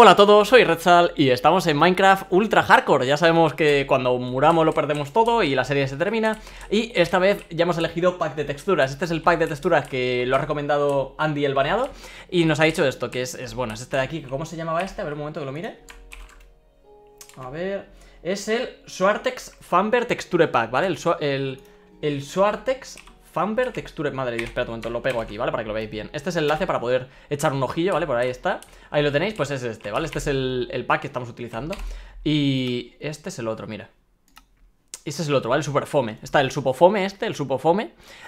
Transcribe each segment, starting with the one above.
Hola a todos, soy Redzal y estamos en Minecraft Ultra Hardcore. Ya sabemos que cuando muramos lo perdemos todo y la serie se termina. Y esta vez ya hemos elegido pack de texturas. Este es el pack de texturas que lo ha recomendado Andy el baneado. Y nos ha dicho esto, que es, bueno, es este de aquí. ¿Cómo se llamaba este? A ver un momento que lo mire. A ver... Es el Swartex Famber Texture Pack, ¿vale? El, el, el Swartex Famber Texture, madre de Dios, espera un momento, lo pego aquí, ¿vale? Para que lo veáis bien Este es el enlace para poder echar un ojillo, ¿vale? Por ahí está Ahí lo tenéis, pues es este, ¿vale? Este es el, pack que estamos utilizando Y este es el otro, mira este es el otro, ¿vale? El fome, Está el fome este, el supo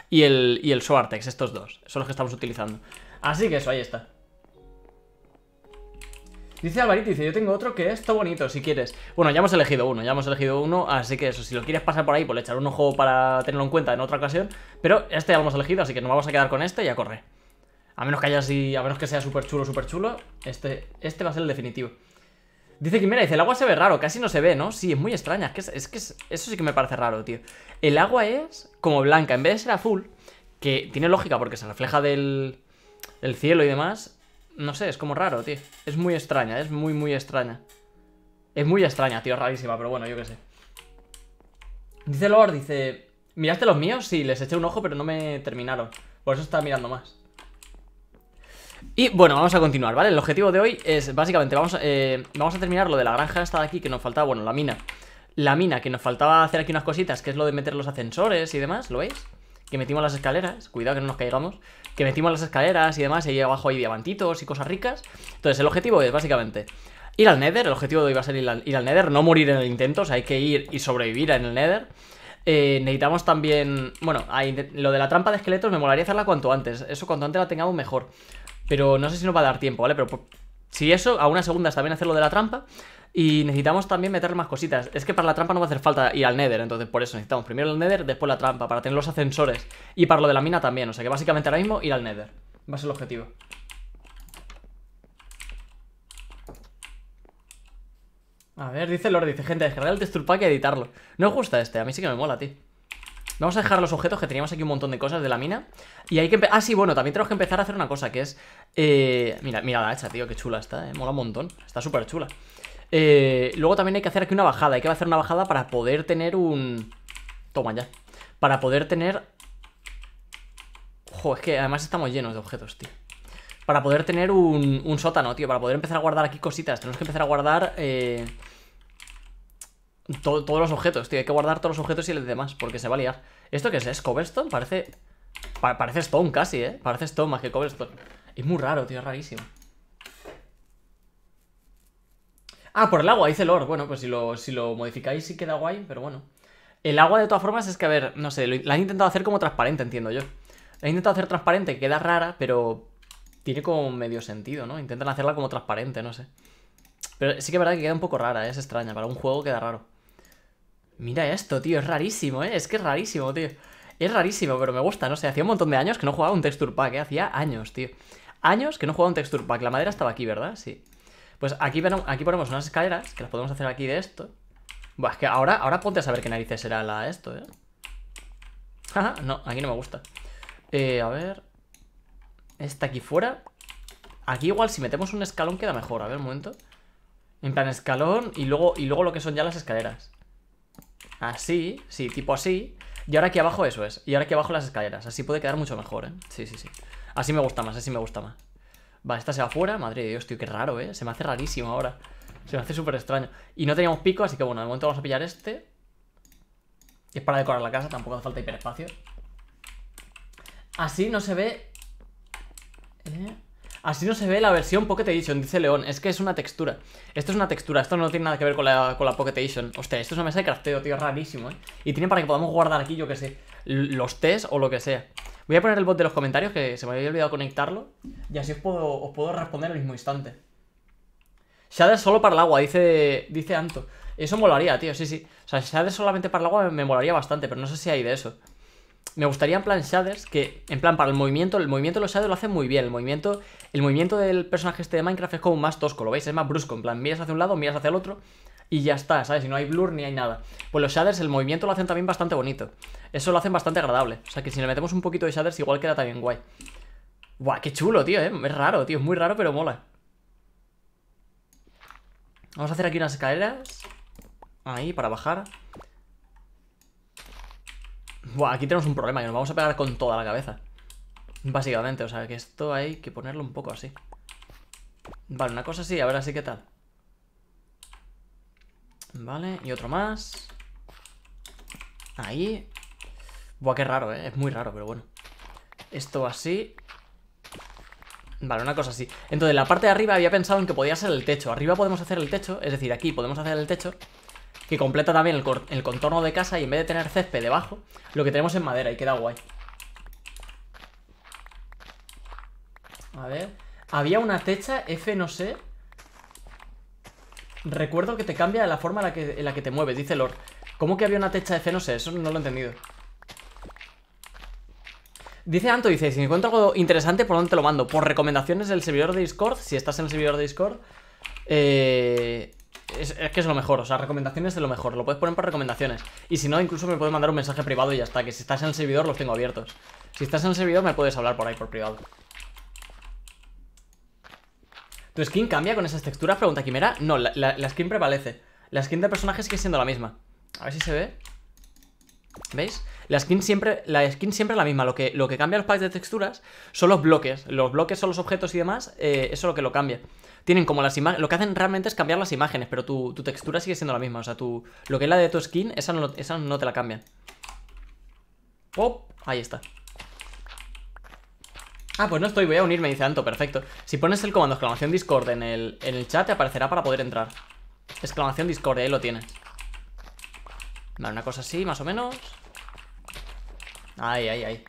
y el, y el Soartex, estos dos. Son los que estamos utilizando. Así que eso, ahí está. Dice Alvarito, dice, yo tengo otro que es todo bonito, si quieres. Bueno, ya hemos elegido uno, ya hemos elegido uno, así que eso, si lo quieres pasar por ahí, por pues echar un ojo para tenerlo en cuenta en otra ocasión. Pero este ya lo hemos elegido, así que nos vamos a quedar con este y a correr. A menos que haya así, a menos que sea súper chulo, súper chulo, este, este va a ser el definitivo. Dice Quimera, dice, el agua se ve raro, casi no se ve, ¿no? Sí, es muy extraña, es que, es, que eso sí que me parece raro, tío. El agua es como blanca, en vez de ser azul, que tiene lógica porque se refleja del, del cielo y demás, no sé, es como raro, tío. Es muy extraña, es muy, muy extraña. Es muy extraña, tío, rarísima, pero bueno, yo qué sé. Dice Lord, dice... ¿Miraste los míos? Sí, les eché un ojo, pero no me terminaron. Por eso estaba mirando más. Y bueno, vamos a continuar, ¿vale? El objetivo de hoy es, básicamente, vamos, eh, vamos a terminar lo de la granja esta de aquí que nos faltaba, bueno, la mina. La mina, que nos faltaba hacer aquí unas cositas, que es lo de meter los ascensores y demás, ¿lo veis? que metimos las escaleras, cuidado que no nos caigamos, que metimos las escaleras y demás, y ahí abajo hay diamantitos y cosas ricas. Entonces, el objetivo es básicamente ir al Nether, el objetivo de hoy va a ser ir al, Nether, no morir en el intento, o sea, hay que ir y sobrevivir en el Nether. Eh, necesitamos también, bueno, lo de la trampa de esqueletos me molaría hacerla cuanto antes, eso cuanto antes la tengamos mejor. Pero no sé si nos va a dar tiempo, ¿vale? Pero si eso, a unas segundas también hacer lo de la trampa. Y necesitamos también meter más cositas. Es que para la trampa no va a hacer falta ir al Nether, entonces por eso necesitamos primero el Nether, después la trampa, para tener los ascensores. Y para lo de la mina también, o sea que básicamente ahora mismo ir al Nether. Va a ser el objetivo. A ver, dice Lord, dice, gente, descargar el texture pack y editarlo. No me gusta este, a mí sí que me mola, tío. Vamos a dejar los objetos que teníamos aquí un montón de cosas de la mina. Y hay que... Ah, sí, bueno, también tenemos que empezar a hacer una cosa que es... Eh, mira, mira la hecha, tío, qué chula está, eh. mola un montón. Está súper chula. Eh, luego también hay que hacer aquí una bajada. Hay que hacer una bajada para poder tener un... Toma ya. Para poder tener... Ojo, es que además estamos llenos de objetos, tío. Para poder tener un, sótano, tío. Para poder empezar a guardar aquí cositas. Tenemos que empezar a guardar... Eh, todos los objetos, tío. Hay que guardar todos los objetos y los demás, porque se va a liar. ¿Esto qué es? ¿Es cobblestone? Parece... parece stone casi, ¿eh? Parece stone más que cobblestone. Es muy raro, tío. Es rarísimo. Ah, por el agua, dice Lord. Bueno, pues si lo, si lo modificáis sí queda guay, pero bueno. El agua, de todas formas, es que, a ver, no sé, la han intentado hacer como transparente, entiendo yo. La han intentado hacer transparente, queda rara, pero tiene como medio sentido, ¿no? Intentan hacerla como transparente, no sé. Pero sí que es verdad que queda un poco rara, ¿eh? es extraña. Para un juego queda raro. Mira esto, tío, es rarísimo, ¿eh? Es que es rarísimo, tío. Es rarísimo, pero me gusta, no sé. Hacía un montón de años que no jugaba un texture pack, ¿eh? Hacía años, tío. Años que no jugaba un texture pack. La madera estaba aquí, ¿verdad? Sí. Pues aquí, ponemos unas escaleras, que las podemos hacer aquí de esto. Buah, es que ahora, ahora ponte a saber qué narices será la esto, ¿eh? no, aquí no me gusta. Eh, a ver... Esta aquí fuera. Aquí igual si metemos un escalón queda mejor. A ver, un momento. En plan, escalón y luego, y luego lo que son ya las escaleras. Así, sí, tipo así. Y ahora aquí abajo eso es. Y ahora aquí abajo las escaleras. Así puede quedar mucho mejor, ¿eh? Sí, sí, sí. Así me gusta más, así me gusta más. Vale, esta se va fuera. Madre de Dios, tío, qué raro, ¿eh? Se me hace rarísimo ahora. Se me hace súper extraño. Y no teníamos pico, así que bueno, de momento vamos a pillar este. Es para decorar la casa, tampoco hace falta hiperespacio. Así no se ve... Eh, así no se ve la versión Pocket Edition, dice León. Es que es una textura. Esto es una textura, esto no tiene nada que ver con la, con la Pocket Edition. Hostia, esto es una mesa de crafteo, tío, rarísimo, ¿eh? Y tiene para que podamos guardar aquí, yo que sé, los test o lo que sea. Voy a poner el bot de los comentarios, que se me había olvidado conectarlo. Y así os puedo, responder al mismo instante. Shaders solo para el agua, dice, dice Anto. Eso molaría, tío, sí, sí. O sea, shaders solamente para el agua me, molaría bastante, pero no sé si hay de eso. Me gustaría en plan Shaders que, en plan, para el movimiento, el movimiento de los Shaders lo hace muy bien. El movimiento, el movimiento del personaje este de Minecraft es como más tosco, lo veis, es más brusco. En plan, miras hacia un lado, miras hacia el otro y ya está, ¿sabes? Si no hay blur ni hay nada. Pues los shaders, el movimiento lo hacen también bastante bonito. Eso lo hacen bastante agradable. O sea que si le metemos un poquito de shaders, igual queda también guay. Buah, qué chulo, tío, ¿eh? Es raro, tío. Es muy raro, pero mola. Vamos a hacer aquí unas escaleras. Ahí, para bajar. Buah, aquí tenemos un problema, que nos vamos a pegar con toda la cabeza. Básicamente, o sea, que esto hay que ponerlo un poco así. Vale, una cosa así, a ver así qué tal. Vale, y otro más. Ahí. Buah, qué raro, ¿eh? Es muy raro, pero bueno. Esto así. Vale, una cosa así. Entonces, la parte de arriba había pensado en que podía ser el techo. Arriba podemos hacer el techo, es decir, aquí podemos hacer el techo. Que completa también el, contorno de casa y en vez de tener césped debajo, lo que tenemos es madera y queda guay. A ver. Había una techa F no sé Recuerdo que te cambia la forma en la que, te mueves, dice Lord. ¿Cómo que había una techa de fe? No sé, eso no lo he entendido. Dice Anto, dice, si encuentro algo interesante, ¿por dónde te lo mando? Por recomendaciones del servidor de Discord, si estás en el servidor de Discord. Eh, es, que es lo mejor, o sea, recomendaciones de lo mejor, lo puedes poner por recomendaciones. Y si no, incluso me puedes mandar un mensaje privado y ya está, que si estás en el servidor los tengo abiertos. Si estás en el servidor me puedes hablar por ahí por privado. ¿Tu skin cambia con esas texturas? Pregunta Quimera. No, la, skin prevalece. La skin del personaje sigue siendo la misma. A ver si se ve. ¿Veis? La skin siempre, la skin siempre es la misma. Lo que, lo que cambia los packs de texturas son los bloques. Los bloques son los objetos y demás. Eh, eso es lo que lo cambia. Tienen como las imágenes. Lo que hacen realmente es cambiar las imágenes, pero tu, tu, textura sigue siendo la misma. O sea, lo que es la de tu skin, esa no, no te la cambian. ¡Pop! Ahí está. Ah, pues no estoy, voy a unirme, dice Anto, perfecto Si pones el comando exclamación Discord en el, chat Te aparecerá para poder entrar Exclamación Discord, ahí lo tienes Vale, una cosa así, más o menos Ay, ay, ay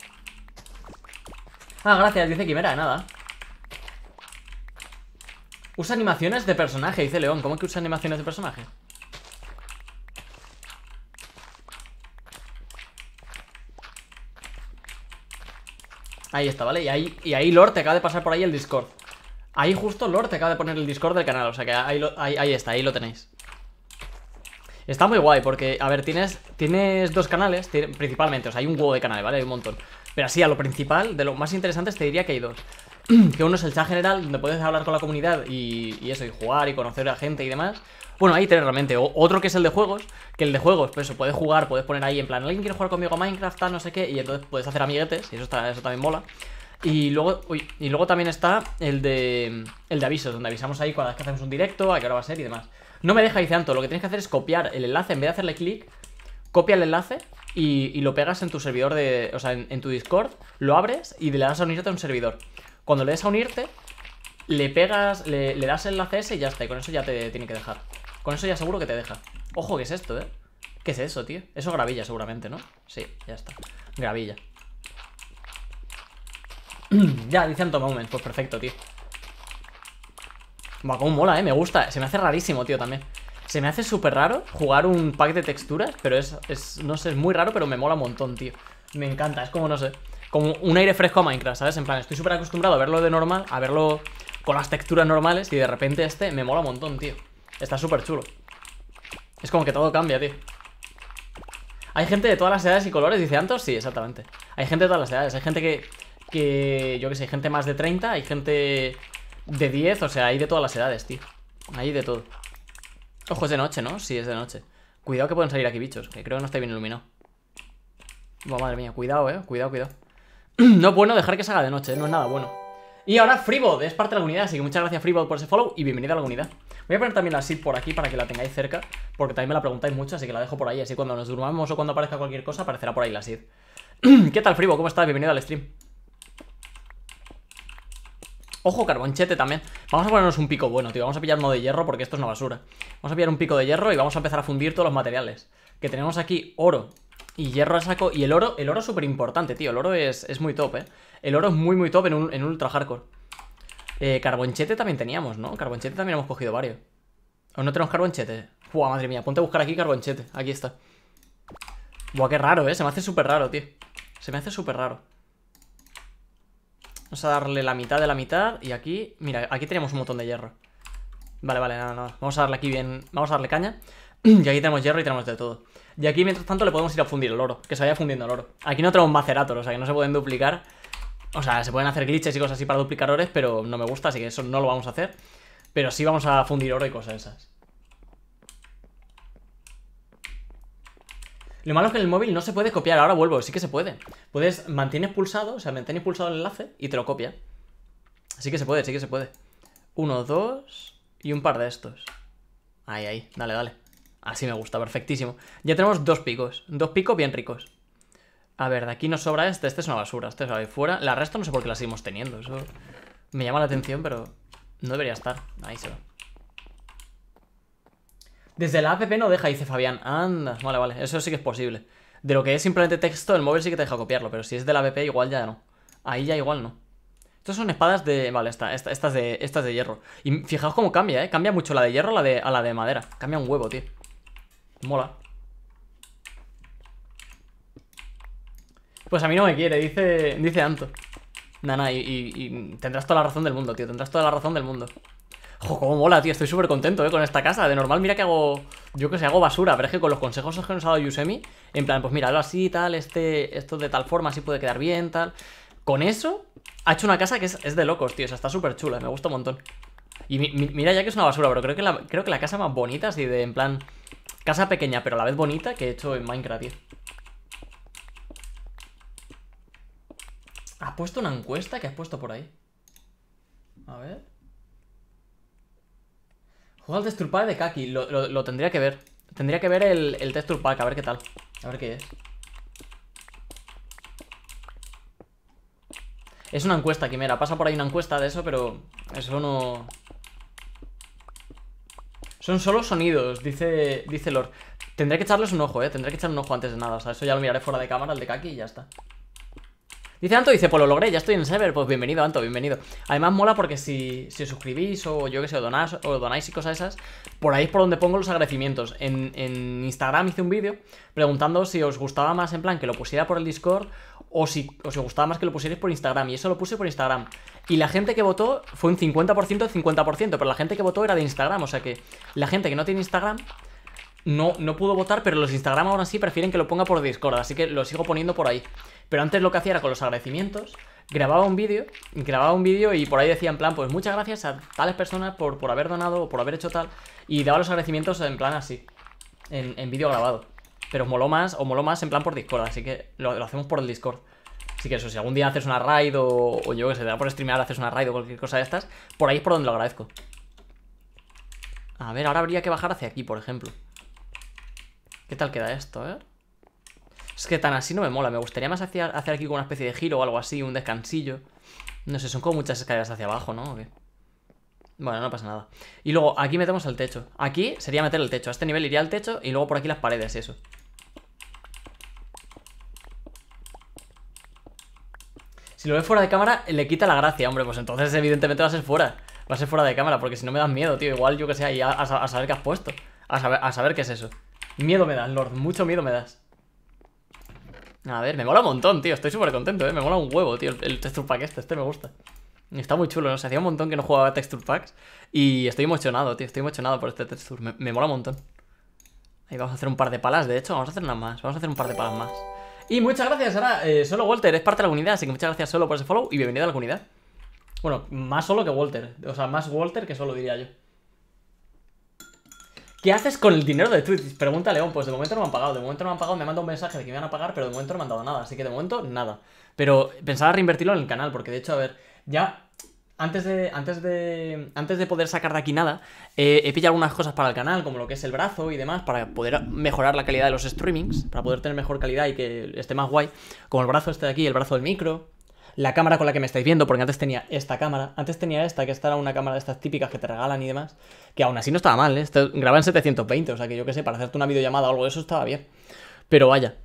Ah, gracias, dice Quimera, nada Usa animaciones de personaje, dice León ¿Cómo que usa animaciones de personaje? Ahí está, ¿vale? Y ahí, y Lord te acaba de pasar por ahí el Discord. Ahí justo Lord te acaba de poner el Discord del canal, o sea que ahí, ahí, está, ahí lo tenéis. Está muy guay porque, a ver, tienes, tienes dos canales, principalmente, o sea, hay un huevo de canales, ¿vale? Hay un montón. Pero así, a lo principal, de lo más interesante te diría que hay dos. que uno es el chat general, donde puedes hablar con la comunidad y, eso, y jugar y conocer a gente y demás. Bueno, ahí tres realmente. otro que es el de juegos, que el de juegos, pues eso, puedes jugar, puedes poner ahí en plan, alguien quiere jugar conmigo a Minecraft, no sé qué, y entonces puedes hacer amiguetes, y eso, también mola. Y luego, y luego también está el de, el de avisos, donde avisamos ahí cuando que hacemos un directo, a qué hora va a ser y demás. No me deja, dice tanto lo que tienes que hacer es copiar el enlace, en vez de hacerle clic, copia el enlace y, lo pegas en tu servidor de. O sea, en, en tu Discord, lo abres y le das a unirte a un servidor. Cuando le des a unirte, le pegas, le, das el enlace y ya está. Y con eso ya te tiene que dejar. Con eso ya seguro que te deja. Ojo, ¿qué es esto, eh? ¿Qué es eso, tío? Eso gravilla seguramente, ¿no? Sí, ya está. Gravilla. ya, dicen toma moment. Pues perfecto, tío. Va, mola, eh. Me gusta. Se me hace rarísimo, tío, también. Se me hace súper raro jugar un pack de texturas, pero es, no sé, es muy raro, pero me mola un montón, tío. Me encanta, es como, no sé como un aire fresco a Minecraft, ¿sabes? En plan, estoy súper acostumbrado a verlo de normal, a verlo con las texturas normales y de repente este me mola un montón, tío. Está súper chulo. Es como que todo cambia, tío. Hay gente de todas las edades y colores, dice Antos. Sí, exactamente. Hay gente de todas las edades. Hay gente que, que yo qué sé, hay gente más de 30, hay gente de 10, o sea, hay de todas las edades, tío. Hay de todo. Ojo, es de noche, ¿no? Sí, es de noche. Cuidado que pueden salir aquí bichos, que creo que no está bien iluminado. Oh, madre mía, cuidado, eh. Cuidado, cuidado. no es bueno dejar que salga de noche, no es nada bueno. Y ahora Frivo es parte de la unidad, así que muchas gracias Frivo por ese follow y bienvenida a la unidad. Voy a poner también la SID por aquí para que la tengáis cerca, porque también me la preguntáis mucho, así que la dejo por ahí, así cuando nos durmamos o cuando aparezca cualquier cosa aparecerá por ahí la SID. ¿Qué tal Frivo? ¿Cómo estás? Bienvenido al stream. Ojo, carbonchete también. Vamos a ponernos un pico bueno, tío. Vamos a pillar uno de hierro porque esto es una basura. Vamos a pillar un pico de hierro y vamos a empezar a fundir todos los materiales. Que tenemos aquí oro, y hierro a saco. Y el oro, el oro es súper importante, tío. El oro es, es, muy top, ¿eh? El oro es muy, muy top en un, en un ultra hardcore. Eh, carbonchete también teníamos, ¿no? Carbonchete también hemos cogido varios. ¿O no tenemos carbonchete? Buah, madre mía. Ponte a buscar aquí carbonchete. Aquí está. Buah, qué raro, ¿eh? Se me hace súper raro, tío. Se me hace súper raro. Vamos a darle la mitad de la mitad. Y aquí... Mira, aquí tenemos un montón de hierro. Vale, vale, nada, nada. Vamos a darle aquí bien... Vamos a darle caña. y aquí tenemos hierro y tenemos de todo. Y aquí, mientras tanto, le podemos ir a fundir el oro, que se vaya fundiendo el oro. Aquí no tenemos macerator, o sea, que no se pueden duplicar. O sea, se pueden hacer glitches y cosas así para duplicar ores, pero no me gusta, así que eso no lo vamos a hacer. Pero sí vamos a fundir oro y cosas esas. Lo malo es que en el móvil no se puede copiar, ahora vuelvo, sí que se puede. Puedes, mantienes pulsado, o sea, mantienes pulsado el enlace y te lo copia. Así que se puede, sí que se puede. Uno, dos y un par de estos. Ahí, ahí, dale, dale. Así me gusta, perfectísimo. Ya tenemos dos picos, dos picos bien ricos. A ver, de aquí nos sobra este, este es una basura, este ahí fuera. La resto no sé por qué la seguimos teniendo, eso me llama la atención, pero no debería estar. Ahí se va. Desde la app no deja, dice Fabián. Anda, vale, vale, eso sí que es posible. De lo que es simplemente texto, el móvil sí que te deja copiarlo, pero si es de la app igual ya no. Ahí ya igual no. Estas son espadas de... Vale, estas de, de hierro. Y fijaos cómo cambia, ¿eh? Cambia mucho la de hierro la de, a la de madera. Cambia un huevo, tío. Mola. Pues a mí no me quiere, dice, dice Anto. Nana, y, tendrás toda la razón del mundo, tío. Tendrás toda la razón del mundo. Ojo, cómo mola, tío. Estoy súper contento, eh, con esta casa. De normal, mira que hago. Yo que sé, hago basura, pero es que con los consejos que nos ha dado Yusemi, en plan, pues mira, hazlo así, tal, este, esto de tal forma, así puede quedar bien, tal. Con eso, ha hecho una casa que es, de locos, tío. O sea, está súper chula, me gusta un montón. Y mira ya que es una basura, pero creo que la, creo que la casa más bonita, así de en plan Casa pequeña, pero a la vez bonita que he hecho en Minecraft, tío. ¿Has puesto una encuesta que has puesto por ahí? A ver. Juega al texture de Kaki. Lo, lo, tendría que ver. Tendría que ver el, el texture pack, a ver qué tal. A ver qué es. Es una encuesta, Quimera. Pasa por ahí una encuesta de eso, pero eso no... Son solo sonidos, dice, dice Lord. Tendré que echarles un ojo, eh. Tendré que echar un ojo antes de nada. O sea, eso ya lo miraré fuera de cámara, el de Kaki y ya está. Dice Anto, dice, pues lo logré, ya estoy en el server. Pues bienvenido, Anto, bienvenido. Además mola porque si, si os suscribís o yo que sé, o o donáis y cosas esas, por ahí es por donde pongo los agradecimientos. En, Instagram hice un vídeo preguntando si os gustaba más en plan que lo pusiera por el Discord o si, os gustaba más que lo pusierais por Instagram. Y eso lo puse por Instagram. Y la gente que votó fue un 50% de 50%, pero la gente que votó era de Instagram. O sea que la gente que no tiene Instagram no, no pudo votar, pero los Instagram aún así prefieren que lo ponga por Discord, así que lo sigo poniendo por ahí. Pero antes lo que hacía era con los agradecimientos, grababa un vídeo, grababa un vídeo y por ahí decía en plan, pues muchas gracias a tales personas por, por haber donado o por haber hecho tal, y daba los agradecimientos en plan así, en, vídeo grabado. Pero os moló más, o moló más en plan por Discord, así que lo, hacemos por el Discord. Así que eso, si algún día haces una raid o, yo que sé, te da por streamear, haces una raid o cualquier cosa de estas, por ahí es por donde lo agradezco. A ver, ahora habría que bajar hacia aquí, por ejemplo. ¿Qué tal queda esto, eh? Es que tan así no me mola. Me gustaría más hacer aquí como una especie de giro o algo así, un descansillo. No sé, son como muchas escaleras hacia abajo, ¿no? Bueno, no pasa nada. Y luego aquí metemos el techo. Aquí sería meter el techo. A este nivel iría el techo y luego por aquí las paredes eso. Si lo ves fuera de cámara, le quita la gracia, hombre. Pues entonces evidentemente va a ser fuera. Va a ser fuera de cámara, porque si no me das miedo, tío. Igual, yo que sé, ahí a, saber qué has puesto. a saber qué es eso. Miedo me das, Lord, mucho miedo me das A ver, me mola un montón, tío Estoy súper contento, eh, me mola un huevo, tío El texture pack este, este me gusta Está muy chulo, sea, hacía un montón que no jugaba texture packs Y estoy emocionado, tío, estoy emocionado por este texture Me, mola un montón Ahí vamos a hacer un par de palas, de hecho, vamos a hacer nada más Vamos a hacer un par de palas más y muchas gracias, ahora eh, solo Walter es parte de la comunidad, así que muchas gracias solo por ese follow y bienvenido a la comunidad. Bueno, más solo que Walter, o sea, más Walter que solo diría yo. ¿Qué haces con el dinero de Twitch? Pregunta León, pues de momento no me han pagado, de momento no me han pagado, me mandado un mensaje de que me van a pagar, pero de momento no me han dado nada, así que de momento nada. Pero pensaba reinvertirlo en el canal, porque de hecho, a ver, ya antes de, antes de, antes de poder sacar de aquí nada, eh, he pillado algunas cosas para el canal, como lo que es el brazo y demás, para poder mejorar la calidad de los streamings, para poder tener mejor calidad y que esté más guay, como el brazo este de aquí, el brazo del micro, la cámara con la que me estáis viendo, porque antes tenía esta cámara, antes tenía esta, que esta era una cámara de estas típicas que te regalan y demás, que aún así no estaba mal, ¿eh? en 720, o sea que yo qué sé, para hacerte una videollamada o algo de eso estaba bien. Pero vaya,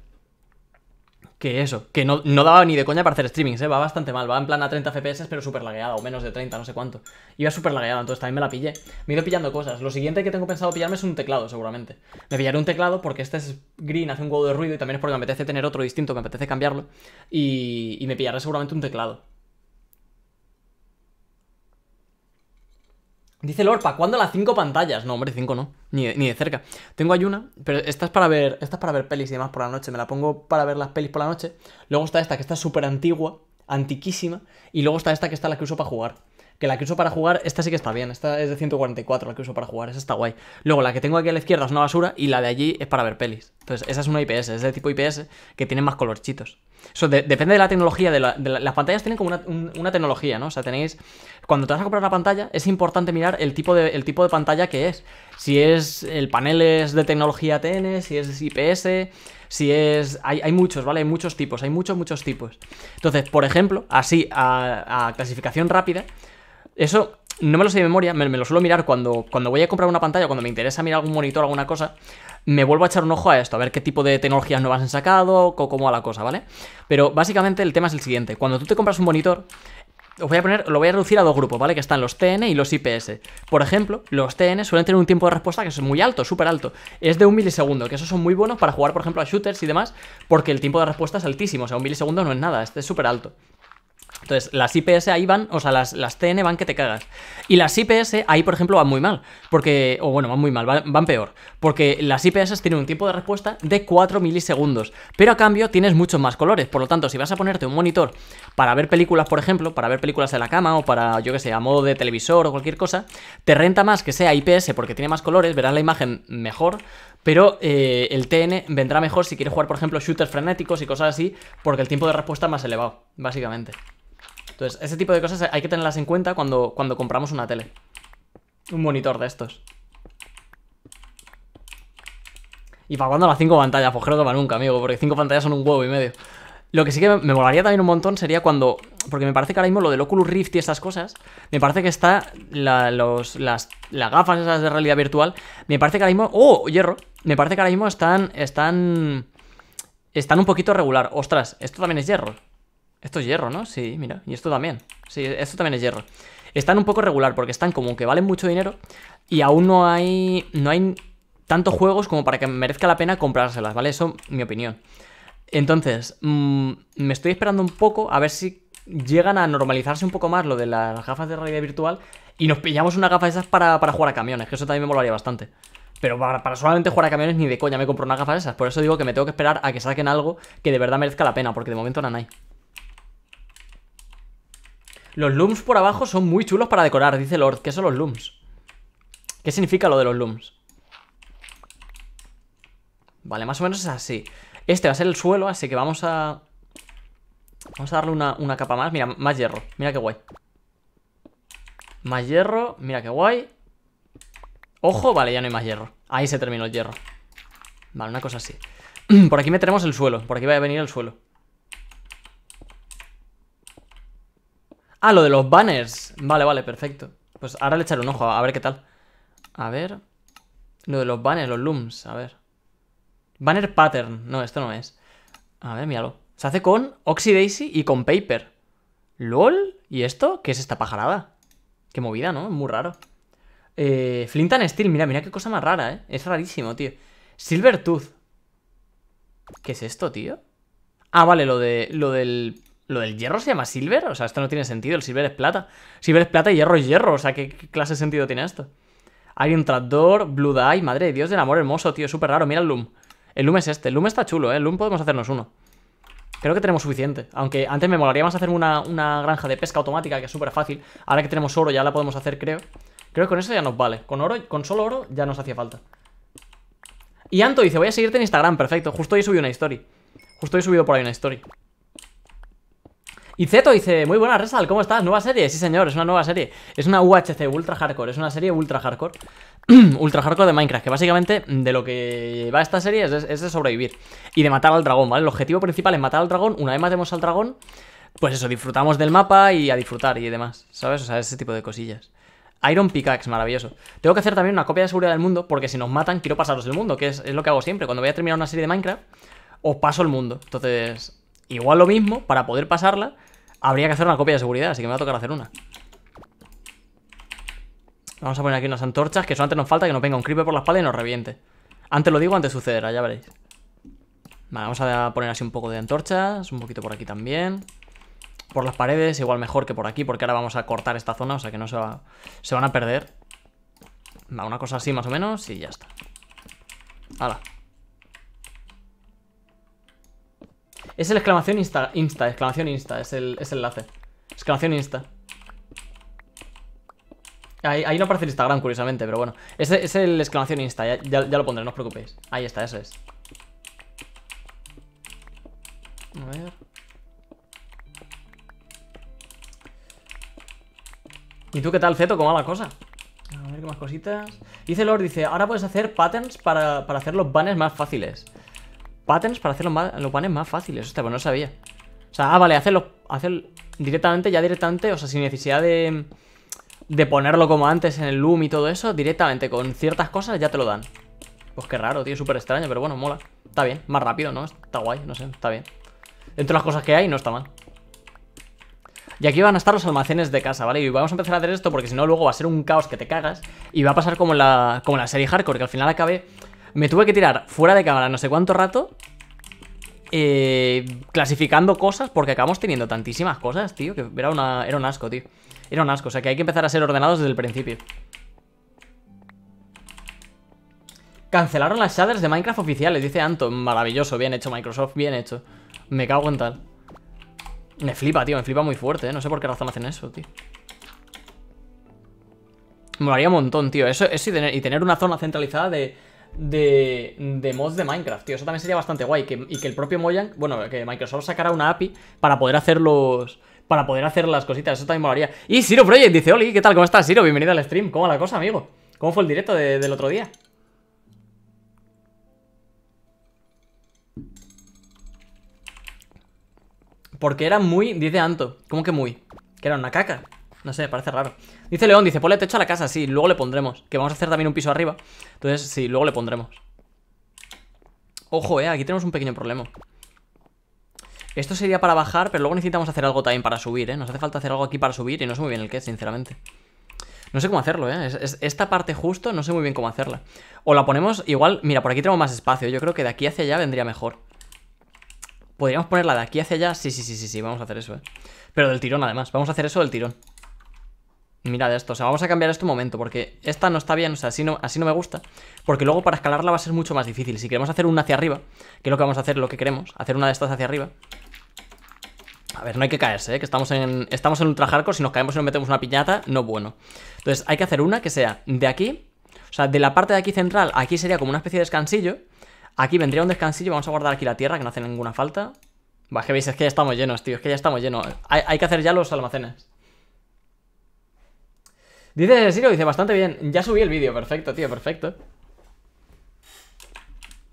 que eso, que no, no, daba ni de coña para hacer streamings, ¿eh? va bastante mal, va en plan a 30 FPS pero súper lagueada o menos de 30, no sé cuánto. Iba súper lagueada, entonces también me la pillé. Me he ido pillando cosas. Lo siguiente que tengo pensado pillarme es un teclado, seguramente. Me pillaré un teclado porque este es green, hace un huevo de ruido y también es porque me apetece tener otro distinto, me apetece cambiarlo. Y, y me pillaré seguramente un teclado. Dice Lorpa, ¿cuándo las cinco pantallas? No, hombre, cinco no, ni de, ni de cerca. Tengo una, pero esta es para ver, esta es para ver pelis y demás por la noche. Me la pongo para ver las pelis por la noche. Luego está esta, que está súper antigua, antiquísima. Y luego está esta, que está la que uso para jugar que la que uso para jugar, esta sí que está bien, esta es de 144 la que uso para jugar, esa está guay. Luego la que tengo aquí a la izquierda es una basura y la de allí es para ver pelis. Entonces esa es una IPS, es de tipo IPS que tiene más colorchitos. Eso depende de la tecnología, de, las pantallas tienen como una, tecnología, ¿no? O sea, tenéis, cuando te vas a comprar una pantalla es importante mirar el tipo de, tipo de pantalla que es. Si es, el panel es de tecnología TN, si es IPS, si es. Hay, hay, muchos, ¿vale? Hay muchos tipos, hay muchos, muchos tipos. Entonces, por ejemplo, así, a clasificación rápida, eso no me lo sé de memoria, me, lo suelo mirar cuando, cuando voy a comprar una pantalla, cuando me interesa mirar algún monitor, alguna cosa, me vuelvo a echar un ojo a esto, a ver qué tipo de tecnologías nuevas han sacado, cómo va la cosa, ¿vale? Pero básicamente el tema es el siguiente, cuando tú te compras un monitor, voy a poner, lo voy a reducir a dos grupos, ¿vale? Que están los TN y los IPS. Por ejemplo, los TN suelen tener un tiempo de respuesta que es muy alto, súper alto. Es de un milisegundo, que esos son muy buenos para jugar, por ejemplo, a shooters y demás, porque el tiempo de respuesta es altísimo. O sea, un milisegundo no es nada, este es súper alto. Entonces, las IPS ahí van, o sea, las, las, TN van que te cagas. Y las IPS ahí, por ejemplo, van muy mal. Porque, o bueno, van muy mal, van, van, peor. Porque las IPS tienen un tiempo de respuesta de 4 milisegundos. Pero a cambio tienes muchos más colores. Por lo tanto, si vas a ponerte un monitor para ver películas, por ejemplo, para ver películas de la cama o para, yo que sé, a modo de televisor o cualquier cosa, te renta más que sea IPS porque tiene más colores, verás la imagen mejor, pero eh, el TN vendrá mejor si quieres jugar, por ejemplo, shooters frenéticos y cosas así, porque el tiempo de respuesta es más elevado, básicamente. Entonces, ese tipo de cosas hay que tenerlas en cuenta cuando, cuando compramos una tele. Un monitor de estos. ¿Y para cuando las 5 pantallas? Pues creo que va nunca, amigo, porque 5 pantallas son un huevo y medio. Lo que sí que me molaría también un montón sería cuando. Porque me parece que ahora mismo lo del Oculus Rift y esas cosas. Me parece que está. los, las, las, gafas esas de realidad virtual. Me parece que ahora mismo. ¡Oh! Hierro. Me parece que ahora mismo están. Están. Están un poquito regular. Ostras, esto también es hierro. Esto es hierro, ¿no? Sí, mira. Y esto también. Sí, esto también es hierro. Están un poco regular porque están como que valen mucho dinero. Y aún no hay. No hay tantos juegos como para que merezca la pena comprárselas, ¿vale? Eso, mi opinión. Entonces, mm, me estoy esperando un poco a ver si llegan a normalizarse un poco más lo de las gafas de realidad virtual y nos pillamos una gafa de esas para, jugar a camiones, que eso también me molaría bastante. Pero para, solamente jugar a camiones ni de coña me compro una gafas de esas. Por eso digo que me tengo que esperar a que saquen algo que de verdad merezca la pena, porque de momento no hay. Los looms por abajo son muy chulos para decorar, dice Lord. ¿Qué son los looms? ¿Qué significa lo de los looms? Vale, más o menos es así. Este va a ser el suelo, así que vamos a... Vamos a darle una, capa más. Mira, más hierro. Mira qué guay. Más hierro. Mira qué guay. Ojo, vale, ya no hay más hierro. Ahí se terminó el hierro. Vale, una cosa así. por aquí meteremos el suelo. Por aquí va a venir el suelo. Ah, lo de los banners. Vale, vale, perfecto. Pues ahora le echaré un ojo, a ver qué tal. A ver. Lo de los banners, los looms, a ver. Banner Pattern. No, esto no es. A ver, míralo. Se hace con daisy y con Paper. ¿Lol? ¿Y esto? ¿Qué es esta pajarada? Qué movida, ¿no? Muy raro. Eh, Flint and Steel. Mira, mira qué cosa más rara, ¿eh? Es rarísimo, tío. Silver Tooth. ¿Qué es esto, tío? Ah, vale, lo de lo del lo del hierro se llama silver, o sea, esto no tiene sentido, el silver es plata. Silver es plata y hierro es hierro, o sea, ¿qué, clase de sentido tiene esto? Hay un trapdoor, blue dye, madre de Dios del amor hermoso, tío, súper raro, mira el loom. El Loom es este. El Loom está chulo, ¿eh? El Loom podemos hacernos uno. Creo que tenemos suficiente. Aunque antes me molaría más hacer una, granja de pesca automática, que es súper fácil. Ahora que tenemos oro ya la podemos hacer, creo. Creo que con eso ya nos vale. Con oro, con solo oro ya nos hacía falta. Y Anto dice, voy a seguirte en Instagram, perfecto. Justo hoy subí una historia. Justo hoy he subido por ahí una story. Y Zeto dice, muy buena Resal, ¿cómo estás? Nueva serie, sí señor, es una nueva serie. Es una UHC, Ultra Hardcore, es una serie Ultra Hardcore. ultra Hardcore de Minecraft, que básicamente de lo que va esta serie es, de sobrevivir. Y de matar al dragón, ¿vale? El objetivo principal es matar al dragón, una vez matemos al dragón, pues eso, disfrutamos del mapa y a disfrutar y demás, ¿sabes? O sea, ese tipo de cosillas. Iron Pickaxe, maravilloso. Tengo que hacer también una copia de seguridad del mundo, porque si nos matan, quiero pasaros el mundo, que es, es, lo que hago siempre. Cuando voy a terminar una serie de Minecraft, os paso el mundo. Entonces, igual lo mismo, para poder pasarla, Habría que hacer una copia de seguridad, así que me va a tocar hacer una. Vamos a poner aquí unas antorchas, que antes nos falta que nos venga un creeper por la espalda y nos reviente. Antes lo digo, antes sucederá, ya veréis. Vale, vamos a poner así un poco de antorchas, un poquito por aquí también. Por las paredes, igual mejor que por aquí, porque ahora vamos a cortar esta zona, o sea que no se, se van a perder. una cosa así más o menos y ya está. Hala. Es el exclamación insta, exclamación insta, es el, enlace. Exclamación insta. Ahí, no aparece el Instagram, curiosamente, pero bueno. Es, es el exclamación insta, ya, lo pondré, no os preocupéis. Ahí está, eso es. A ver. ¿Y tú qué tal, Zeto? ¿Cómo va la cosa? A ver qué más cositas. Dice Lord, dice, ahora puedes hacer patterns para, para hacer los banners más fáciles patterns para hacerlo los, los panes más fáciles. Hostia, pues no sabía. O sea, ah, vale, hacerlo, hacer directamente, ya directamente, o sea, sin necesidad de, de ponerlo como antes en el loom y todo eso, directamente con ciertas cosas ya te lo dan. Pues qué raro, tío, súper extraño, pero bueno, mola. Está bien, más rápido, ¿no? Está guay, no sé, está bien. Entre las cosas que hay, no está mal. Y aquí van a estar los almacenes de casa, ¿vale? Y vamos a empezar a hacer esto porque si no luego va a ser un caos que te cagas y va a pasar como la, como la serie Hardcore, que al final acabe me tuve que tirar fuera de cámara no sé cuánto rato eh, clasificando cosas porque acabamos teniendo tantísimas cosas, tío, que era, una, era un asco, tío. Era un asco, o sea que hay que empezar a ser ordenados desde el principio. Cancelaron las shaders de Minecraft oficiales, dice Anton. Maravilloso, bien hecho Microsoft, bien hecho. Me cago en tal. Me flipa, tío, me flipa muy fuerte, ¿eh? No sé por qué razón hacen eso, tío. Me haría un montón, tío. Eso, y tener una zona centralizada de, de, mods de Minecraft, tío. Eso también sería bastante guay. y que el propio Mojang, bueno, que Microsoft sacara una API para poder hacer los... Para poder hacer las cositas, eso también molaría. Y Siro Project dice, hola, ¿qué tal? ¿Cómo estás, Siro? Bienvenido al stream. ¿Cómo va la cosa, amigo? ¿Cómo fue el directo del otro día? Porque era muy, dice Anto, ¿cómo que muy? Que era una caca. No sé, parece raro. Dice León, dice, ponle techo a la casa, sí, luego le pondremos. Que vamos a hacer también un piso arriba. Entonces, sí, luego le pondremos. Ojo, eh, aquí tenemos un pequeño problema. Esto sería para bajar, pero luego necesitamos hacer algo también para subir, ¿eh? Nos hace falta hacer algo aquí para subir y no sé muy bien el qué, sinceramente. No sé cómo hacerlo, ¿eh? esta parte justo no sé muy bien cómo hacerla. O la ponemos igual... Mira, por aquí tenemos más espacio. Yo creo que de aquí hacia allá vendría mejor. ¿Podríamos ponerla de aquí hacia allá? Sí, sí, sí, sí, sí. Vamos a hacer eso, ¿eh? Pero del tirón, además. Vamos a hacer eso del tirón. Mirad esto, o sea, vamos a cambiar esto un momento Porque esta no está bien, o sea, así no, así no me gusta Porque luego para escalarla va a ser mucho más difícil Si queremos hacer una hacia arriba Que es lo que vamos a hacer, lo que queremos Hacer una de estas hacia arriba a ver, no hay que caerse, ¿eh? que estamos en, estamos en ultra hardcore, si nos caemos y nos metemos una piñata, no bueno. Entonces, hay que hacer una que sea de aquí, o sea, de la parte de aquí central, aquí sería como una especie de descansillo, aquí vendría un descansillo, vamos a guardar aquí la tierra, que no hace ninguna falta. Va, que veis, es que ya estamos llenos, tío, es que ya estamos llenos. hay que hacer ya los almacenes. Dice lo dice bastante bien. Ya subí el vídeo, perfecto, tío, perfecto.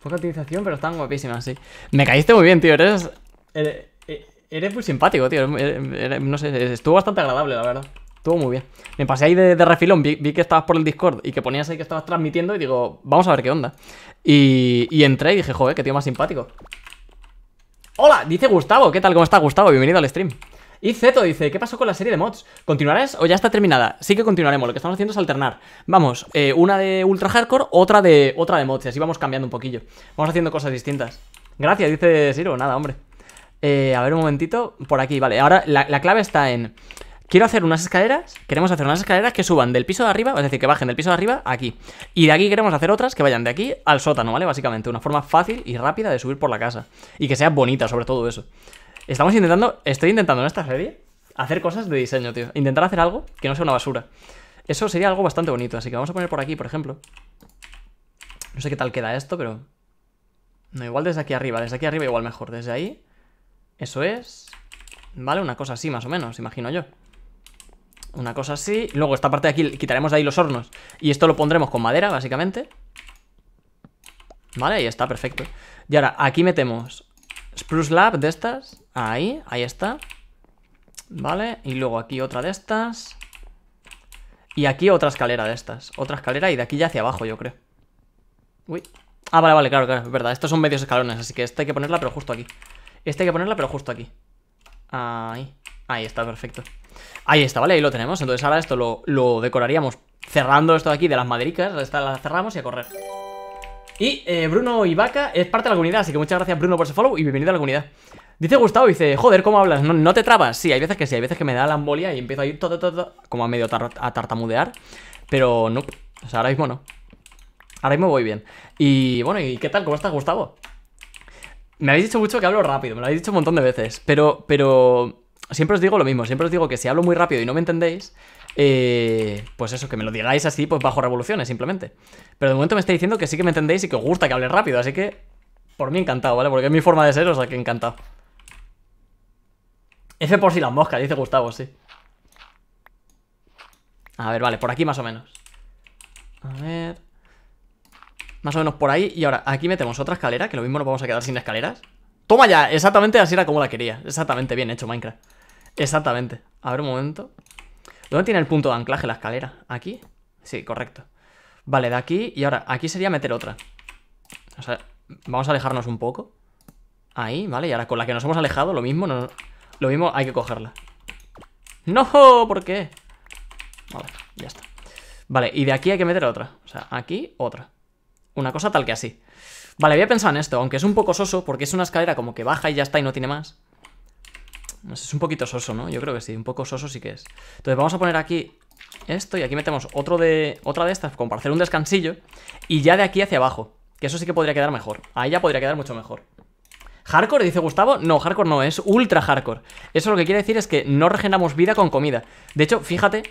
Poca utilización, pero están guapísimas, sí. Me caíste muy bien, tío. Eres. Eh, eh, eres, muy simpático, tío. no sé, estuvo bastante agradable, la verdad. Estuvo muy bien. Me pasé ahí de, refilón, vi, que estabas por el Discord y que ponías ahí que estabas transmitiendo y digo, vamos a ver qué onda. Y, entré y dije, joder, qué tío más simpático. Hola, dice Gustavo, ¿qué tal? ¿Cómo está Gustavo? Bienvenido al stream. Y Zeto dice, ¿qué pasó con la serie de mods? ¿Continuarás o ya está terminada? Sí que continuaremos, lo que estamos haciendo es alternar. Vamos, eh, una de ultra hardcore, otra de, otra de mods, y así vamos cambiando un poquillo. Vamos haciendo cosas distintas. Gracias, dice Siro, nada, hombre. Eh, a ver un momentito, por aquí, vale. Ahora la, la clave está en... Quiero hacer unas escaleras, queremos hacer unas escaleras que suban del piso de arriba, es decir, que bajen del piso de arriba aquí. Y de aquí queremos hacer otras que vayan de aquí al sótano, ¿vale? Básicamente, una forma fácil y rápida de subir por la casa. Y que sea bonita, sobre todo eso. Estamos intentando, estoy intentando en esta serie hacer cosas de diseño, tío. Intentar hacer algo que no sea una basura. Eso sería algo bastante bonito, así que vamos a poner por aquí, por ejemplo. No sé qué tal queda esto, pero... No, igual desde aquí arriba, desde aquí arriba igual mejor. Desde ahí, eso es... Vale, una cosa así más o menos, imagino yo. Una cosa así. Luego esta parte de aquí quitaremos de ahí los hornos. Y esto lo pondremos con madera, básicamente. Vale, ahí está, perfecto. Y ahora aquí metemos Spruce Lab de estas. Ahí, ahí está. Vale, y luego aquí otra de estas. Y aquí otra escalera de estas. Otra escalera y de aquí ya hacia abajo, yo creo. Uy. Ah, vale, vale, claro, claro, es verdad. Estos son medios escalones, así que esta hay que ponerla, pero justo aquí. Esta hay que ponerla, pero justo aquí. Ahí. Ahí está, perfecto. Ahí está, ¿vale? Ahí lo tenemos. Entonces ahora esto lo, decoraríamos cerrando esto de aquí de las madericas. Esta la cerramos y a correr. Y eh, Bruno Ibaca es parte de la comunidad, así que muchas gracias Bruno por ese follow y bienvenido a la comunidad. Dice Gustavo, dice, joder, ¿cómo hablas? No, te trabas. Sí, hay veces que sí, hay veces que me da la embolia y empiezo a ir todo, todo, como a medio a tartamudear. Pero no, o sea, ahora mismo no. Ahora mismo voy bien. Y bueno, ¿y qué tal? ¿Cómo estás, Gustavo? Me habéis dicho mucho que hablo rápido, me lo habéis dicho un montón de veces. Pero, pero, siempre os digo lo mismo, siempre os digo que si hablo muy rápido y no me entendéis, eh, pues eso, que me lo digáis así, pues bajo revoluciones, simplemente. Pero de momento me estáis diciendo que sí que me entendéis y que os gusta que hable rápido, así que por mí encantado, ¿vale? Porque es mi forma de ser, o sea que encantado. Ese por si las moscas, dice Gustavo, sí. A ver, vale, por aquí más o menos. A ver... Más o menos por ahí. Y ahora, aquí metemos otra escalera, que lo mismo nos vamos a quedar sin escaleras. ¡Toma ya! Exactamente así era como la quería. Exactamente, bien hecho, Minecraft. Exactamente. A ver, un momento. ¿Dónde tiene el punto de anclaje la escalera? ¿Aquí? Sí, correcto. Vale, de aquí. Y ahora, aquí sería meter otra. O sea, vamos a alejarnos un poco. Ahí, vale. Y ahora con la que nos hemos alejado, lo mismo. Nos... Lo mismo hay que cogerla. ¡No! ¿Por qué? Vale, ya está. Vale, y de aquí hay que meter otra. O sea, aquí, otra. Una cosa tal que así. Vale, había pensado en esto, aunque es un poco soso, porque es una escalera como que baja y ya está y no tiene más. No es un poquito soso, ¿no? Yo creo que sí, un poco soso sí que es. Entonces vamos a poner aquí esto y aquí metemos otro de, otra de estas como para hacer un descansillo y ya de aquí hacia abajo, que eso sí que podría quedar mejor. Ahí ya podría quedar mucho mejor. ¿Hardcore? Dice Gustavo. No, hardcore no, es ultra hardcore. Eso lo que quiere decir es que no regeneramos vida con comida. De hecho, fíjate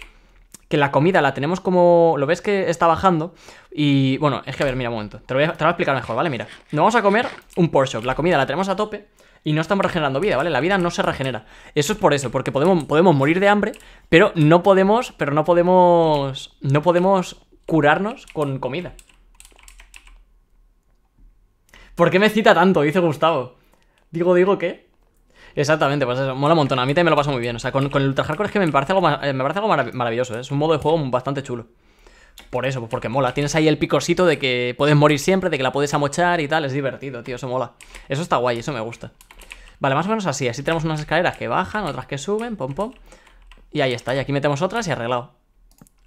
que la comida la tenemos como... Lo ves que está bajando y... Bueno, es que a ver, mira un momento. Te lo voy a, explicar mejor, ¿vale? Mira, nos vamos a comer un Porsche, La comida la tenemos a tope y no estamos regenerando vida, ¿vale? La vida no se regenera. Eso es por eso, porque podemos, podemos morir de hambre, pero no podemos, pero no podemos, no podemos curarnos con comida. ¿Por qué me cita tanto? Dice Gustavo. Digo, digo, ¿qué? Exactamente, pues eso, mola un montón. A mí también me lo paso muy bien. O sea, con, el Ultra Hardcore es que me parece algo, eh, me parece maravilloso. ¿eh? Es un modo de juego bastante chulo. Por eso, pues porque mola. Tienes ahí el picosito de que puedes morir siempre, de que la puedes amochar y tal. Es divertido, tío. Eso mola. Eso está guay, eso me gusta. Vale, más o menos así. Así tenemos unas escaleras que bajan, otras que suben, pom pom. Y ahí está. Y aquí metemos otras y arreglado.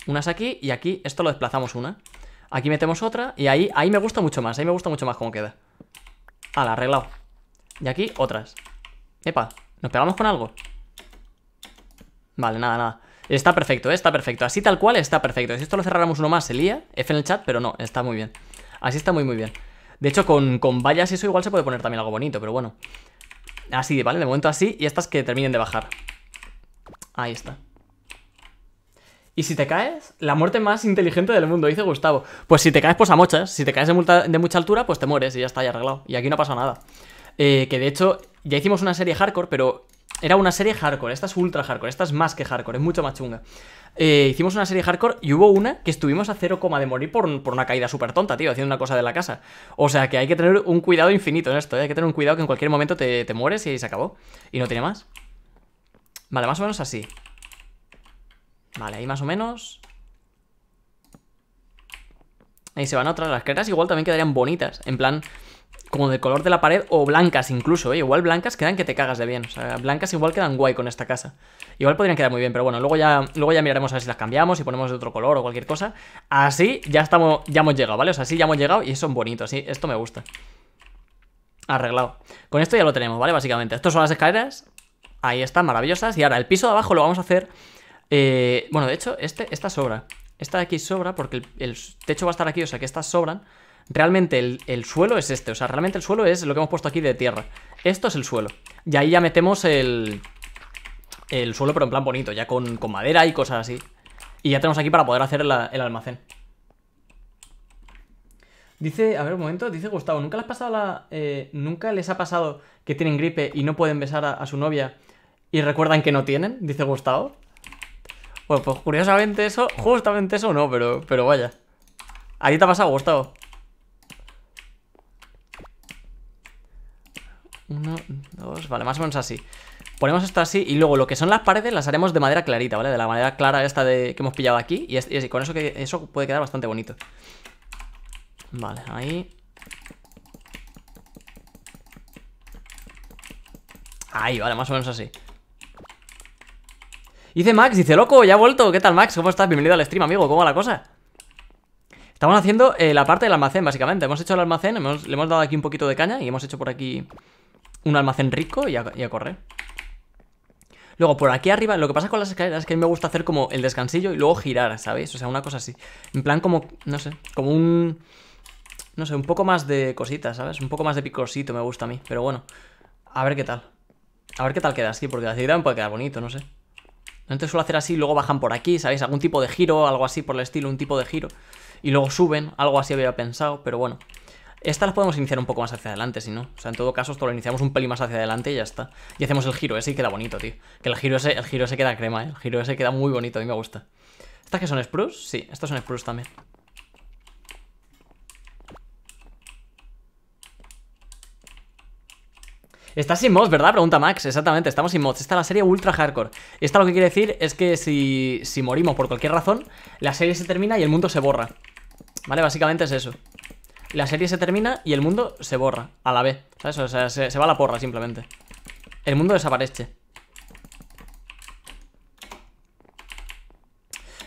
Unas aquí y aquí. Esto lo desplazamos una. Aquí metemos otra y ahí, ahí me gusta mucho más. Ahí me gusta mucho más cómo queda. Ah, arreglado. Y aquí otras. Epa, ¿nos pegamos con algo? Vale, nada, nada. Está perfecto, ¿eh? está perfecto. Así tal cual está perfecto. Si esto lo cerráramos uno más, se lía. F en el chat, pero no, está muy bien. Así está muy, muy bien. De hecho, con, con vallas eso igual se puede poner también algo bonito, pero bueno. Así, ¿vale? De momento así. Y estas que terminen de bajar. Ahí está. Y si te caes, la muerte más inteligente del mundo, dice Gustavo. Pues si te caes, pues a mochas. Si te caes de, mucha altura, pues te mueres y ya está, ya arreglado. Y aquí no pasa nada. Eh, que de hecho, ya hicimos una serie hardcore, pero era una serie hardcore. Esta es ultra hardcore, esta es más que hardcore, es mucho más chunga. Eh, hicimos una serie hardcore y hubo una que estuvimos a cero coma de morir por, una caída súper tonta, tío, haciendo una cosa de la casa. O sea que hay que tener un cuidado infinito en esto, eh, hay que tener un cuidado que en cualquier momento te, te mueres y se acabó. Y no tiene más. Vale, más o menos así. Vale, ahí más o menos. Ahí se van otras. Las cretas igual también quedarían bonitas. En plan, como de color de la pared o blancas incluso, ¿eh? Igual blancas quedan que te cagas de bien. O sea, blancas igual quedan guay con esta casa. Igual podrían quedar muy bien, pero bueno, luego ya, luego ya miraremos a ver si las cambiamos y ponemos de otro color o cualquier cosa. Así ya estamos, ya hemos llegado, ¿vale? O sea, así ya hemos llegado y son bonitos, sí, esto me gusta. Arreglado. Con esto ya lo tenemos, ¿vale? Básicamente. Estas son las escaleras. Ahí están, maravillosas. Y ahora el piso de abajo lo vamos a hacer... Eh, bueno, de hecho, este, esta sobra. Esta de aquí sobra porque el, el techo va a estar aquí, o sea que estas sobran realmente el, suelo es este. O sea, realmente el suelo es lo que hemos puesto aquí de tierra. Esto es el suelo. Y ahí ya metemos el, el suelo, pero en plan bonito, ya con, madera y cosas así. Y ya tenemos aquí para poder hacer el almacén. Dice, a ver un momento, dice Gustavo, ¿nunca les, pasado la, eh, ¿nunca les ha pasado que tienen gripe y no pueden besar a, su novia y recuerdan que no tienen? Dice Gustavo. Bueno, pues curiosamente eso, justamente eso no, pero, pero vaya. ¿A te ha pasado, Gustavo? Uno, dos, vale, más o menos así. Ponemos esto así y luego lo que son las paredes las haremos de madera clarita, ¿vale? De la madera clara esta de, que hemos pillado aquí y, es, con eso, que, eso puede quedar bastante bonito. Vale, ahí. Ahí, vale, más o menos así. Dice Max, dice, loco, ya ha vuelto. ¿Qué tal, Max? ¿Cómo estás? Bienvenido al stream, amigo. ¿Cómo va la cosa? Estamos haciendo eh, la parte del almacén, básicamente. Hemos hecho el almacén, le hemos dado aquí un poquito de caña y hemos hecho por aquí un almacén rico y a, correr. Luego, por aquí arriba, lo que pasa con las escaleras es que a mí me gusta hacer como el descansillo y luego girar, ¿sabéis? O sea, una cosa así. En plan como, no sé, como un... No sé, un poco más de cositas, ¿sabes? Un poco más de picosito me gusta a mí, pero bueno. A ver qué tal. A ver qué tal queda así, porque la ciudad me puede quedar bonito, no sé. Entonces suelo hacer así, luego bajan por aquí, ¿sabéis? Algún tipo de giro, algo así por el estilo, un tipo de giro. Y luego suben, algo así había pensado, pero bueno. Estas las podemos iniciar un poco más hacia adelante, si no. O sea, en todo caso, esto lo iniciamos un pelín más hacia adelante y ya está. Y hacemos el giro ese y queda bonito, tío. Que el giro ese, el giro queda crema, ¿eh? El giro ese queda muy bonito, a mí me gusta. ¿Estas que son Spruce? Sí, estas son Spruce también. Está sin mods, ¿verdad? Pregunta Max, exactamente, estamos sin mods. Esta es la serie ultra hardcore. Esta lo que quiere decir es que si morimos por cualquier razón, la serie se termina y el mundo se borra. ¿Vale? Básicamente es eso la serie se termina y el mundo se borra a la vez, ¿sabes? O sea, se, va a la porra simplemente. El mundo desaparece.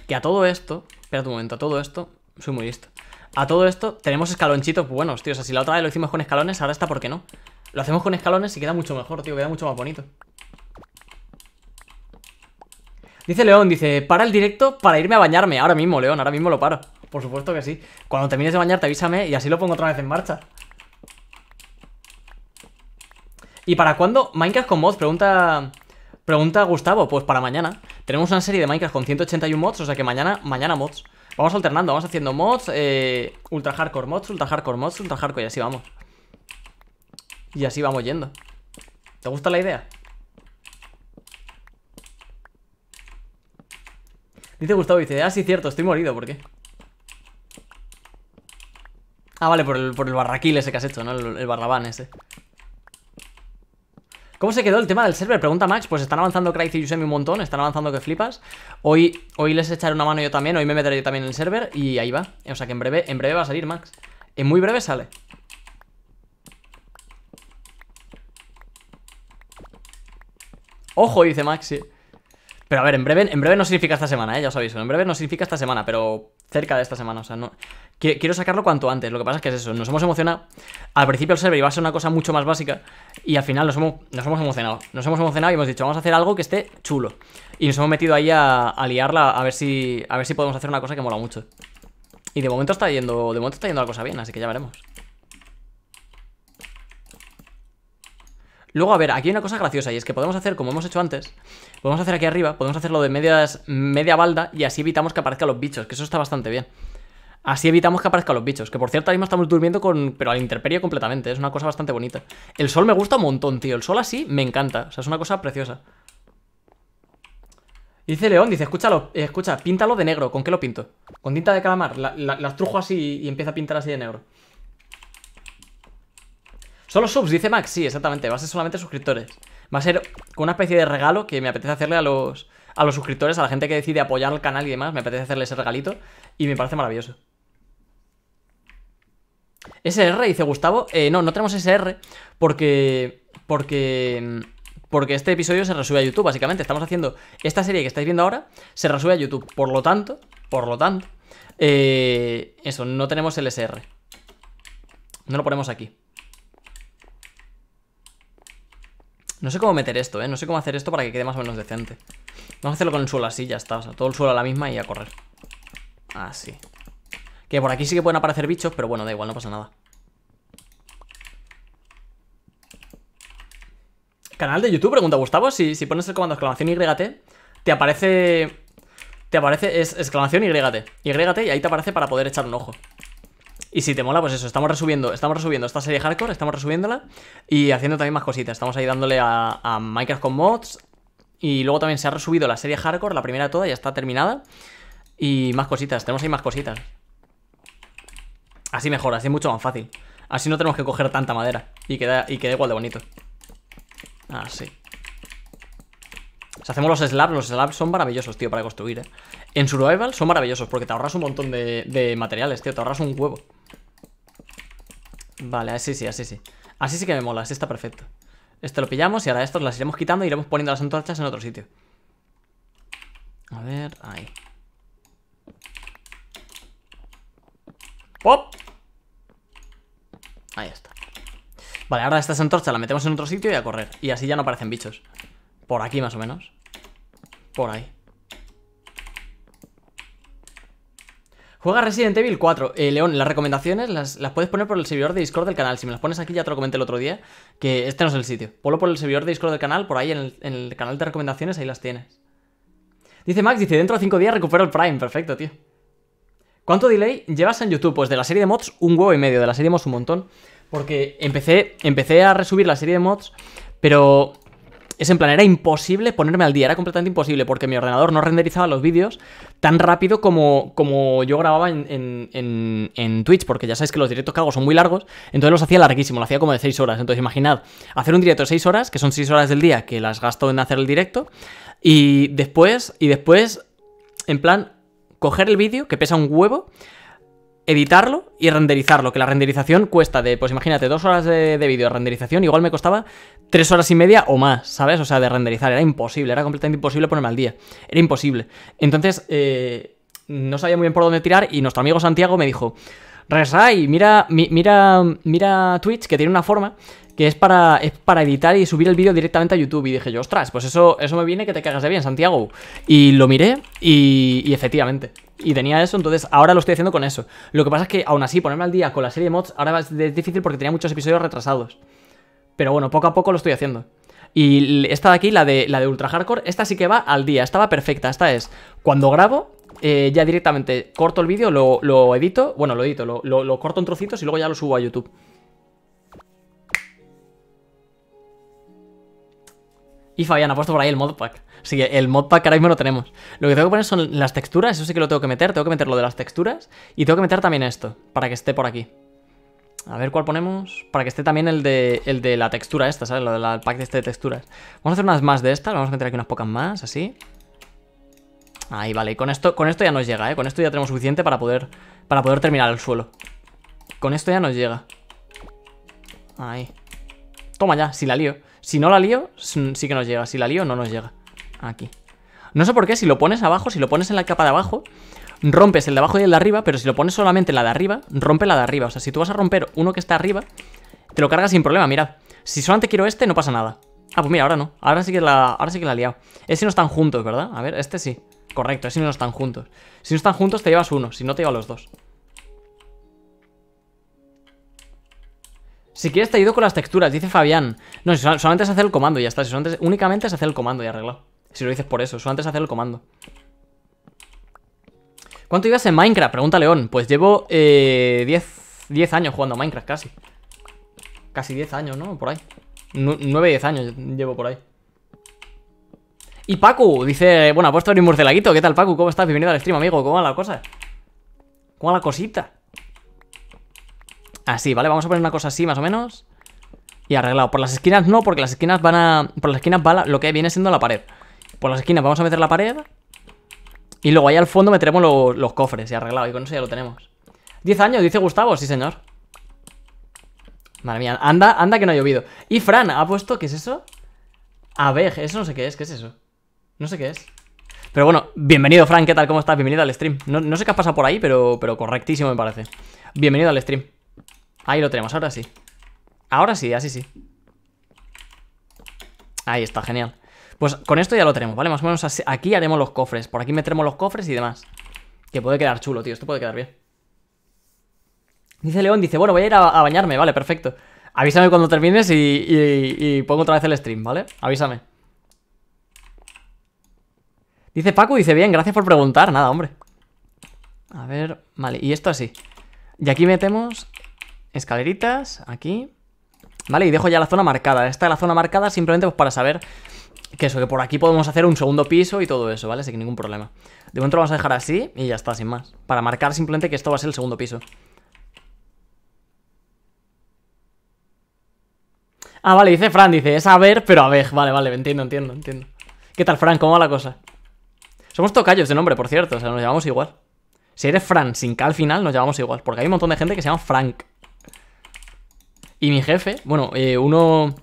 Que a todo esto, espera un momento, a todo esto, soy muy listo. A todo esto tenemos escalonchitos buenos, tío. O sea, si la otra vez lo hicimos con escalones, ahora está por qué no. Lo hacemos con escalones y queda mucho mejor, tío, queda mucho más bonito. Dice León, dice, para el directo para irme a bañarme. Ahora mismo, León, ahora mismo lo paro. Por supuesto que sí. Cuando termines de bañarte, avísame y así lo pongo otra vez en marcha. ¿Y para cuándo Minecraft con mods? Pregunta, pregunta Gustavo. Pues para mañana. Tenemos una serie de Minecraft con 181 mods, o sea que mañana, mañana mods. Vamos alternando, vamos haciendo mods, eh, ultra hardcore mods, ultra hardcore mods, ultra hardcore y así vamos. Y así vamos yendo. ¿Te gusta la idea? Dice Gustavo, dice, ah, sí, cierto, estoy morido, ¿por qué? Ah, vale, por el, por el barraquil ese que has hecho, ¿no? El, barrabán ese. ¿Cómo se quedó el tema del server? Pregunta Max. Pues están avanzando Crazy y Yusemi un montón, están avanzando que flipas. Hoy, hoy les echaré una mano yo también, hoy me meteré yo también en el server y ahí va. O sea que en breve, en breve va a salir Max. En muy breve sale. Ojo, dice Maxi. Pero a ver, en breve, en breve no significa esta semana, ¿eh? ya os aviso. En breve no significa esta semana, pero cerca de esta semana. O sea, no... quiero sacarlo cuanto antes. Lo que pasa es que es eso. Nos hemos emocionado. Al principio el server iba a ser una cosa mucho más básica. Y al final nos hemos, nos hemos emocionado. Nos hemos emocionado y hemos dicho, vamos a hacer algo que esté chulo. Y nos hemos metido ahí a, a liarla a ver, si, a ver si podemos hacer una cosa que mola mucho. Y de momento está yendo, de momento está yendo la cosa bien, así que ya veremos. Luego, a ver, aquí hay una cosa graciosa y es que podemos hacer, como hemos hecho antes, podemos hacer aquí arriba, podemos hacerlo de medias, media balda y así evitamos que aparezcan los bichos, que eso está bastante bien. Así evitamos que aparezcan los bichos, que por cierto ahora mismo estamos durmiendo con, pero al interperio completamente, es una cosa bastante bonita. El sol me gusta un montón, tío, el sol así me encanta, o sea, es una cosa preciosa. Dice León, dice, escúchalo, eh, escucha, píntalo de negro, ¿con qué lo pinto? Con tinta de calamar, las trujo así y empieza a pintar así de negro. Solo subs, dice Max, sí, exactamente. Va a ser solamente suscriptores. Va a ser una especie de regalo que me apetece hacerle a los, a los suscriptores, a la gente que decide apoyar al canal y demás. Me apetece hacerle ese regalito y me parece maravilloso. SR, dice Gustavo. Eh, no, no tenemos SR porque... Porque... Porque este episodio se resuelve a YouTube, básicamente. Estamos haciendo esta serie que estáis viendo ahora, se resuelve a YouTube. Por lo tanto, por lo tanto, eh, eso, no tenemos el SR. No lo ponemos aquí. No sé cómo meter esto, ¿eh? No sé cómo hacer esto para que quede más o menos decente. Vamos a hacerlo con el suelo así, ya está. O sea, todo el suelo a la misma y a correr. Así. Que por aquí sí que pueden aparecer bichos, pero bueno, da igual, no pasa nada. Canal de YouTube, pregunta Gustavo, si, si pones el comando exclamación YT, te aparece... Te aparece, es exclamación y YT y ahí te aparece para poder echar un ojo. Y si te mola, pues eso, estamos resubiendo, estamos esta serie hardcore, estamos resubiéndola y haciendo también más cositas. Estamos ahí dándole a, a Minecraft con mods. Y luego también se ha resubido la serie hardcore, la primera toda ya está terminada. Y más cositas, tenemos ahí más cositas. Así mejor, así mucho más fácil. Así no tenemos que coger tanta madera. Y queda, y igual de bonito. Así. Ah, hacemos los slabs, los slabs son maravillosos, tío, para construir, eh. En survival son maravillosos porque te ahorras un montón de, de materiales, tío, te ahorras un huevo. Vale, así sí, así sí. Así sí que me mola, así está perfecto. Este lo pillamos y ahora estos las iremos quitando y iremos poniendo las antorchas en otro sitio. A ver, ahí. ¡Pop! Ahí está. Vale, ahora estas antorchas las metemos en otro sitio y a correr. Y así ya no aparecen bichos. Por aquí más o menos. Por ahí. Juega Resident Evil 4. Eh, León, las recomendaciones las, puedes poner por el servidor de Discord del canal. Si me las pones aquí, ya te lo comenté el otro día, que este no es el sitio. Ponlo por el servidor de Discord del canal, por ahí en el, canal de recomendaciones, ahí las tienes. Dice Max, dice, dentro de 5 días recupero el Prime. Perfecto, tío. ¿Cuánto delay llevas en YouTube? Pues de la serie de mods, un huevo y medio. De la serie de mods, un montón. Porque empecé, empecé a resubir la serie de mods, pero es en plan, era imposible ponerme al día, era completamente imposible porque mi ordenador no renderizaba los vídeos tan rápido como, como yo grababa en, en, en, Twitch, porque ya sabéis que los directos que hago son muy largos, entonces los hacía larguísimo, lo hacía como de 6 horas. Entonces imaginad, hacer un directo de 6 horas, que son 6 horas del día que las gasto en hacer el directo, y después, y después, en plan, coger el vídeo, que pesa un huevo, editarlo y renderizarlo, que la renderización cuesta de, pues imagínate, dos horas de, de vídeo de renderización, igual me costaba tres horas y media o más, ¿sabes? O sea, de renderizar. Era imposible, era completamente imposible ponerme al día. Era imposible. Entonces, eh, no sabía muy bien por dónde tirar y nuestro amigo Santiago me dijo, Resai, mira, mira, mira Twitch, que tiene una forma que es para, es para editar y subir el vídeo directamente a YouTube. Y dije yo, ostras, pues eso, eso me viene que te cagas de bien, Santiago. Y lo miré y, y, efectivamente. Y tenía eso, entonces ahora lo estoy haciendo con eso. Lo que pasa es que aún así, ponerme al día con la serie de mods ahora es difícil porque tenía muchos episodios retrasados. Pero bueno, poco a poco lo estoy haciendo. Y esta de aquí, la de, la de ultra hardcore, esta sí que va al día, Estaba perfecta. Esta es cuando grabo, eh, ya directamente corto el vídeo, lo, edito, bueno, lo edito, lo, corto en trocitos y luego ya lo subo a YouTube. Y Fabián ha puesto por ahí el modpack. que el modpack ahora mismo lo tenemos. Lo que tengo que poner son las texturas, eso sí que lo tengo que meter. Tengo que meter lo de las texturas y tengo que meter también esto, para que esté por aquí. A ver cuál ponemos. Para que esté también el de, el de la textura esta, ¿sabes? Lo del pack de este de texturas. Vamos a hacer unas más de estas. Vamos a meter aquí unas pocas más, así. Ahí, vale. Y con esto, con esto ya nos llega, ¿eh? Con esto ya tenemos suficiente para poder, para poder terminar el suelo. Con esto ya nos llega. Ahí. Toma ya, si la lío. Si no la lío, sí que nos llega. Si la lío, no nos llega. Aquí. No sé por qué, si lo pones abajo, si lo pones en la capa de abajo, rompes el de abajo y el de arriba, pero si lo pones solamente la de arriba, rompe la de arriba. O sea, si tú vas a romper uno que está arriba, te lo cargas sin problema, mirad. Si solamente quiero este, no pasa nada. Ah, pues mira, ahora no. Ahora sí que la, ahora sí que la he liado. si no están juntos, ¿verdad? A ver, este sí. Correcto, si no están juntos. Si no están juntos, te llevas uno. Si no, te llevas los dos. Si quieres te ayudo con las texturas, dice Fabián. No, si solamente es hacer el comando y ya está. Si solamente, únicamente es hacer el comando y arreglado. Si lo dices por eso, solamente es hacer el comando. ¿Cuánto llevas en Minecraft? Pregunta León. Pues llevo 10 eh, años jugando a Minecraft casi. Casi 10 años, ¿no? Por ahí. 9, 10 años llevo por ahí. Y Paco dice, bueno, ha puesto un murcelaguito. ¿Qué tal, Paco? ¿Cómo estás? Bienvenido al stream, amigo. ¿Cómo va la cosa? ¿Cómo va la cosita? Así, ah, ¿vale? Vamos a poner una cosa así, más o menos. Y arreglado. Por las esquinas no, porque las esquinas van a... Por las esquinas va lo que viene siendo la pared. Por las esquinas vamos a meter la pared. Y luego ahí al fondo meteremos los cofres y arreglado. Y con eso ya lo tenemos. 10 años, dice Gustavo. Sí, señor. Madre mía, anda, anda que no ha llovido. Y Fran ha puesto, ¿qué es eso? ver, eso no sé qué es, ¿qué es eso? No sé qué es. Pero bueno, bienvenido Fran, ¿qué tal? ¿Cómo estás? Bienvenido al stream. No, sé qué ha pasado por ahí, pero, pero correctísimo me parece. Bienvenido al stream. Ahí lo tenemos, ahora sí. Ahora sí, así sí. Ahí está, genial. Pues con esto ya lo tenemos, ¿vale? Más o menos aquí haremos los cofres. Por aquí metremos los cofres y demás. Que puede quedar chulo, tío. Esto puede quedar bien. Dice León, dice, bueno, voy a ir a, bañarme. Vale, perfecto. Avísame cuando termines y, y, y, pongo otra vez el stream, ¿vale? Avísame. Dice Paco, dice, bien, gracias por preguntar. Nada, hombre. A ver, vale, y esto así. Y aquí metemos escaleritas, aquí. Vale, y dejo ya la zona marcada. Esta es la zona marcada simplemente pues, para saber que eso, que por aquí podemos hacer un segundo piso y todo eso, ¿vale? Así que ningún problema. De momento lo vamos a dejar así y ya está, sin más. Para marcar simplemente que esto va a ser el segundo piso. Ah, vale, dice Fran, dice, es a ver, pero a ver. Vale, vale, entiendo, entiendo, entiendo. ¿Qué tal, Fran? ¿Cómo va la cosa? Somos tocayos de nombre, por cierto, o sea, nos llamamos igual. Si eres Fran sin K al final, nos llamamos igual, porque hay un montón de gente que se llama Frank. Y mi jefe, bueno, eh, uno,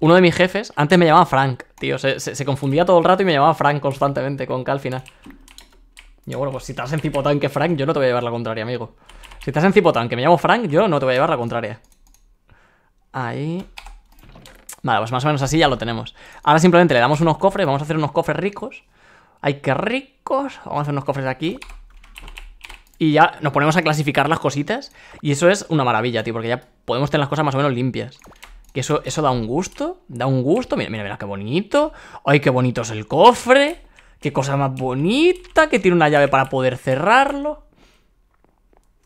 uno de mis jefes antes me llamaba Frank tío. Se, confundía todo el rato y me llamaba Frank constantemente con K al final. Yo, bueno, pues si estás en Zipotán que Frank, yo no te voy a llevar la contraria, amigo. Si estás en Zipotán que me llamo Frank, yo no te voy a llevar la contraria. Ahí. Vale, pues más o menos así ya lo tenemos. Ahora simplemente le damos unos cofres, vamos a hacer unos cofres ricos. Ay, qué ricos. Vamos a hacer unos cofres aquí. Y ya nos ponemos a clasificar las cositas. Y eso es una maravilla, tío, porque ya podemos tener las cosas más o menos limpias. Que eso, da un gusto, da un gusto. Mira, mira, mira, qué bonito. Ay, qué bonito es el cofre. Qué cosa más bonita, que tiene una llave para poder cerrarlo.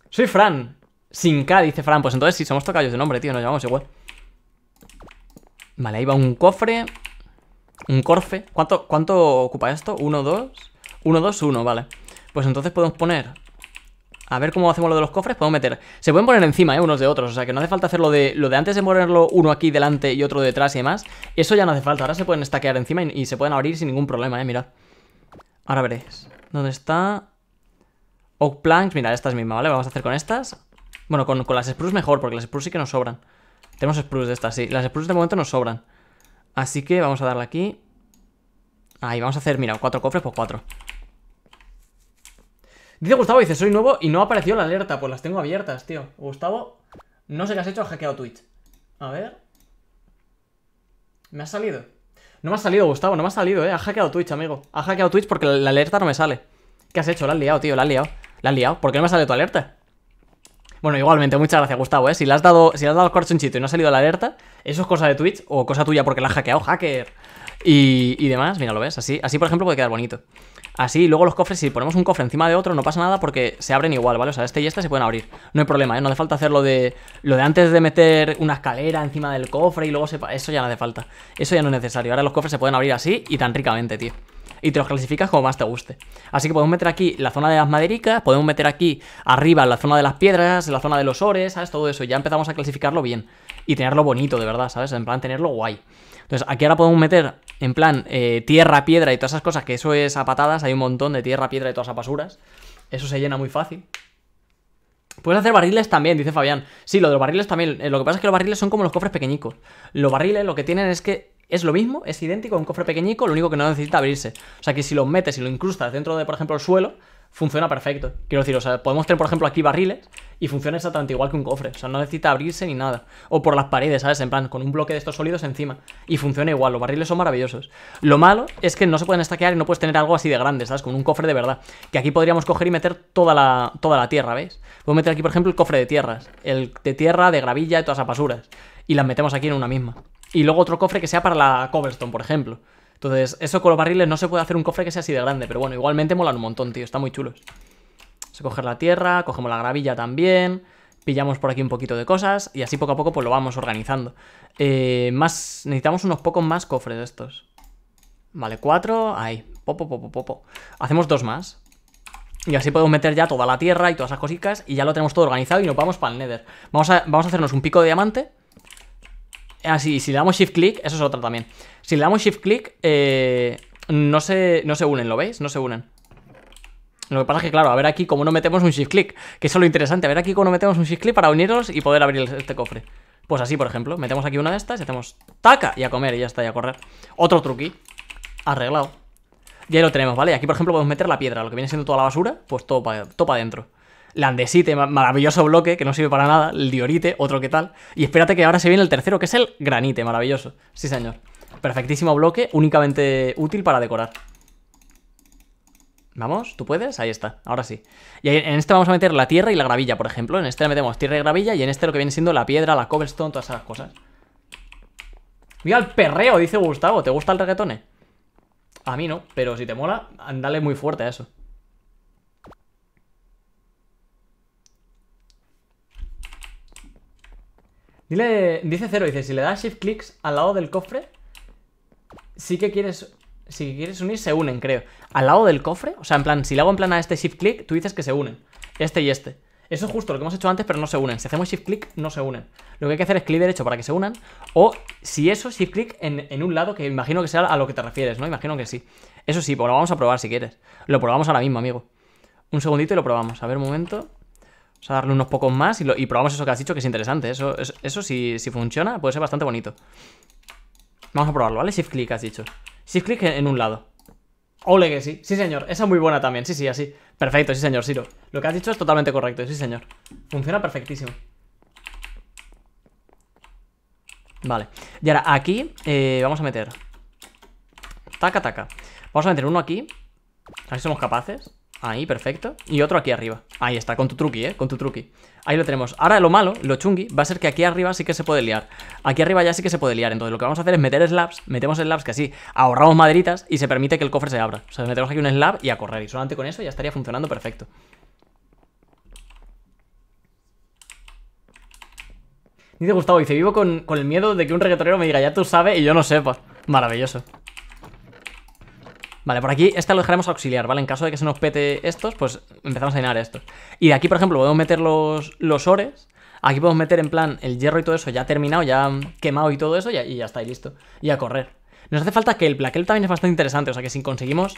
Soy Fran. Sin K, dice Fran. Pues entonces si somos tocayos de nombre, tío. Nos llamamos igual. Vale, ahí va un cofre. Un corfe. ¿Cuánto, cuánto ocupa esto? Uno, dos. Uno, dos, uno, vale. Pues entonces podemos poner a ver cómo hacemos lo de los cofres. Puedo meter. Se pueden poner encima, ¿eh? Unos de otros. O sea, que no hace falta hacer lo de, lo de antes de ponerlo uno aquí delante y otro detrás y demás. Eso ya no hace falta. Ahora se pueden stackear encima y, se pueden abrir sin ningún problema, ¿eh? Mirad. Ahora veréis. ¿Dónde está? Oak planks. Mirad, estas mismas, ¿vale? Vamos a hacer con estas. Bueno, con, las spruce mejor, porque las spruce sí que nos sobran. Tenemos spruce de estas, sí. Las spruce de momento nos sobran. Así que vamos a darle aquí. Ahí, vamos a hacer, mira, cuatro cofres por pues cuatro. Dice Gustavo, dice, soy nuevo y no ha aparecido la alerta. Pues las tengo abiertas, tío. Gustavo, no sé qué has hecho, has hackeado Twitch. A ver. ¿Me ha salido? No me ha salido, Gustavo, no me ha salido, eh. Ha hackeado Twitch, amigo. Ha hackeado Twitch porque la alerta no me sale. ¿Qué has hecho? La has liado, tío, la has liado. La has liado. ¿Por qué no me salido tu alerta? Bueno, igualmente, muchas gracias, Gustavo, eh. Si le has dado, si has dado el corchonchito y no ha salido la alerta, eso es cosa de Twitch o cosa tuya porque la has hackeado, hacker. Y, y demás, mira, lo ves. Así, así, por ejemplo, puede quedar bonito así. luego los cofres, si ponemos un cofre encima de otro, no pasa nada porque se abren igual, ¿vale? O sea, este y este se pueden abrir. No hay problema, ¿eh? No hace falta hacer lo de, lo de antes de meter una escalera encima del cofre y luego se... Eso ya no hace falta. Eso ya no es necesario. Ahora los cofres se pueden abrir así y tan ricamente, tío y te los clasificas como más te guste. Así que podemos meter aquí la zona de las madericas, podemos meter aquí arriba la zona de las piedras, la zona de los ores, ¿sabes? Todo eso. Ya empezamos a clasificarlo bien y tenerlo bonito, de verdad, ¿sabes? En plan, tenerlo guay. Entonces, aquí ahora podemos meter en plan eh, tierra, piedra y todas esas cosas, que eso es a patadas, hay un montón de tierra, piedra y todas esas basuras. Eso se llena muy fácil. Puedes hacer barriles también, dice Fabián. Sí, lo de los barriles también. Eh, lo que pasa es que los barriles son como los cofres pequeñicos. Los barriles lo que tienen es que es lo mismo, es idéntico a un cofre pequeñico, lo único que no necesita abrirse. O sea que si lo metes y lo incrustas dentro de, por ejemplo, el suelo, funciona perfecto. Quiero decir, o sea, podemos tener, por ejemplo, aquí barriles y funciona exactamente igual que un cofre. O sea, no necesita abrirse ni nada. O por las paredes, ¿sabes? En plan, con un bloque de estos sólidos encima. Y funciona igual, los barriles son maravillosos. Lo malo es que no se pueden estaquear y no puedes tener algo así de grande, ¿sabes? Con un cofre de verdad. Que aquí podríamos coger y meter toda la, toda la tierra, ¿veis? Puedo meter aquí, por ejemplo, el cofre de tierras. El de tierra, de gravilla y todas esas basuras. Y las metemos aquí en una misma. Y luego otro cofre que sea para la Coverstone, por ejemplo. Entonces, eso con los barriles no se puede hacer un cofre que sea así de grande, pero bueno, igualmente molan un montón, tío, está muy chulos. Vamos a coger la tierra, cogemos la gravilla también, pillamos por aquí un poquito de cosas y así poco a poco pues lo vamos organizando. Eh, más, necesitamos unos pocos más cofres de estos. Vale, cuatro, ahí, popo, popo, popo. Hacemos dos más. Y así podemos meter ya toda la tierra y todas esas cositas y ya lo tenemos todo organizado y nos vamos para el Nether. Vamos a, vamos a hacernos un pico de diamante Así, ah, si le damos shift click, eso es otra también. Si le damos shift click, eh, no, se, no se unen, ¿lo veis? No se unen. Lo que pasa es que, claro, a ver aquí cómo no metemos un shift click, que eso es lo interesante, a ver aquí cómo no metemos un shift click para unirlos y poder abrir este cofre. Pues así, por ejemplo, metemos aquí una de estas y hacemos taca y a comer y ya está, y a correr. Otro truqui, arreglado. Y ahí lo tenemos, ¿vale? aquí, por ejemplo, podemos meter la piedra, lo que viene siendo toda la basura, pues todo para adentro. Landesite, maravilloso bloque que no sirve para nada. El diorite, otro que tal. Y espérate que ahora se viene el tercero, que es el granite, maravilloso. Sí, señor. Perfectísimo bloque, únicamente útil para decorar. Vamos, ¿tú puedes? Ahí está, ahora sí. Y en este vamos a meter la tierra y la gravilla, por ejemplo. En este le metemos tierra y gravilla y en este lo que viene siendo la piedra, la cobblestone, todas esas cosas. Mira el perreo, dice Gustavo. ¿Te gusta el reggaetone? A mí no, pero si te mola, andale muy fuerte a eso. Dile, dice cero, dice, si le das shift clicks al lado del cofre, sí que quieres... Si quieres unir, se unen, creo. Al lado del cofre, o sea, en plan, si le hago en plan a este shift click, tú dices que se unen. Este y este. Eso es justo lo que hemos hecho antes, pero no se unen. Si hacemos shift click, no se unen. Lo que hay que hacer es clic derecho para que se unan. O si eso, shift click en, en, un lado, que imagino que sea a lo que te refieres, ¿no? Imagino que sí. Eso sí, pues lo vamos a probar si quieres. Lo probamos ahora mismo, amigo. Un segundito y lo probamos. A ver, un momento. Vamos a darle unos pocos más y, lo, y probamos eso que has dicho, que es interesante. Eso, eso, si, funciona, puede ser bastante bonito. Vamos a probarlo, ¿vale? Shift click, has dicho. Shift click en, un lado. Ole que sí. Sí, señor. Esa es muy buena también. Sí, sí, así. Perfecto, sí, señor, Siro. Lo que has dicho es totalmente correcto, sí, señor. Funciona perfectísimo. Vale. Y ahora aquí eh, vamos a meter... Taca, taca. Vamos a meter uno aquí. A ver si somos capaces. Ahí, perfecto. Y otro aquí arriba. Ahí está, con tu truqui, ¿eh? Con tu truqui. Ahí lo tenemos. Ahora lo malo, lo chungi, va a ser que aquí arriba sí que se puede liar. Aquí arriba ya sí que se puede liar. Entonces lo que vamos a hacer es meter slabs, metemos slabs que así ahorramos maderitas y se permite que el cofre se abra. O sea, metemos aquí un slab y a correr. Y solamente con eso ya estaría funcionando perfecto. Dice Gustavo, dice, vivo con, el miedo de que un reggaetonero me diga, ya tú sabes y yo no sepa. Maravilloso. Vale, por aquí esta lo dejaremos auxiliar, ¿vale? En caso de que se nos pete estos, pues empezamos a llenar estos. Y de aquí, por ejemplo, podemos meter los, los ores. Aquí podemos meter en plan el hierro y todo eso ya terminado, ya quemado y todo eso, y, ya está, y listo. Y a correr. Nos hace falta que el plaquel también es bastante interesante, o sea que si conseguimos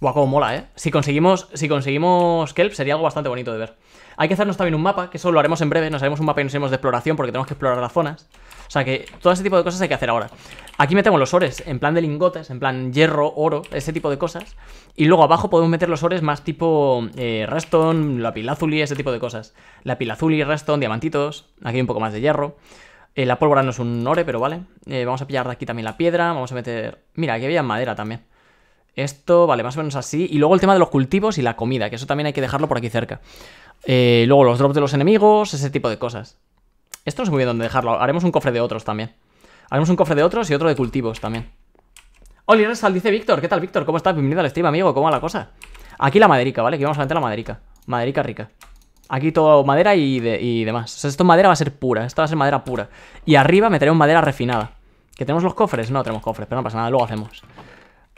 Buah, mola, ¿eh? Si conseguimos, si conseguimos Kelp sería algo bastante bonito de ver. Hay que hacernos también un mapa, que eso lo haremos en breve, nos haremos un mapa y nos iremos de exploración porque tenemos que explorar las zonas. O sea que todo ese tipo de cosas hay que hacer ahora. Aquí metemos los ores, en plan de lingotes, en plan hierro, oro, ese tipo de cosas. Y luego abajo podemos meter los ores más tipo eh, la lapilazuli, ese tipo de cosas. Lapilazuli, reston, diamantitos, aquí hay un poco más de hierro. Eh, la pólvora no es un ore, pero vale. Eh, vamos a pillar de aquí también la piedra, vamos a meter... Mira, aquí había madera también. Esto, vale, más o menos así. Y luego el tema de los cultivos y la comida, que eso también hay que dejarlo por aquí cerca. Eh, luego los drops de los enemigos, ese tipo de cosas. Esto no sé muy bien dónde dejarlo. Haremos un cofre de otros también. Haremos un cofre de otros y otro de cultivos también. Oli Resal dice Víctor. ¿Qué tal, Víctor? ¿Cómo estás? Bienvenido al stream, amigo. ¿Cómo va la cosa? Aquí la maderica, ¿vale? Aquí vamos a meter la maderica. Maderica rica. Aquí todo madera y, demás. O sea, esto madera va a ser pura. Esto va a ser madera pura. Y arriba meteremos madera refinada. ¿Que tenemos los cofres? No tenemos cofres, pero no pasa nada. Luego hacemos.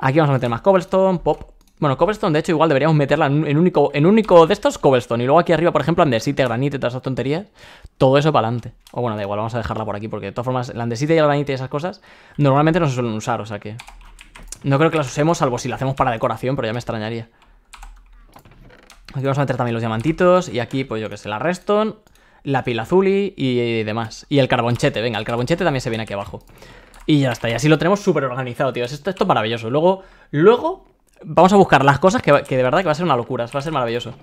Aquí vamos a meter más cobblestone, pop. Bueno, cobblestone, de hecho, igual deberíamos meterla en, único, en único de estos, cobblestone. Y luego aquí arriba, por ejemplo, andesite, granite, todas esas tonterías. Todo eso para adelante. O bueno, da igual, vamos a dejarla por aquí, porque de todas formas, la andesite y el granite y esas cosas normalmente no se suelen usar, o sea que... No creo que las usemos, salvo si la hacemos para decoración, pero ya me extrañaría. Aquí vamos a meter también los diamantitos. Y aquí, pues yo que sé, la redstone, la pila azul y, y demás. Y el carbonchete, venga, el carbonchete también se viene aquí abajo. Y ya está, y así lo tenemos súper organizado, tío. Esto, esto, es maravilloso. Luego, luego vamos a buscar las cosas que, de verdad que va a ser una locura, va a ser maravilloso.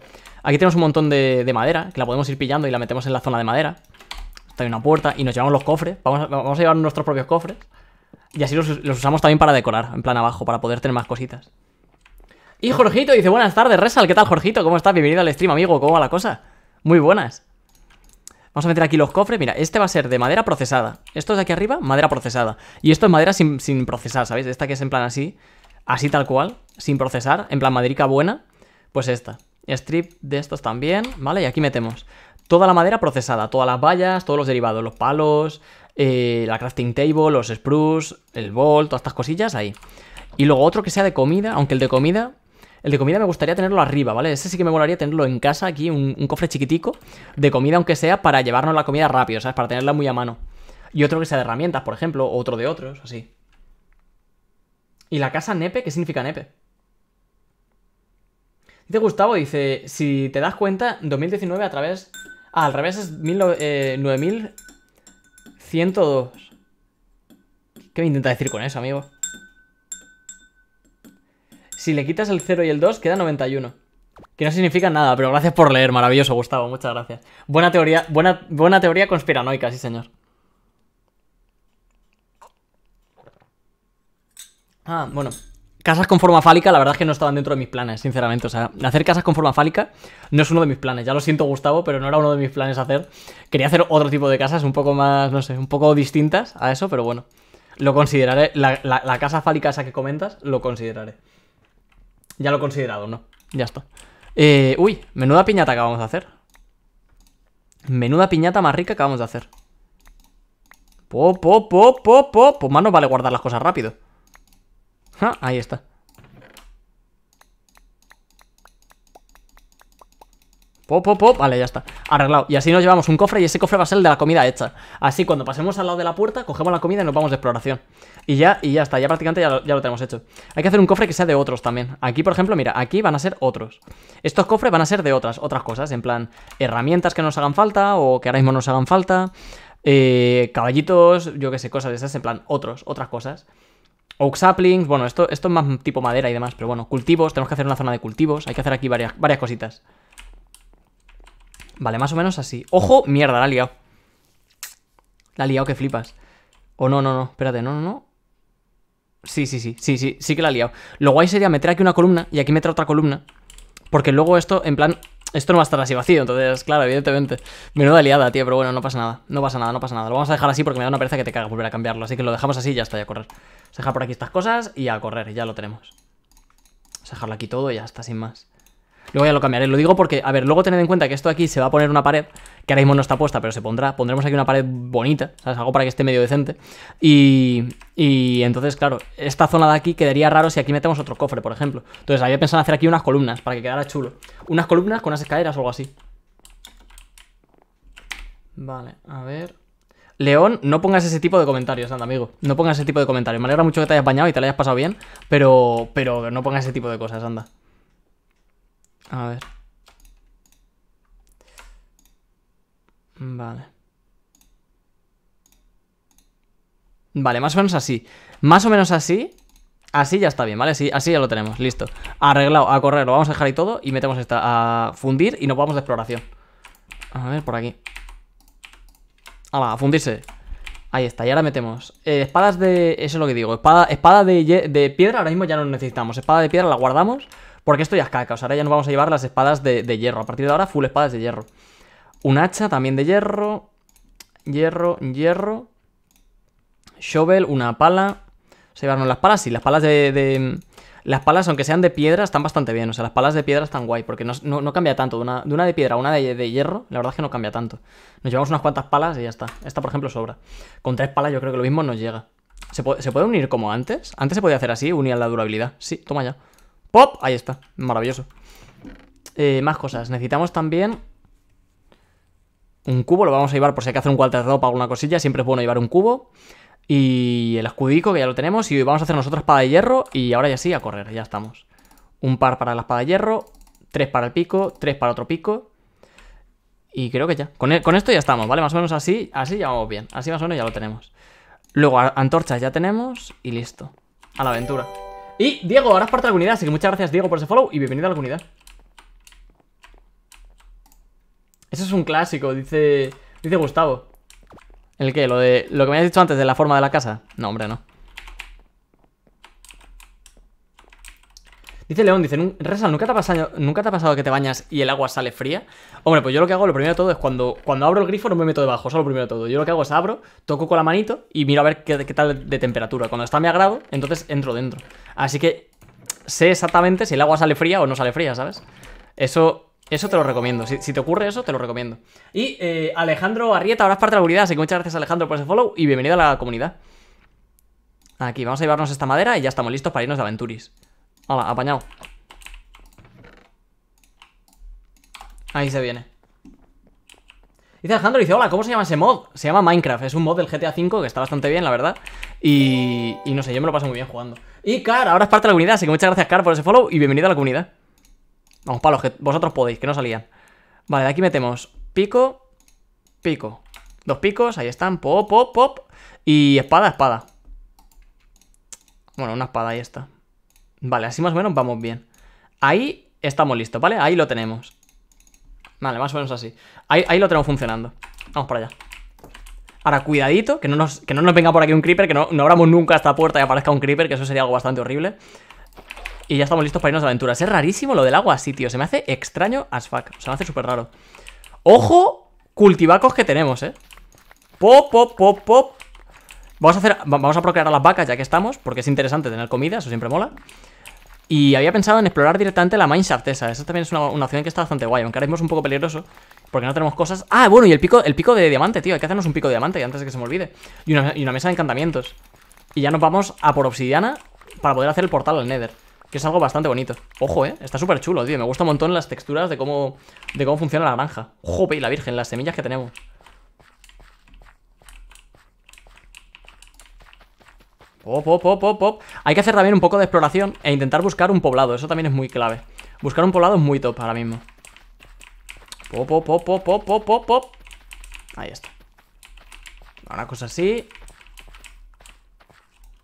Aquí tenemos un montón de, madera, que la podemos ir pillando y la metemos en la zona de madera. Está una puerta y nos llevamos los cofres. Vamos a, vamos a llevar nuestros propios cofres. Y así los, los, usamos también para decorar, en plan abajo, para poder tener más cositas. Y Jorgito dice, buenas tardes, Resal. ¿Qué tal, Jorgito? ¿Cómo estás? Bienvenido al stream, amigo. ¿Cómo va la cosa? Muy buenas. Vamos a meter aquí los cofres. Mira, este va a ser de madera procesada. Esto de aquí arriba, madera procesada. Y esto es madera sin, procesar, ¿sabéis? Esta que es en plan así, así tal cual, sin procesar, en plan maderica buena. Pues esta. Strip de estos también, ¿vale? Y aquí metemos toda la madera procesada, todas las vallas, todos los derivados, los palos, eh, la crafting table, los spruce, el bol, todas estas cosillas ahí. Y luego otro que sea de comida, aunque el de comida el de comida me gustaría tenerlo arriba, ¿vale? Ese sí que me molaría tenerlo en casa, aquí, un, cofre chiquitico de comida, aunque sea para llevarnos la comida rápido, ¿sabes? Para tenerla muy a mano. Y otro que sea de herramientas, por ejemplo, otro de otros, así. ¿Y la casa nepe? ¿Qué significa nepe? Dice Gustavo, dice, si te das cuenta, 2019 a través... Ah, al revés es 9102. Eh, ¿Qué me intenta decir con eso, amigo? Si le quitas el 0 y el 2, queda 91. Que no significa nada, pero gracias por leer, maravilloso, Gustavo, muchas gracias. Buena teoría, buena, teoría conspiranoica, sí señor. Ah, bueno. Casas con forma fálica, la verdad es que no estaban dentro de mis planes, sinceramente. O sea, hacer casas con forma fálica no es uno de mis planes. Ya lo siento, Gustavo, pero no era uno de mis planes hacer. Quería hacer otro tipo de casas, un poco más, no sé, un poco distintas a eso, pero bueno. Lo consideraré. la casa fálica esa que comentas, lo consideraré. Ya lo he considerado, ¿no? Ya está. Eh, uy, menuda piñata que acabamos de hacer. Menuda piñata más rica que acabamos de hacer. Po, po, po, po, po. Pues más nos vale guardar las cosas rápido. Ah, ahí está. Pop, pop, pop. Vale, ya está. Arreglado. Y así nos llevamos un cofre y ese cofre va a ser el de la comida hecha. Así cuando pasemos al lado de la puerta, cogemos la comida y nos vamos de exploración. Y ya, y ya está. Ya prácticamente ya lo, ya lo tenemos hecho. Hay que hacer un cofre que sea de otros también. Aquí, por ejemplo, mira, aquí van a ser otros. Estos cofres van a ser de otras, otras cosas. En plan, herramientas que nos hagan falta o que ahora mismo nos hagan falta. Eh, caballitos, yo qué sé, cosas de esas. En plan, otros, otras cosas. Oak saplings, bueno, esto, esto es más tipo madera y demás, pero bueno, cultivos, tenemos que hacer una zona de cultivos, hay que hacer aquí varias, varias cositas. Vale, más o menos así. ¡Ojo! Mierda, la ha liado. La ha liado que flipas. O no, no, no. Espérate, no, no, no. Sí, sí, sí, sí, sí, sí que la ha liado. Lo guay sería meter aquí una columna y aquí meter otra columna. Porque luego esto, en plan, esto no va a estar así vacío, entonces, claro, evidentemente. Menuda liada, tío, pero bueno, no pasa nada. No pasa nada, no pasa nada. Lo vamos a dejar así porque me da una pereza que te caga volver a cambiarlo. Así que lo dejamos así y ya está, ya a correr. Vamos a dejar por aquí estas cosas y a correr, ya lo tenemos. Vamos a dejarlo aquí todo y ya está, sin más. Luego ya lo cambiaré. Lo digo porque, a ver, luego tened en cuenta que esto aquí se va a poner una pared, que ahora mismo no está puesta, pero se pondrá. Pondremos aquí una pared bonita, ¿sabes? Algo para que esté medio decente. Y, y entonces, claro, esta zona de aquí quedaría raro si aquí metemos otro cofre, por ejemplo. Entonces había pensado hacer aquí unas columnas, para que quedara chulo. Unas columnas con unas escaleras o algo así. Vale, a ver... León, no pongas ese tipo de comentarios, anda, amigo. No pongas ese tipo de comentarios. Me alegra mucho que te hayas bañado y te lo hayas pasado bien, pero, pero no pongas ese tipo de cosas, anda. A ver. Vale. Vale, más o menos así. Más o menos así. Así ya está bien, ¿vale? Así, así ya lo tenemos, listo. Arreglado, a correr, lo vamos a dejar ahí todo y metemos esta a fundir y nos vamos de exploración. A ver, por aquí. a fundirse. Ahí está, y ahora metemos eh, espadas de... Eso es lo que digo, espada, espada de, de piedra ahora mismo ya no necesitamos. Espada de piedra la guardamos porque esto ya es caca, ahora ya nos vamos a llevar las espadas de, hierro. A partir de ahora, full espadas de hierro. Un hacha también de hierro. Hierro, hierro. Shovel, una pala. Se llevaron las palas, sí, las palas de, Las palas, aunque sean de piedra, están bastante bien. O sea, las palas de piedra están guay, porque no, cambia tanto. De una, de piedra a una de, hierro, la verdad es que no cambia tanto. Nos llevamos unas cuantas palas y ya está. Esta, por ejemplo, sobra. Con tres palas yo creo que lo mismo nos llega. ¿Se, puede, ¿se puede unir como antes? Antes se podía hacer así, unir la durabilidad. Sí, toma ya. ¡Pop! Ahí está, maravilloso eh, Más cosas, necesitamos también Un cubo, lo vamos a llevar por si hay que hacer un cuarto de o alguna cosilla Siempre es bueno llevar un cubo Y el escudico, que ya lo tenemos Y vamos a hacer nosotros espada de hierro Y ahora ya sí, a correr, ya estamos Un par para la espada de hierro Tres para el pico, tres para otro pico y creo que ya. Con, e, con, esto ya estamos, ¿vale? Más o menos así, así ya vamos bien. Así más o menos ya lo tenemos. Luego, antorchas ya tenemos y listo. A la aventura. Y Diego, ahora es parte de la comunidad, así que muchas gracias Diego por ese follow y bienvenido a la comunidad. Eso es un clásico, dice, dice Gustavo. ¿El qué? ¿Lo, de, ¿Lo que me habías dicho antes de la forma de la casa? No, hombre, no. Dice León, dice, Resal, ¿nunca te, ha pasado, ¿nunca te ha pasado que te bañas y el agua sale fría? Hombre, pues yo lo que hago, lo primero de todo es cuando, cuando abro el grifo no me meto debajo, eso es lo primero de todo. Yo lo que hago es abro, toco con la manito y miro a ver qué, qué tal de temperatura. Cuando está a mi agrado, entonces entro dentro. Así que sé exactamente si el agua sale fría o no sale fría, ¿sabes? Eso eso te lo recomiendo. Si, te ocurre eso, te lo recomiendo. Y eh, Alejandro Arrieta, ahora es parte de la comunidad. Así que muchas gracias, Alejandro, por ese follow y bienvenido a la comunidad. Aquí, vamos a llevarnos esta madera y ya estamos listos para irnos de aventuris. Hola, apañado. Ahí se viene. Dice Alejandro, dice, hola, ¿cómo se llama ese mod? Se llama Minecraft, es un mod del GTA V que está bastante bien, la verdad. Y, y no sé, yo me lo paso muy bien jugando. Y Car, ahora es parte de la comunidad, así que muchas gracias Car por ese follow y bienvenido a la comunidad. Vamos, para los que vosotros podéis, que no salían. Vale, de aquí metemos pico, pico. Dos picos, ahí están, pop, pop, pop. Y espada, espada. Bueno, una espada, ahí está. Vale, así más o menos vamos bien. Ahí estamos listos, ¿vale? Ahí lo tenemos. Vale, más o menos así. Ahí, ahí lo tenemos funcionando. Vamos para allá. Ahora, cuidadito, que no nos, que no nos venga por aquí un creeper, que no, no abramos nunca esta puerta y aparezca un creeper, que eso sería algo bastante horrible. Y ya estamos listos para irnos a aventuras. Es rarísimo lo del agua así, tío. Se me hace extraño as fuck. Se me hace súper raro. ¡Ojo! Cultivacos que tenemos, ¿eh? Pop, pop, pop, pop. Vamos a hacer, vamos a procrear a las vacas ya que estamos, porque es interesante tener comida, eso siempre mola. Y había pensado en explorar directamente la mineshaft esa. Esa también es una, opción que está bastante guay, aunque ahora mismo es un poco peligroso, porque no tenemos cosas... Ah, bueno, y el pico, el pico de diamante, tío, hay que hacernos un pico de diamante antes de que se me olvide. Y una, mesa de encantamientos. Y ya nos vamos a por obsidiana para poder hacer el portal al nether. Que es algo bastante bonito. Ojo, eh. Está súper chulo, tío. Me gusta un montón las texturas de cómo, de cómo funciona la granja. Jope, y la virgen, las semillas que tenemos. Pop, pop, pop, pop, pop. Hay que hacer también un poco de exploración e intentar buscar un poblado. Eso también es muy clave. Buscar un poblado es muy top ahora mismo. Pop, pop, pop, pop, pop, pop, Ahí está. Una cosa así.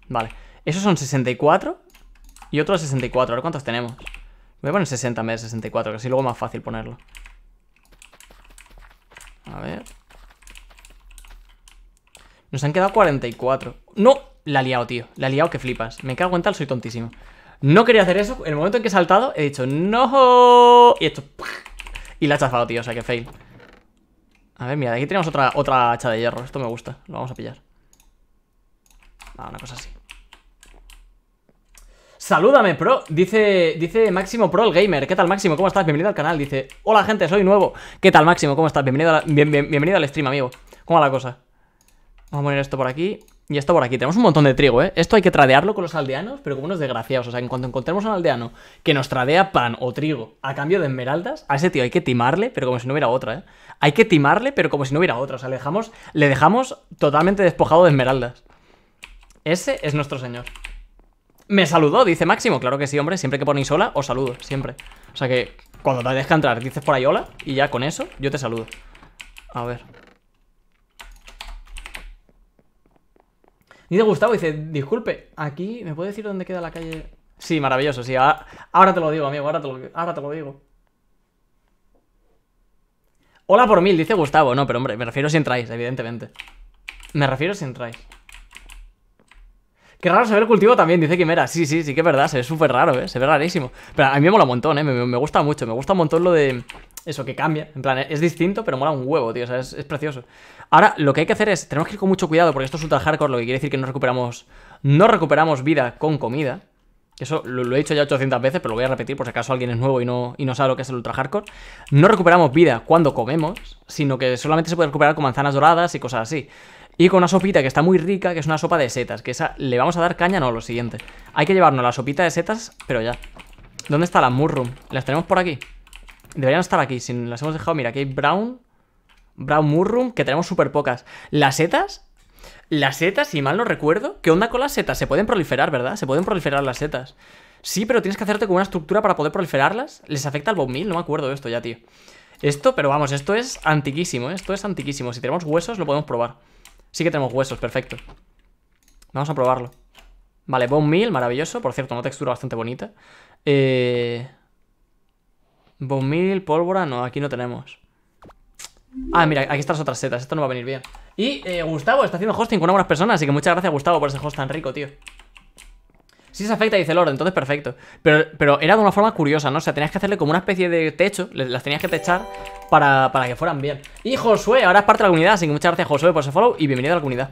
Vale. Esos son 64 y otros 64. Ahora cuántos tenemos. Voy a poner 60 en vez de 64, que así luego es más fácil ponerlo. A ver. Nos han quedado 44. ¡No! La ha liado, tío. La ha liado que flipas. Me cago en tal, soy tontísimo. No quería hacer eso. En el momento en que he saltado, he dicho, no. Y esto. Y la ha chafado, tío. O sea que fail. A ver, mira, aquí tenemos otra, otra hacha de hierro. Esto me gusta. Lo vamos a pillar. Ah, una cosa así. Salúdame, pro. Dice, dice Máximo Pro el Gamer. ¿Qué tal, Máximo? ¿Cómo estás? Bienvenido al canal. Dice, hola, gente, soy nuevo. ¿Qué tal, Máximo? ¿Cómo estás? Bienvenido, bienvenido al stream, amigo. ¿Cómo va la cosa? Vamos a poner esto por aquí. Y esto por aquí. Tenemos un montón de trigo, ¿eh? Esto hay que tradearlo con los aldeanos, pero como unos desgraciados. O sea, en cuanto encontremos a un aldeano que nos tradea pan o trigo a cambio de esmeraldas, a ese tío hay que timarle, pero como si no hubiera otra, ¿eh? Hay que timarle, pero como si no hubiera otra. O sea, le dejamos, totalmente despojado de esmeraldas. Ese es nuestro señor. Me saludó, dice Máximo. Claro que sí, hombre. Siempre que ponéis hola, os saludo. Siempre. O sea que cuando te deja entrar, dices por ahí hola y ya con eso yo te saludo. A ver. Dice Gustavo, dice, disculpe, aquí, ¿me puede decir dónde queda la calle? Sí, maravilloso, sí. Ahora, te lo digo, amigo, ahora te lo, ahora te lo digo. Hola por mil, dice Gustavo. No, pero hombre, me refiero si entráis, evidentemente. Me refiero si entráis. Qué raro saber el cultivo también, dice Quimera. Sí, sí, sí que es verdad, se ve súper raro, ¿eh? Se ve rarísimo. Pero a mí me mola un montón, ¿eh? Me, gusta mucho, me gusta un montón lo de... Eso que cambia, en plan, es distinto, pero mola un huevo, tío, o sea, es precioso. Ahora, lo que hay que hacer es, tenemos que ir con mucho cuidado, porque esto es ultra hardcore, lo que quiere decir que no recuperamos, no recuperamos vida con comida. Eso lo, he dicho ya 800 veces, pero lo voy a repetir por si acaso alguien es nuevo y no, y no sabe lo que es el ultra hardcore. No recuperamos vida cuando comemos, sino que solamente se puede recuperar con manzanas doradas y cosas así. Y con una sopita que está muy rica, que es una sopa de setas, que esa le vamos a dar caña, no, lo siguiente. Hay que llevarnos la sopita de setas, pero ya. ¿Dónde está la mushroom? Las tenemos por aquí. Deberían estar aquí, si las hemos dejado. Mira, aquí hay brown, Brown Murrum, que tenemos súper pocas. Las setas, las setas, si mal no recuerdo, ¿qué onda con las setas? Se pueden proliferar, ¿verdad? Se pueden proliferar las setas. Sí, pero tienes que hacerte con una estructura para poder proliferarlas. Les afecta al bombil, no me acuerdo de esto ya, tío. Esto, pero vamos, esto es antiquísimo, ¿eh? esto es antiquísimo. Si tenemos huesos, lo podemos probar. Sí que tenemos huesos, perfecto. Vamos a probarlo. Vale, bone meal, maravilloso. Por cierto, una textura bastante bonita. Eh... Bone pólvora, no, aquí no tenemos. Ah, mira, aquí están las otras setas, esto no va a venir bien Y eh, Gustavo está haciendo hosting con algunas personas Así que muchas gracias Gustavo por ese host tan rico, tío si se afecta, dice Lord, entonces perfecto. Pero, pero era de una forma curiosa, ¿no? O sea, tenías que hacerle como una especie de techo, las tenías que techar para, que fueran bien. Y Josué, ahora es parte de la comunidad, así que muchas gracias Josué por ese follow y bienvenido a la comunidad.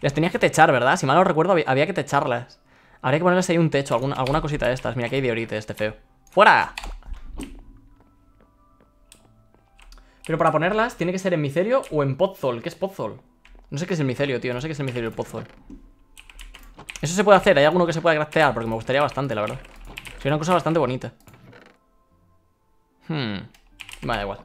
Las tenías que techar, ¿verdad? Si mal no recuerdo, había, que techarlas. Habría que ponerles ahí un techo, alguna, alguna cosita de estas. Mira, que hay de este feo. ¡Fuera! Pero para ponerlas tiene que ser en Micerio o en pozol. ¿Qué es pozol? No sé qué es el Micerio, tío. No sé qué es el Micerio el pozol. Eso se puede hacer. Hay alguno que se pueda craftear porque me gustaría bastante, la verdad. Sería una cosa bastante bonita. Hmm. Vale, igual.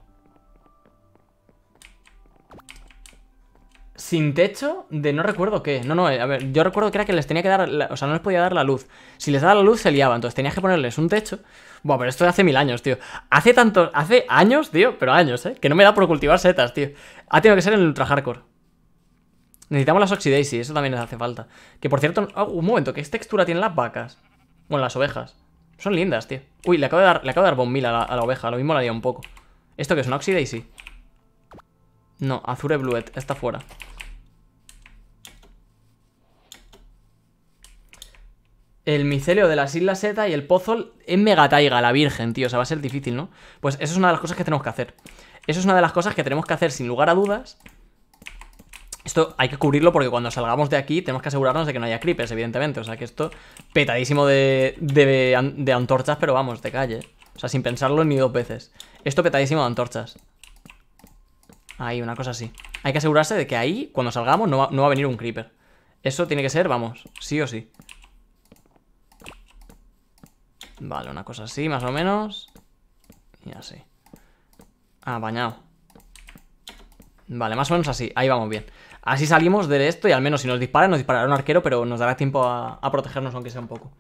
Sin techo de no recuerdo qué. No, no, eh, a ver, yo recuerdo que era que les tenía que dar, o sea, no les podía dar la luz. Si les daba la luz se liaba, entonces tenías que ponerles un techo bueno, pero esto de hace mil años, tío. Hace tantos. Hace años, tío, pero años, ¿eh? Que no me da por cultivar setas, tío. Ha tenido que ser en el ultra hardcore. Necesitamos las Oxidacy, eso también nos hace falta. Que por cierto, oh, un momento, ¿qué textura tienen las vacas? Bueno, las ovejas. Son lindas, tío. Uy, le acabo de dar, le acabo de dar bombilla a la, oveja, lo mismo la haría un poco. ¿Esto que es una Oxidacy? No, azure bluet, está fuera. el micelio de las Islas Z y el Pozol en Megataiga, la Virgen, tío. O sea, va a ser difícil, ¿no? Pues eso es una de las cosas que tenemos que hacer. Eso es una de las cosas que tenemos que hacer sin lugar a dudas. Esto hay que cubrirlo porque cuando salgamos de aquí tenemos que asegurarnos de que no haya creepers, evidentemente. O sea que esto petadísimo de, antorchas, pero vamos, de calle. O sea, sin pensarlo ni dos veces. Esto petadísimo de antorchas. Ahí, una cosa así. Hay que asegurarse de que ahí, cuando salgamos, no no va a venir un creeper. Eso tiene que ser, vamos, sí o sí. Vale, una cosa así, más o menos. Y así. Ah, bañado. Vale, más o menos así. Ahí vamos bien. Así salimos de esto y al menos si nos dispara nos disparará un arquero, pero nos dará tiempo a, protegernos aunque sea un poco.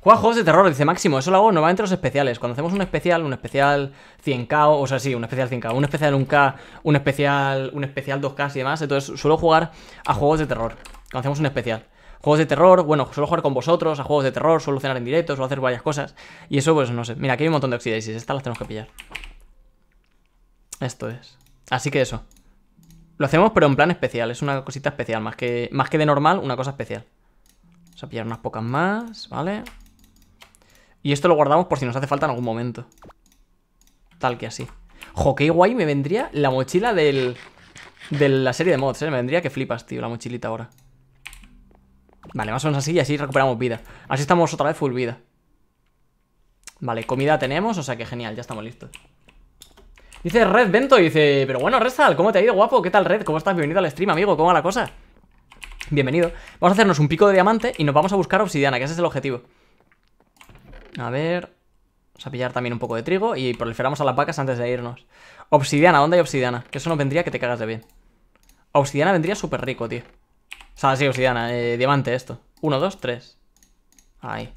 Juega juegos de terror, dice Máximo. Eso lo hago normalmente los especiales. Cuando hacemos un especial, un especial 100k, o sea, sí, un especial 100k, un especial 1k, un especial, un especial 2k y demás. Entonces suelo jugar a juegos de terror. Cuando hacemos un especial juegos de terror, bueno, solo jugar con vosotros a juegos de terror, suelo cenar en directo, o hacer varias cosas. Y eso, pues no sé. Mira, aquí hay un montón de oxidasis, estas las tenemos que pillar. Esto es. Así que eso. Lo hacemos, pero en plan especial, es una cosita especial, más que, más que de normal, una cosa especial. Vamos a pillar unas pocas más, ¿vale? Y esto lo guardamos por si nos hace falta en algún momento. Tal que así. Jo, qué guay me vendría la mochila del... De la serie de mods, ¿eh? Me vendría que flipas, tío, la mochilita ahora. Vale, más o menos así y así recuperamos vida. Así estamos otra vez full vida. Vale, comida tenemos, o sea que genial, ya estamos listos. Dice Red Bento, dice, pero bueno, Resal, ¿cómo te ha ido, guapo? ¿Qué tal, Red? ¿Cómo estás? Bienvenido al stream, amigo, ¿cómo va la cosa? Bienvenido. Vamos a hacernos un pico de diamante y nos vamos a buscar obsidiana, que ese es el objetivo. A ver... Vamos a pillar también un poco de trigo y proliferamos a las vacas antes de irnos. Obsidiana, ¿dónde hay obsidiana? Que eso nos vendría que te cagas de bien. Obsidiana vendría súper rico, tío. O sea, sí, obsidiana. Eh, diamante esto. Uno, dos, tres. Ahí.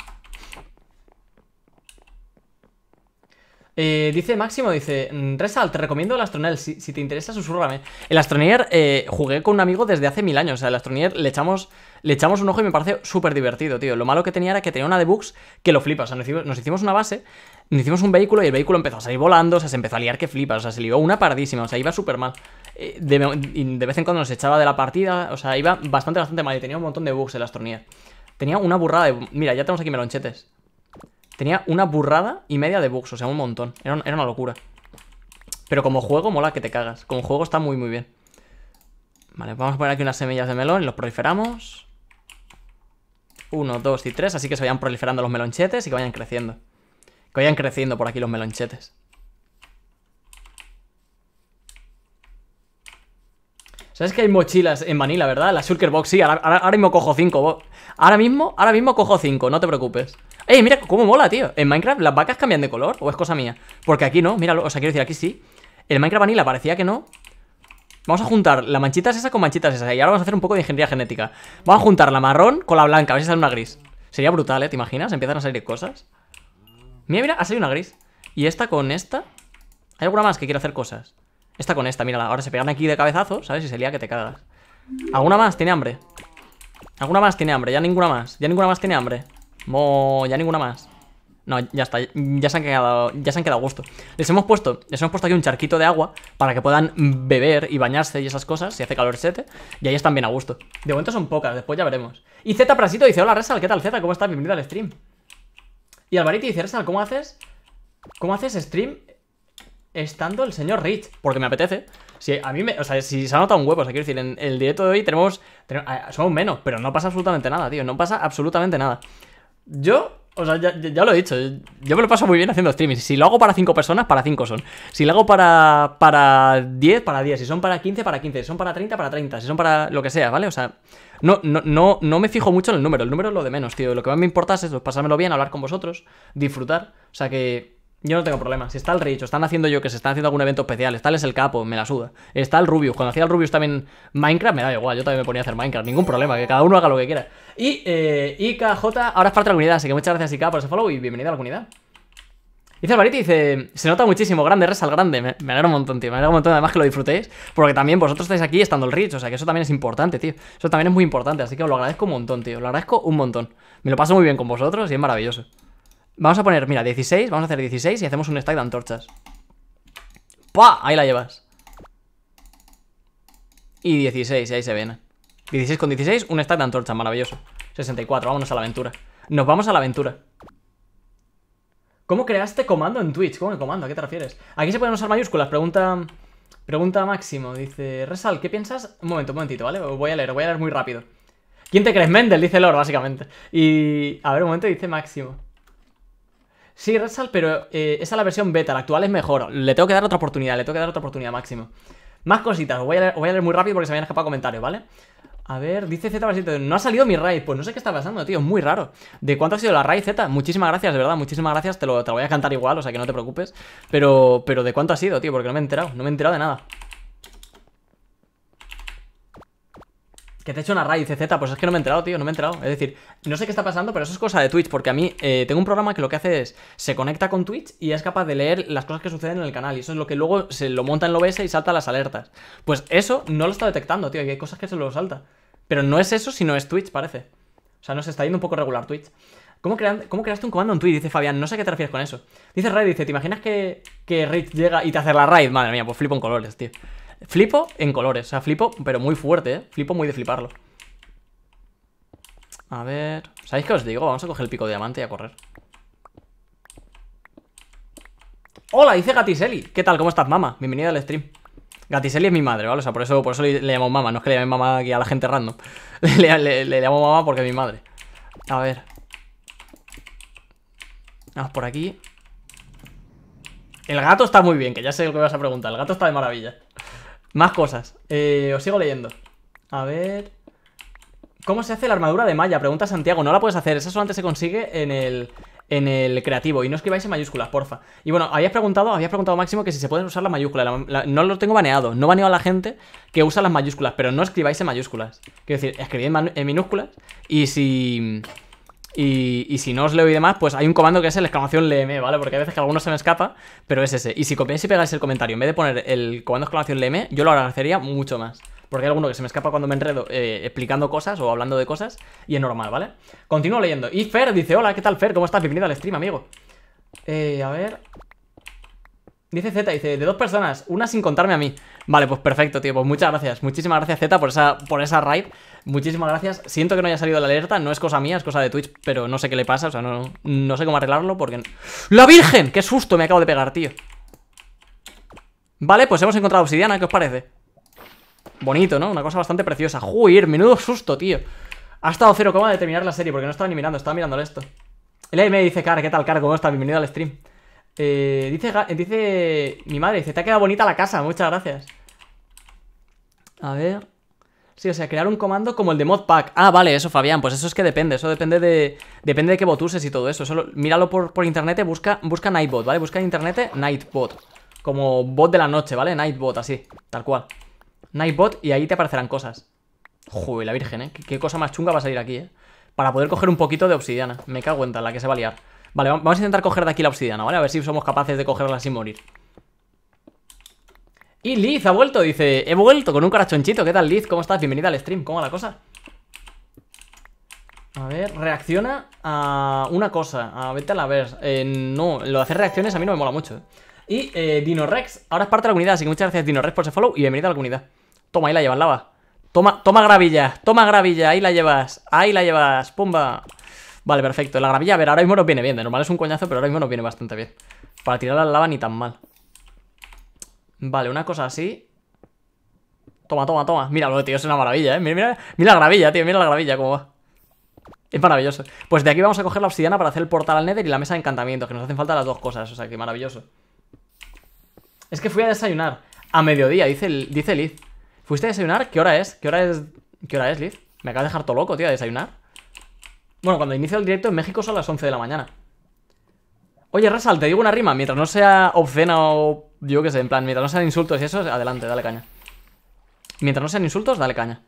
Eh, dice Máximo, dice, Resal, te recomiendo el Astronel, si, te interesa susurrame. El Astronier, eh, jugué con un amigo desde hace mil años, o sea, el Astronier le echamos, le echamos un ojo y me parece súper divertido, tío. Lo malo que tenía era que tenía una de bugs que lo flipa. o sea, nos hicimos, una base, nos hicimos un vehículo y el vehículo empezó a salir volando, o sea, se empezó a liar que flipa. o sea, se lió una pardísima, o sea, iba súper mal. Eh, de, vez en cuando nos echaba de la partida, o sea, iba bastante, bastante mal y tenía un montón de bugs en la astronía, Tenía una burrada de... Mira, ya tenemos aquí melonchetes. Tenía una burrada y media de bugs, o sea, un montón. Era, una locura. Pero como juego mola que te cagas. Como juego está muy, muy bien. Vale, vamos a poner aquí unas semillas de melón, y los proliferamos. Uno, dos y tres, así que se vayan proliferando los melonchetes y que vayan creciendo. Que vayan creciendo por aquí los melonchetes. ¿Sabes que hay mochilas en Vanilla, verdad? La Shulker Box, sí, ahora, mismo cojo cinco Ahora mismo, ahora mismo cojo cinco, no te preocupes ¡Ey, mira cómo mola, tío! En Minecraft las vacas cambian de color, ¿o es cosa mía? Porque aquí no, mira, o sea, quiero decir, aquí sí El Minecraft Vanilla parecía que no Vamos a juntar la manchita esa con manchitas esa Y ahora vamos a hacer un poco de ingeniería genética Vamos a juntar la marrón con la blanca, a ver si sale una gris Sería brutal, ¿eh? ¿Te imaginas? Empiezan a salir cosas Mira, mira, ha salido una gris Y esta con esta ¿Hay alguna más que quiera hacer cosas? Esta con esta, mírala. Ahora se pegan aquí de cabezazo, ¿sabes? Si sería que te cagas. ¿Alguna más tiene hambre? ¿Alguna más tiene hambre? Ya ninguna más. Ya ninguna más tiene hambre. Mo, ya ninguna más. No, ya está, ya se han quedado, ya se han quedado a gusto. Les hemos puesto, les hemos puesto aquí un charquito de agua para que puedan beber y bañarse y esas cosas, si hace calor, 7. y ahí están bien a gusto. De momento son pocas, después ya veremos. Y Z Prasito dice, hola Resal, ¿qué tal Z? ¿Cómo estás? Bienvenido al stream. Y Alvarito dice, Resal, ¿cómo haces? ¿Cómo haces stream estando el señor Rich, porque me apetece. Si a mí me, o sea, si se ha notado un huevo, o sea, quiero decir, en el directo de hoy tenemos, son somos menos, pero no pasa absolutamente nada, tío, no pasa absolutamente nada. Yo, o sea, ya, lo he dicho, yo me lo paso muy bien haciendo streaming. Si lo hago para 5 personas, para 5 son. Si lo hago para para 10, para 10, si son para 15, para 15, si son para 30, para 30, si son para lo que sea, ¿vale? O sea, no, no, no, no me fijo mucho en el número, el número es lo de menos, tío. Lo que más me importa es pasármelo bien, hablar con vosotros, disfrutar. O sea que yo no tengo problema. Si está el Rich, o están haciendo yo que se están haciendo algún evento especial, está el capo, me la suda. Está el Rubius. Cuando hacía el Rubius también Minecraft, me da igual, yo también me ponía a hacer Minecraft, ningún problema, que cada uno haga lo que quiera. Y eh, IKJ ahora es parte de la comunidad, así que muchas gracias IK por ese follow y bienvenido a la comunidad. Dice Alvarito, dice, se nota muchísimo, grande, res al grande. Me, me alegro un montón, tío. Me alegro un montón, además que lo disfrutéis. Porque también vosotros estáis aquí estando el Rich, o sea que eso también es importante, tío. Eso también es muy importante, así que os lo agradezco un montón, tío. Lo agradezco un montón. Me lo paso muy bien con vosotros y es maravilloso. Vamos a poner, mira, 16, vamos a hacer 16 y hacemos un stack de antorchas. Pa, Ahí la llevas. Y 16, ahí se viene 16 con 16, un stack de antorchas, maravilloso. 64, vámonos a la aventura. Nos vamos a la aventura. ¿Cómo creaste este comando en Twitch? ¿Cómo el comando? ¿A qué te refieres? Aquí se pueden usar mayúsculas, pregunta... Pregunta Máximo, dice... Resal, ¿qué piensas? Un momento, un momentito, ¿vale? Voy a leer, voy a leer muy rápido. ¿Quién te crees, Mendel? Dice Lord, básicamente. Y... A ver, un momento, dice Máximo. Sí, Red pero eh, esa es la versión beta, la actual es mejor. Le tengo que dar otra oportunidad, le tengo que dar otra oportunidad máximo. Más cositas, voy a leer, muy rápido porque se me han escapado comentarios, ¿vale? A ver, dice Z no ha salido mi raid. Pues no sé qué está pasando, tío, es muy raro. ¿De cuánto ha sido la raid Z? Muchísimas gracias, de verdad, muchísimas gracias. Te lo, te voy a cantar igual, o sea que no te preocupes. Pero, pero ¿de cuánto ha sido, tío? Porque no me he enterado, no me he enterado de nada. Que te he hecho una raid, Z, pues es que no me he enterado, tío, no me he enterado. Es decir, no sé qué está pasando, pero eso es cosa de Twitch, porque a mí eh, tengo un programa que lo que hace es, se conecta con Twitch y es capaz de leer las cosas que suceden en el canal, y eso es lo que luego se lo monta en el OBS y salta las alertas. Pues eso no lo está detectando, tío, y hay cosas que se lo salta. Pero no es eso, sino es Twitch, parece. O sea, no se está yendo un poco regular Twitch. ¿Cómo, crean, creaste un comando en Twitch? Dice Fabián, no sé qué te refieres con eso. Dice Raid, dice, ¿te imaginas que, que llega y te hace la raid? Madre mía, pues flipo en colores, tío. Flipo en colores, o sea, flipo, pero muy fuerte, ¿eh? Flipo muy de fliparlo. A ver... ¿Sabéis qué os digo? Vamos a coger el pico de diamante y a correr. ¡Hola! Dice Gatiseli. ¿Qué tal? ¿Cómo estás, mamá? Bienvenida al stream. Gatiseli es mi madre, ¿vale? O sea, por eso, por eso le, llamo mamá. No es que le llame mamá aquí a la gente random. Le, llamo mamá porque es mi madre. A ver. Vamos por aquí. El gato está muy bien, que ya sé lo que vas a preguntar. El gato está de maravilla. Más cosas. Eh, os sigo leyendo. A ver... ¿Cómo se hace la armadura de malla? Pregunta Santiago. No la puedes hacer. Esa solamente se consigue en el, en el creativo. Y no escribáis en mayúsculas, porfa. Y bueno, habías preguntado, habías preguntado Máximo que si se pueden usar las mayúsculas. La, no lo tengo baneado. No baneo a la gente que usa las mayúsculas, pero no escribáis en mayúsculas. Quiero decir, escribid en minúsculas. Y si... Y, si no os leo y demás, pues hay un comando que es el exclamación lm ¿vale? Porque hay veces que alguno se me escapa, pero es ese. Y si copiáis y pegáis el comentario, en vez de poner el comando exclamación lm yo lo agradecería mucho más. Porque hay alguno que se me escapa cuando me enredo eh, explicando cosas o hablando de cosas, y es normal, ¿vale? Continúo leyendo. Y Fer dice, hola, ¿qué tal Fer? ¿Cómo estás? Bienvenido al stream, amigo. Eh, a ver... Dice Z, dice, de dos personas, una sin contarme a mí. Vale, pues perfecto, tío. Pues muchas gracias. Muchísimas gracias, Z, por esa, por esa raid. Muchísimas gracias. Siento que no haya salido la alerta. No es cosa mía, es cosa de Twitch, pero no sé qué le pasa. O sea, no, no sé cómo arreglarlo porque... ¡La Virgen! ¡Qué susto me acabo de pegar, tío! Vale, pues hemos encontrado obsidiana. ¿Qué os parece? Bonito, ¿no? Una cosa bastante preciosa. ¡Juir! Menudo susto, tío. Ha estado cero coma de terminar la serie porque no estaba ni mirando. Estaba mirando esto. El me dice, cara, ¿qué tal, cargo ¿Cómo está Bienvenido al stream. Eh, dice, dice mi madre, dice, te ha quedado bonita la casa, muchas gracias. A ver... Sí, o sea, crear un comando como el de Modpack. Ah, vale, eso, Fabián, pues eso es que depende. Eso depende de depende de qué bot uses y todo eso. Solo, míralo por, por internet, busca, busca Nightbot, ¿vale? Busca en internet Nightbot. Como bot de la noche, ¿vale? Nightbot, así, tal cual. Nightbot y ahí te aparecerán cosas. Joder, la virgen, ¿eh? ¿Qué, cosa más chunga va a salir aquí, ¿eh? Para poder coger un poquito de obsidiana. Me cago en la que se va a liar. Vale, vamos a intentar coger de aquí la obsidiana, ¿vale? A ver si somos capaces de cogerla sin morir Y Liz ha vuelto, dice He vuelto con un carachonchito, ¿qué tal Liz? ¿Cómo estás? Bienvenida al stream, ¿cómo va la cosa? A ver, reacciona a una cosa a, ver, a la ver eh, No, lo de hacer reacciones a mí no me mola mucho ¿eh? Y Dino eh, DinoRex, ahora es parte de la comunidad Así que muchas gracias DinoRex por ese follow y bienvenida a la comunidad Toma, ahí la llevas, lava Toma, toma gravilla, toma gravilla, ahí la llevas, ahí la llevas, pumba Vale, perfecto. La gravilla, a ver, ahora mismo nos viene bien. De normal es un coñazo, pero ahora mismo nos viene bastante bien. Para tirar la lava ni tan mal. Vale, una cosa así. Toma, toma, toma. mira Míralo, tío, es una maravilla, ¿eh? Mira, mira, mira la gravilla, tío, mira la gravilla cómo va. Es maravilloso. Pues de aquí vamos a coger la obsidiana para hacer el portal al Nether y la mesa de encantamientos, que nos hacen falta las dos cosas, o sea, que maravilloso. Es que fui a desayunar a mediodía, dice, dice Liz. ¿Fuiste a desayunar? ¿Qué hora es? ¿Qué hora es? ¿Qué hora es, Liz? Me acaba de dejar todo loco, tío, a desayunar. Bueno, cuando inicio el directo en México son las 11 de la mañana. Oye, Rasal, te digo una rima. Mientras no sea obscena o yo qué sé, en plan, mientras no sean insultos y eso, adelante, dale caña. Mientras no sean insultos, dale caña.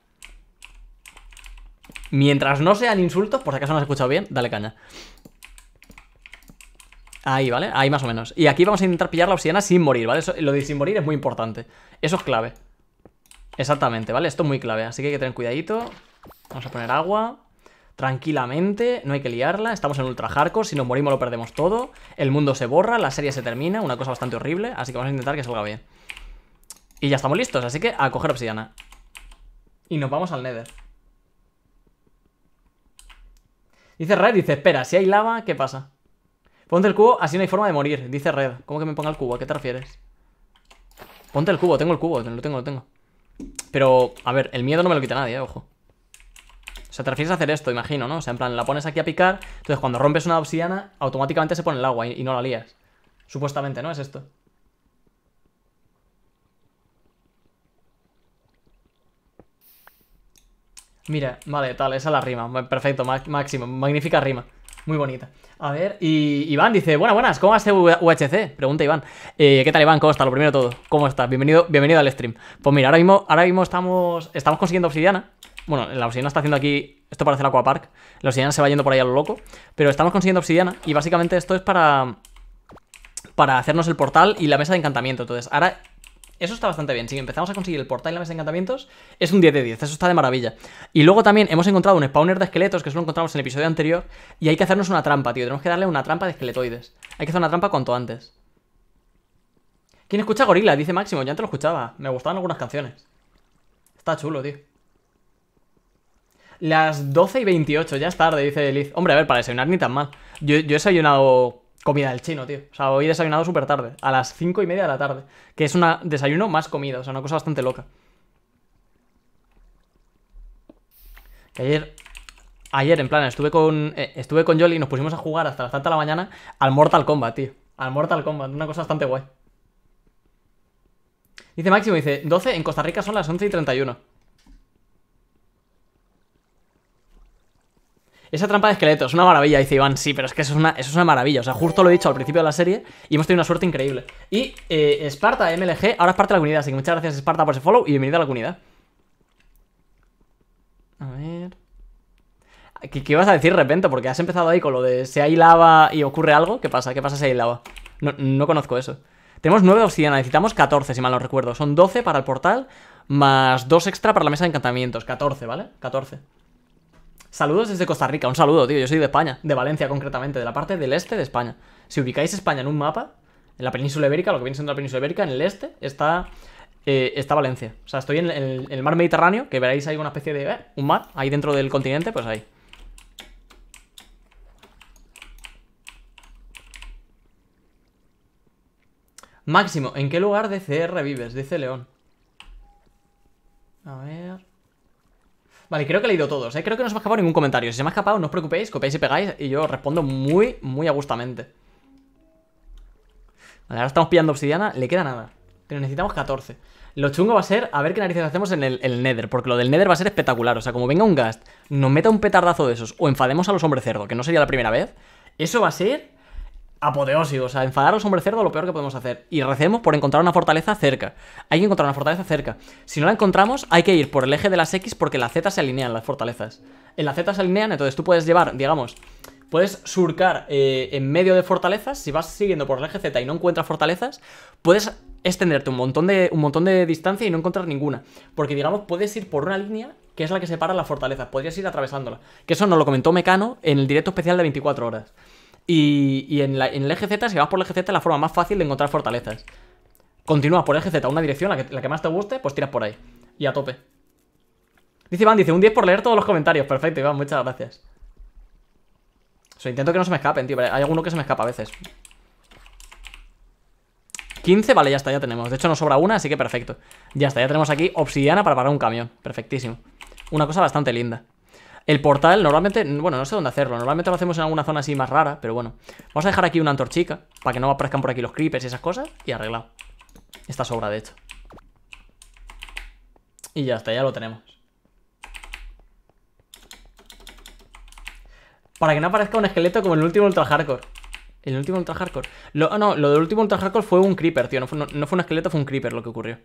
Mientras no sean insultos, por si acaso no has escuchado bien, dale caña. Ahí, ¿vale? Ahí más o menos. Y aquí vamos a intentar pillar la obsidiana sin morir, ¿vale? lo de sin morir es muy importante. Eso es clave. Exactamente, ¿vale? Esto es muy clave, así que hay que tener cuidadito. Vamos a poner agua tranquilamente, no hay que liarla, estamos en ultra hardcore, si nos morimos lo perdemos todo, el mundo se borra, la serie se termina, una cosa bastante horrible, así que vamos a intentar que salga bien. Y ya estamos listos, así que a coger obsidiana. Y nos vamos al Nether. Dice Red, dice, espera, si hay lava, ¿qué pasa? Ponte el cubo, así no hay forma de morir, dice Red. ¿Cómo que me ponga el cubo? ¿A qué te refieres? Ponte el cubo, tengo el cubo, lo tengo, lo tengo. Pero, a ver, el miedo no me lo quita nadie, eh, ojo sea, te refieres a hacer esto, imagino, ¿no? O sea, en plan, la pones aquí a picar, entonces cuando rompes una obsidiana, automáticamente se pone el agua y, no la lías. Supuestamente, ¿no? Es esto. Mira, vale, tal, esa es la rima. Perfecto, máximo, magnífica rima. Muy bonita. A ver, y Iván dice, buenas, buenas, ¿cómo hace este UHC? Pregunta Iván. Eh, ¿Qué tal Iván? ¿Cómo está? Lo primero todo. ¿Cómo estás? Bienvenido, bienvenido al stream. Pues mira, ahora mismo, ahora mismo estamos, estamos consiguiendo obsidiana. Bueno, la obsidiana está haciendo aquí... Esto parece el aquapark. La obsidiana se va yendo por ahí a lo loco. Pero estamos consiguiendo obsidiana y básicamente esto es para... Para hacernos el portal y la mesa de encantamiento. Entonces, ahora eso está bastante bien. Si empezamos a conseguir el portal y la mesa de encantamientos, es un 10 de 10. Eso está de maravilla. Y luego también hemos encontrado un spawner de esqueletos, que eso lo encontramos en el episodio anterior. Y hay que hacernos una trampa, tío. Tenemos que darle una trampa de esqueletoides. Hay que hacer una trampa cuanto antes. ¿Quién escucha Gorila? Dice Máximo. Ya antes lo escuchaba. Me gustaban algunas canciones. Está chulo, tío. Las 12 y 28, ya es tarde, dice Liz. Hombre, a ver, para desayunar ni tan mal. Yo, he desayunado comida del chino, tío. O sea, hoy he desayunado súper tarde, a las 5 y media de la tarde. Que es un desayuno más comida, o sea, una cosa bastante loca. ayer, ayer en plan, estuve con, eh, estuve con Jolly y nos pusimos a jugar hasta las tantas de la mañana al Mortal Kombat, tío. Al Mortal Kombat, una cosa bastante guay. Dice Máximo, dice, 12 en Costa Rica son las 11 y 31. Esa trampa de esqueletos, una maravilla, dice Iván. Sí, pero es que eso es una, eso es una maravilla. O sea, justo lo he dicho al principio de la serie y hemos tenido una suerte increíble. Y eh, Sparta MLG ahora es parte de la comunidad, así que muchas gracias Sparta por ese follow y bienvenido a la comunidad. A ver... ¿Qué, vas ibas a decir repente? Porque has empezado ahí con lo de si hay lava y ocurre algo. ¿Qué pasa? ¿Qué pasa si hay lava? No, no conozco eso. Tenemos 9 obsidiana, necesitamos 14 si mal no recuerdo. Son 12 para el portal, más 2 extra para la mesa de encantamientos. 14, ¿vale? 14. Saludos desde Costa Rica, un saludo, tío. Yo soy de España, de Valencia concretamente, de la parte del este de España. Si ubicáis España en un mapa, en la península ibérica, lo que viene siendo la península ibérica, en el este está, eh, está Valencia. O sea, estoy en el, mar Mediterráneo, que veréis ahí una especie de. Eh, un mar, ahí dentro del continente, pues ahí. Máximo, ¿en qué lugar de CR vives? Dice León. A ver. Vale, creo que he leído todos, ¿eh? Creo que no se me ha escapado ningún comentario. Si se me ha escapado, no os preocupéis, copiáis y pegáis y yo respondo muy, muy agustamente. Vale, ahora estamos pillando obsidiana, le queda nada. Pero necesitamos 14. Lo chungo va a ser a ver qué narices hacemos en el, Nether, porque lo del Nether va a ser espectacular. O sea, como venga un Gast, nos meta un petardazo de esos o enfademos a los hombres cerdo, que no sería la primera vez, eso va a ser apoteósico. O sea, enfadaros hombre cerdo lo peor que podemos hacer. Y recemos por encontrar una fortaleza cerca. Hay que encontrar una fortaleza cerca. Si no la encontramos, hay que ir por el eje de las X porque la Z se alinean las fortalezas. En la Z se alinean, entonces tú puedes llevar, digamos, puedes surcar eh, en medio de fortalezas. Si vas siguiendo por el eje Z y no encuentras fortalezas, puedes extenderte un montón de, un montón de distancia y no encontrar ninguna. Porque, digamos, puedes ir por una línea que es la que separa las fortalezas. Podrías ir atravesándola. Que eso nos lo comentó Mecano en el directo especial de 24 horas. Y, en, el eje Z, si vas por el eje Z, la forma más fácil de encontrar fortalezas. Continúas por el eje Z, una dirección, la que, la más te guste, pues tiras por ahí. Y a tope. Dice Iván, dice, un 10 por leer todos los comentarios. Perfecto, Iván, muchas gracias. O intento que no se me escapen, tío. hay alguno que se me escapa a veces. 15, vale, ya está, ya tenemos. De hecho, nos sobra una, así que perfecto. Ya está, ya tenemos aquí obsidiana para parar un camión. Perfectísimo. Una cosa bastante linda. El portal, normalmente, bueno, no sé dónde hacerlo. Normalmente lo hacemos en alguna zona así más rara, pero bueno. Vamos a dejar aquí una antorchica, para que no aparezcan por aquí los creepers y esas cosas, y arreglado. Esta sobra, de hecho. Y ya está, ya lo tenemos. Para que no aparezca un esqueleto como el último Ultra Hardcore. El último Ultra Hardcore. Lo, ah, no, lo del último Ultra Hardcore fue un creeper, tío. no fue un esqueleto, fue un creeper lo que ocurrió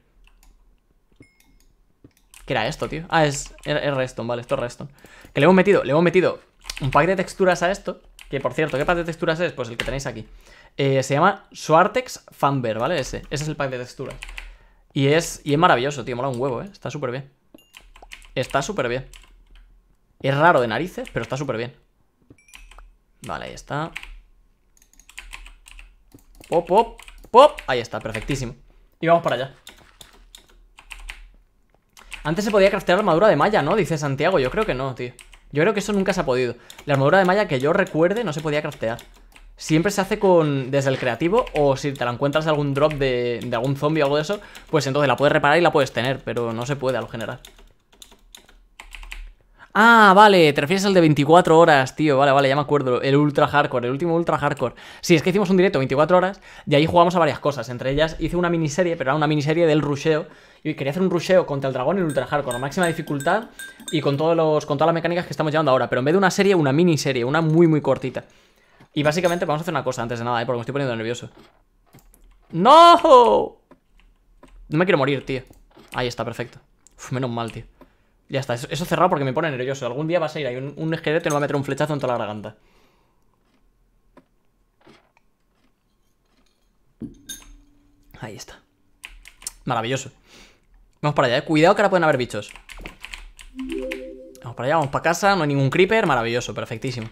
era esto, tío? Ah, es, Redstone, vale, esto es Redstone Que le hemos metido, le hemos metido un pack de texturas a esto Que por cierto, ¿qué pack de texturas es? Pues el que tenéis aquí eh, Se llama Suartex Fanber, ¿vale? Ese, ese es el pack de texturas y es, y es maravilloso, tío, mola un huevo, ¿eh? Está súper bien Está súper bien Es raro de narices, pero está súper bien Vale, ahí está Pop, pop, pop Ahí está, perfectísimo Y vamos para allá antes se podía craftear armadura de malla, ¿no? Dice Santiago, yo creo que no, tío Yo creo que eso nunca se ha podido La armadura de malla que yo recuerde no se podía craftear Siempre se hace con desde el creativo O si te la encuentras algún drop de, de algún zombie o algo de eso Pues entonces la puedes reparar y la puedes tener Pero no se puede a lo general Ah, vale, te refieres al de 24 horas, tío. Vale, vale, ya me acuerdo. El ultra hardcore, el último ultra hardcore. Sí, es que hicimos un directo 24 horas y ahí jugamos a varias cosas. Entre ellas hice una miniserie, pero era una miniserie del rusheo y quería hacer un rusheo contra el dragón en ultra hardcore, máxima dificultad y con, todos los, con todas las mecánicas que estamos llevando ahora, pero en vez de una serie, una miniserie, una muy muy cortita. Y básicamente vamos a hacer una cosa antes de nada, ¿eh? porque me estoy poniendo nervioso. ¡No! No me quiero morir, tío. Ahí está, perfecto. menos mal, tío. Ya está, eso, cerrado porque me pone nervioso. Algún día va a ir ahí un, un esqueleto y me va a meter un flechazo en toda la garganta. Ahí está. Maravilloso. Vamos para allá, eh. Cuidado que ahora pueden haber bichos. Vamos para allá, vamos para casa. No hay ningún creeper. Maravilloso, perfectísimo.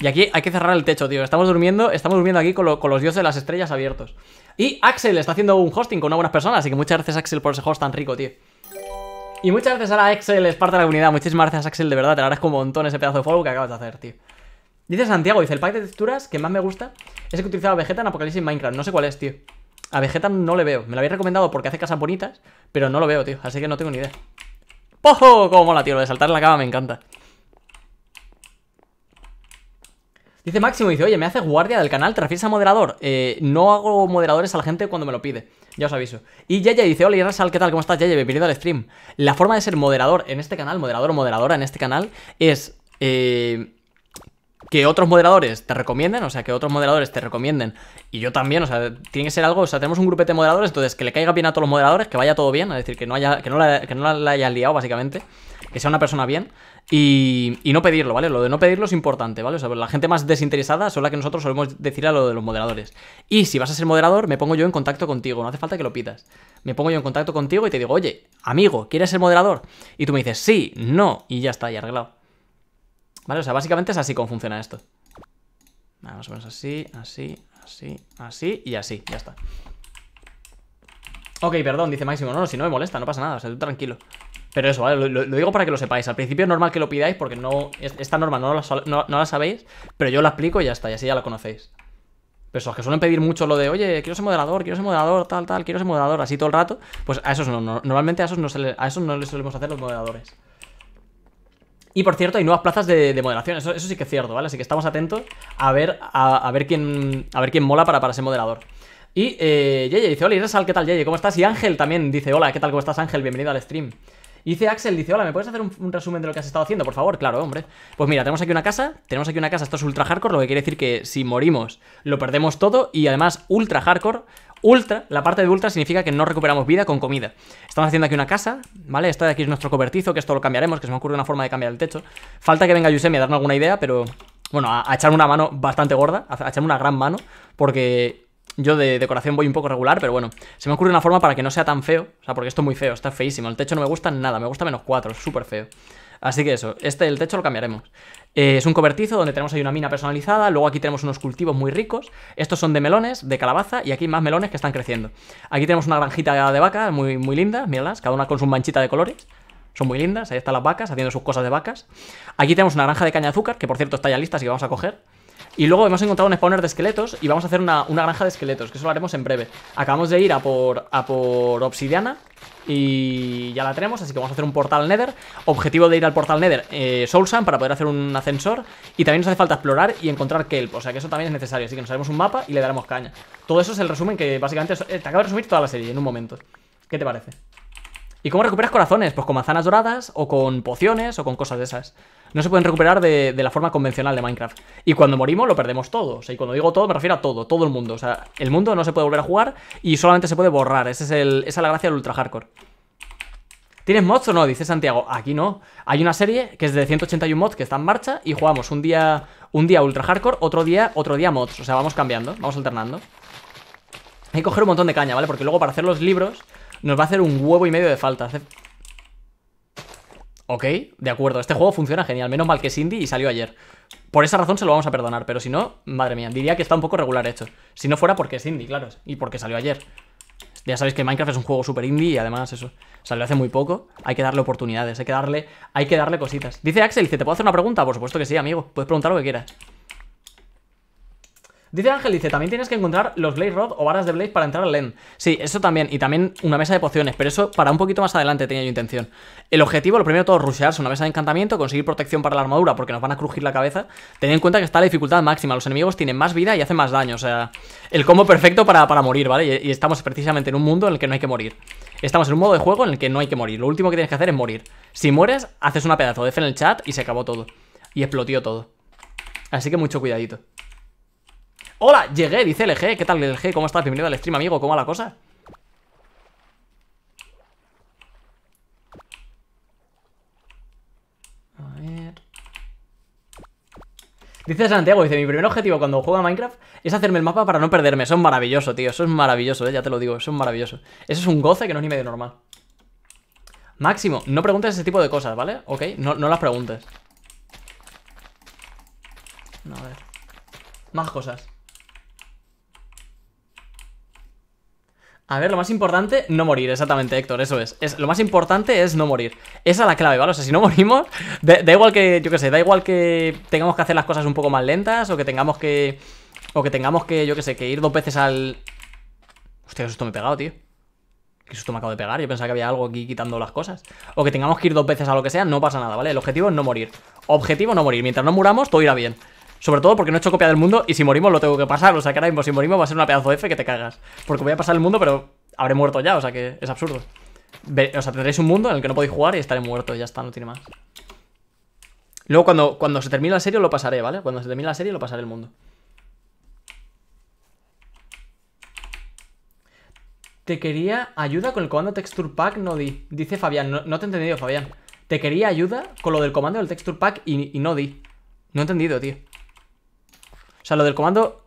Y aquí hay que cerrar el techo, tío. Estamos durmiendo, estamos durmiendo aquí con, los dioses de las estrellas abiertos. Y Axel está haciendo un hosting con unas buenas personas, así que muchas gracias Axel por ese host tan rico, tío. Y muchas gracias a la Axel, es parte de la comunidad. Muchísimas gracias Axel, de verdad, te agradezco un montón ese pedazo de fuego que acabas de hacer, tío. Dice Santiago, dice, el pack de texturas que más me gusta es el que utilizaba Vegeta en Apocalipsis Minecraft. No sé cuál es, tío. A Vegeta no le veo. Me lo habéis recomendado porque hace casas bonitas, pero no lo veo, tío. Así que no tengo ni idea. ¡Pojo! ¡Cómo mola, tío! Lo de saltar la cama me encanta. Dice Máximo, dice, oye, ¿me haces guardia del canal? ¿Te refieres a moderador? Eh, no hago moderadores a la gente cuando me lo pide. Ya os aviso. Y Yaya dice, hola Rasal, ¿qué tal? ¿Cómo estás, Yaya? Bienvenido al stream. La forma de ser moderador en este canal, moderador o moderadora en este canal, es... Eh, que otros moderadores te recomienden, o sea, que otros moderadores te recomienden, y yo también, o sea, tiene que ser algo, o sea, tenemos un grupete de moderadores, entonces que le caiga bien a todos los moderadores, que vaya todo bien, es decir, que no, haya, que no, la, haya liado, básicamente, que sea una persona bien, y, no pedirlo, ¿vale? Lo de no pedirlo es importante, ¿vale? O sea, la gente más desinteresada es la que nosotros solemos decir a lo de los moderadores. Y si vas a ser moderador, me pongo yo en contacto contigo, no hace falta que lo pidas. Me pongo yo en contacto contigo y te digo, oye, amigo, ¿quieres ser moderador? Y tú me dices, sí, no, y ya está, ya arreglado. Vale, o sea, básicamente es así como funciona esto. Vamos más así, así, así, así y así. Ya está. Ok, perdón, dice Máximo. No, no, si no me molesta, no pasa nada. O sea, tranquilo. Pero eso, ¿vale? Lo, digo para que lo sepáis. Al principio es normal que lo pidáis porque no. Esta norma no la, sabéis, pero yo la explico y ya está, y así ya la conocéis. Pero esos que suelen pedir mucho lo de, oye, quiero ser moderador, quiero ser moderador, tal, tal, quiero ser moderador, así todo el rato, pues a esos no, normalmente a esos, no le, a esos no solemos hacer los moderadores. Y por cierto, hay nuevas plazas de, moderación, eso, eso, sí que es cierto, ¿vale? Así que estamos atentos a ver, a, ver quién a ver quién mola para, para ser moderador. Y eh, Yeye dice, hola Sal, ¿qué tal Yeye? ¿Cómo estás? Y Ángel también dice, hola, ¿qué tal? ¿Cómo estás Ángel? Bienvenido al stream. Y dice Axel, dice, hola, ¿me puedes hacer un, resumen de lo que has estado haciendo, por favor? Claro, hombre. Pues mira, tenemos aquí una casa, tenemos aquí una casa, esto es ultra hardcore, lo que quiere decir que si morimos lo perdemos todo y además ultra hardcore... Ultra, la parte de ultra significa que no recuperamos vida con comida. Estamos haciendo aquí una casa, ¿vale? Esto de aquí es nuestro cobertizo, que esto lo cambiaremos, que se me ocurre una forma de cambiar el techo. Falta que venga Yusemi a darnos alguna idea, pero bueno, a, echar echarme una mano bastante gorda, a, echarme una gran mano, porque yo de decoración voy un poco regular, pero bueno. Se me ocurre una forma para que no sea tan feo. O sea, porque esto es muy feo, está feísimo. El techo no me gusta nada, me gusta menos cuatro, es súper feo. Así que eso, este el techo lo cambiaremos. Eh, es un cobertizo donde tenemos ahí una mina personalizada, luego aquí tenemos unos cultivos muy ricos, estos son de melones, de calabaza y aquí más melones que están creciendo. Aquí tenemos una granjita de vacas muy, muy linda, míralas, cada una con su manchita de colores. Son muy lindas, ahí están las vacas haciendo sus cosas de vacas. Aquí tenemos una granja de caña de azúcar, que por cierto está ya lista, así que vamos a coger. Y luego hemos encontrado un spawner de esqueletos y vamos a hacer una, granja de esqueletos, que eso lo haremos en breve. Acabamos de ir a por, a por obsidiana y ya la tenemos, así que vamos a hacer un portal nether. Objetivo de ir al portal nether, eh, para poder hacer un ascensor. Y también nos hace falta explorar y encontrar kelp, o sea que eso también es necesario. Así que nos haremos un mapa y le daremos caña. Todo eso es el resumen que básicamente eh, te acabo de resumir toda la serie en un momento. ¿Qué te parece? ¿Y cómo recuperas corazones? Pues con manzanas doradas o con pociones o con cosas de esas. No se pueden recuperar de, la forma convencional de Minecraft. Y cuando morimos lo perdemos todo. O sea, y cuando digo todo me refiero a todo, todo el mundo. O sea, el mundo no se puede volver a jugar y solamente se puede borrar. Ese es el, esa es la gracia del ultra hardcore. ¿Tienes mods o no? Dice Santiago. Aquí no. Hay una serie que es de 181 mods que está en marcha y jugamos un día, un día ultra hardcore, otro día, otro día mods. O sea, vamos cambiando, vamos alternando. Hay que coger un montón de caña, ¿vale? Porque luego para hacer los libros nos va a hacer un huevo y medio de falta. Ok, de acuerdo, este juego funciona genial, menos mal que es indie y salió ayer. Por esa razón se lo vamos a perdonar, pero si no, madre mía, diría que está un poco regular hecho. Si no fuera porque es indie, claro, y porque salió ayer. Ya sabéis que Minecraft es un juego súper indie y además eso, salió hace muy poco. Hay que darle oportunidades, hay que darle, hay que darle cositas. Dice Axel, ¿te puedo hacer una pregunta? Por supuesto que sí, amigo, puedes preguntar lo que quieras. Dice Ángel, dice, también tienes que encontrar los Blaze Rod o varas de Blaze para entrar al End. Sí, eso también. Y también una mesa de pociones, pero eso para un poquito más adelante tenía yo intención. El objetivo, lo primero todo, rushearse una mesa de encantamiento, conseguir protección para la armadura porque nos van a crujir la cabeza. Ten en cuenta que está la dificultad máxima, los enemigos tienen más vida y hacen más daño. O sea, el combo perfecto para, morir, ¿vale? Y, estamos precisamente en un mundo en el que no hay que morir. Estamos en un modo de juego en el que no hay que morir. Lo último que tienes que hacer es morir. Si mueres, haces una pedazo de F en el chat y se acabó todo. Y explotó todo. Así que mucho cuidadito. Hola, llegué, dice LG. ¿Qué tal, LG? ¿Cómo estás? Bienvenido al stream, amigo. ¿Cómo va la cosa? A ver. Dice Santiago, dice, mi primer objetivo cuando juego a Minecraft es hacerme el mapa para no perderme. Eso es maravilloso, tío. Eso es maravilloso, eh, ya te lo digo. Eso es maravilloso. Eso es un goce que no es ni medio normal. Máximo, no preguntes ese tipo de cosas, ¿vale? Ok, no, no las preguntes. A ver. Más cosas. A ver, lo más importante, no morir, exactamente, Héctor, eso es. es lo más importante es no morir. Esa es la clave, ¿vale? O sea, si no morimos, da igual que, yo qué sé, da igual que tengamos que hacer las cosas un poco más lentas o que tengamos que... O que tengamos que, yo qué sé, que ir dos veces al... Hostia, esto me he pegado, tío. Que susto me acabo de pegar, yo pensaba que había algo aquí quitando las cosas. O que tengamos que ir dos veces a lo que sea, no pasa nada, ¿vale? El objetivo es no morir. Objetivo no morir, mientras no muramos todo irá bien. Sobre todo porque no he hecho copia del mundo y si morimos lo tengo que pasar. O sea que ahora mismo si morimos va a ser una pedazo de F que te cagas. Porque voy a pasar el mundo, pero habré muerto ya, o sea que es absurdo. O sea, tendréis un mundo en el que no podéis jugar y estaré muerto, ya está, no tiene más. Luego cuando, cuando se termine la serie lo pasaré, ¿vale? Cuando se termine la serie lo pasaré el mundo. Te quería ayuda con el comando texture pack, no di. Dice Fabián, no, te he entendido, Fabián. Te quería ayuda con lo del comando del texture pack y, y no di. No he entendido, tío. O sea, lo del comando...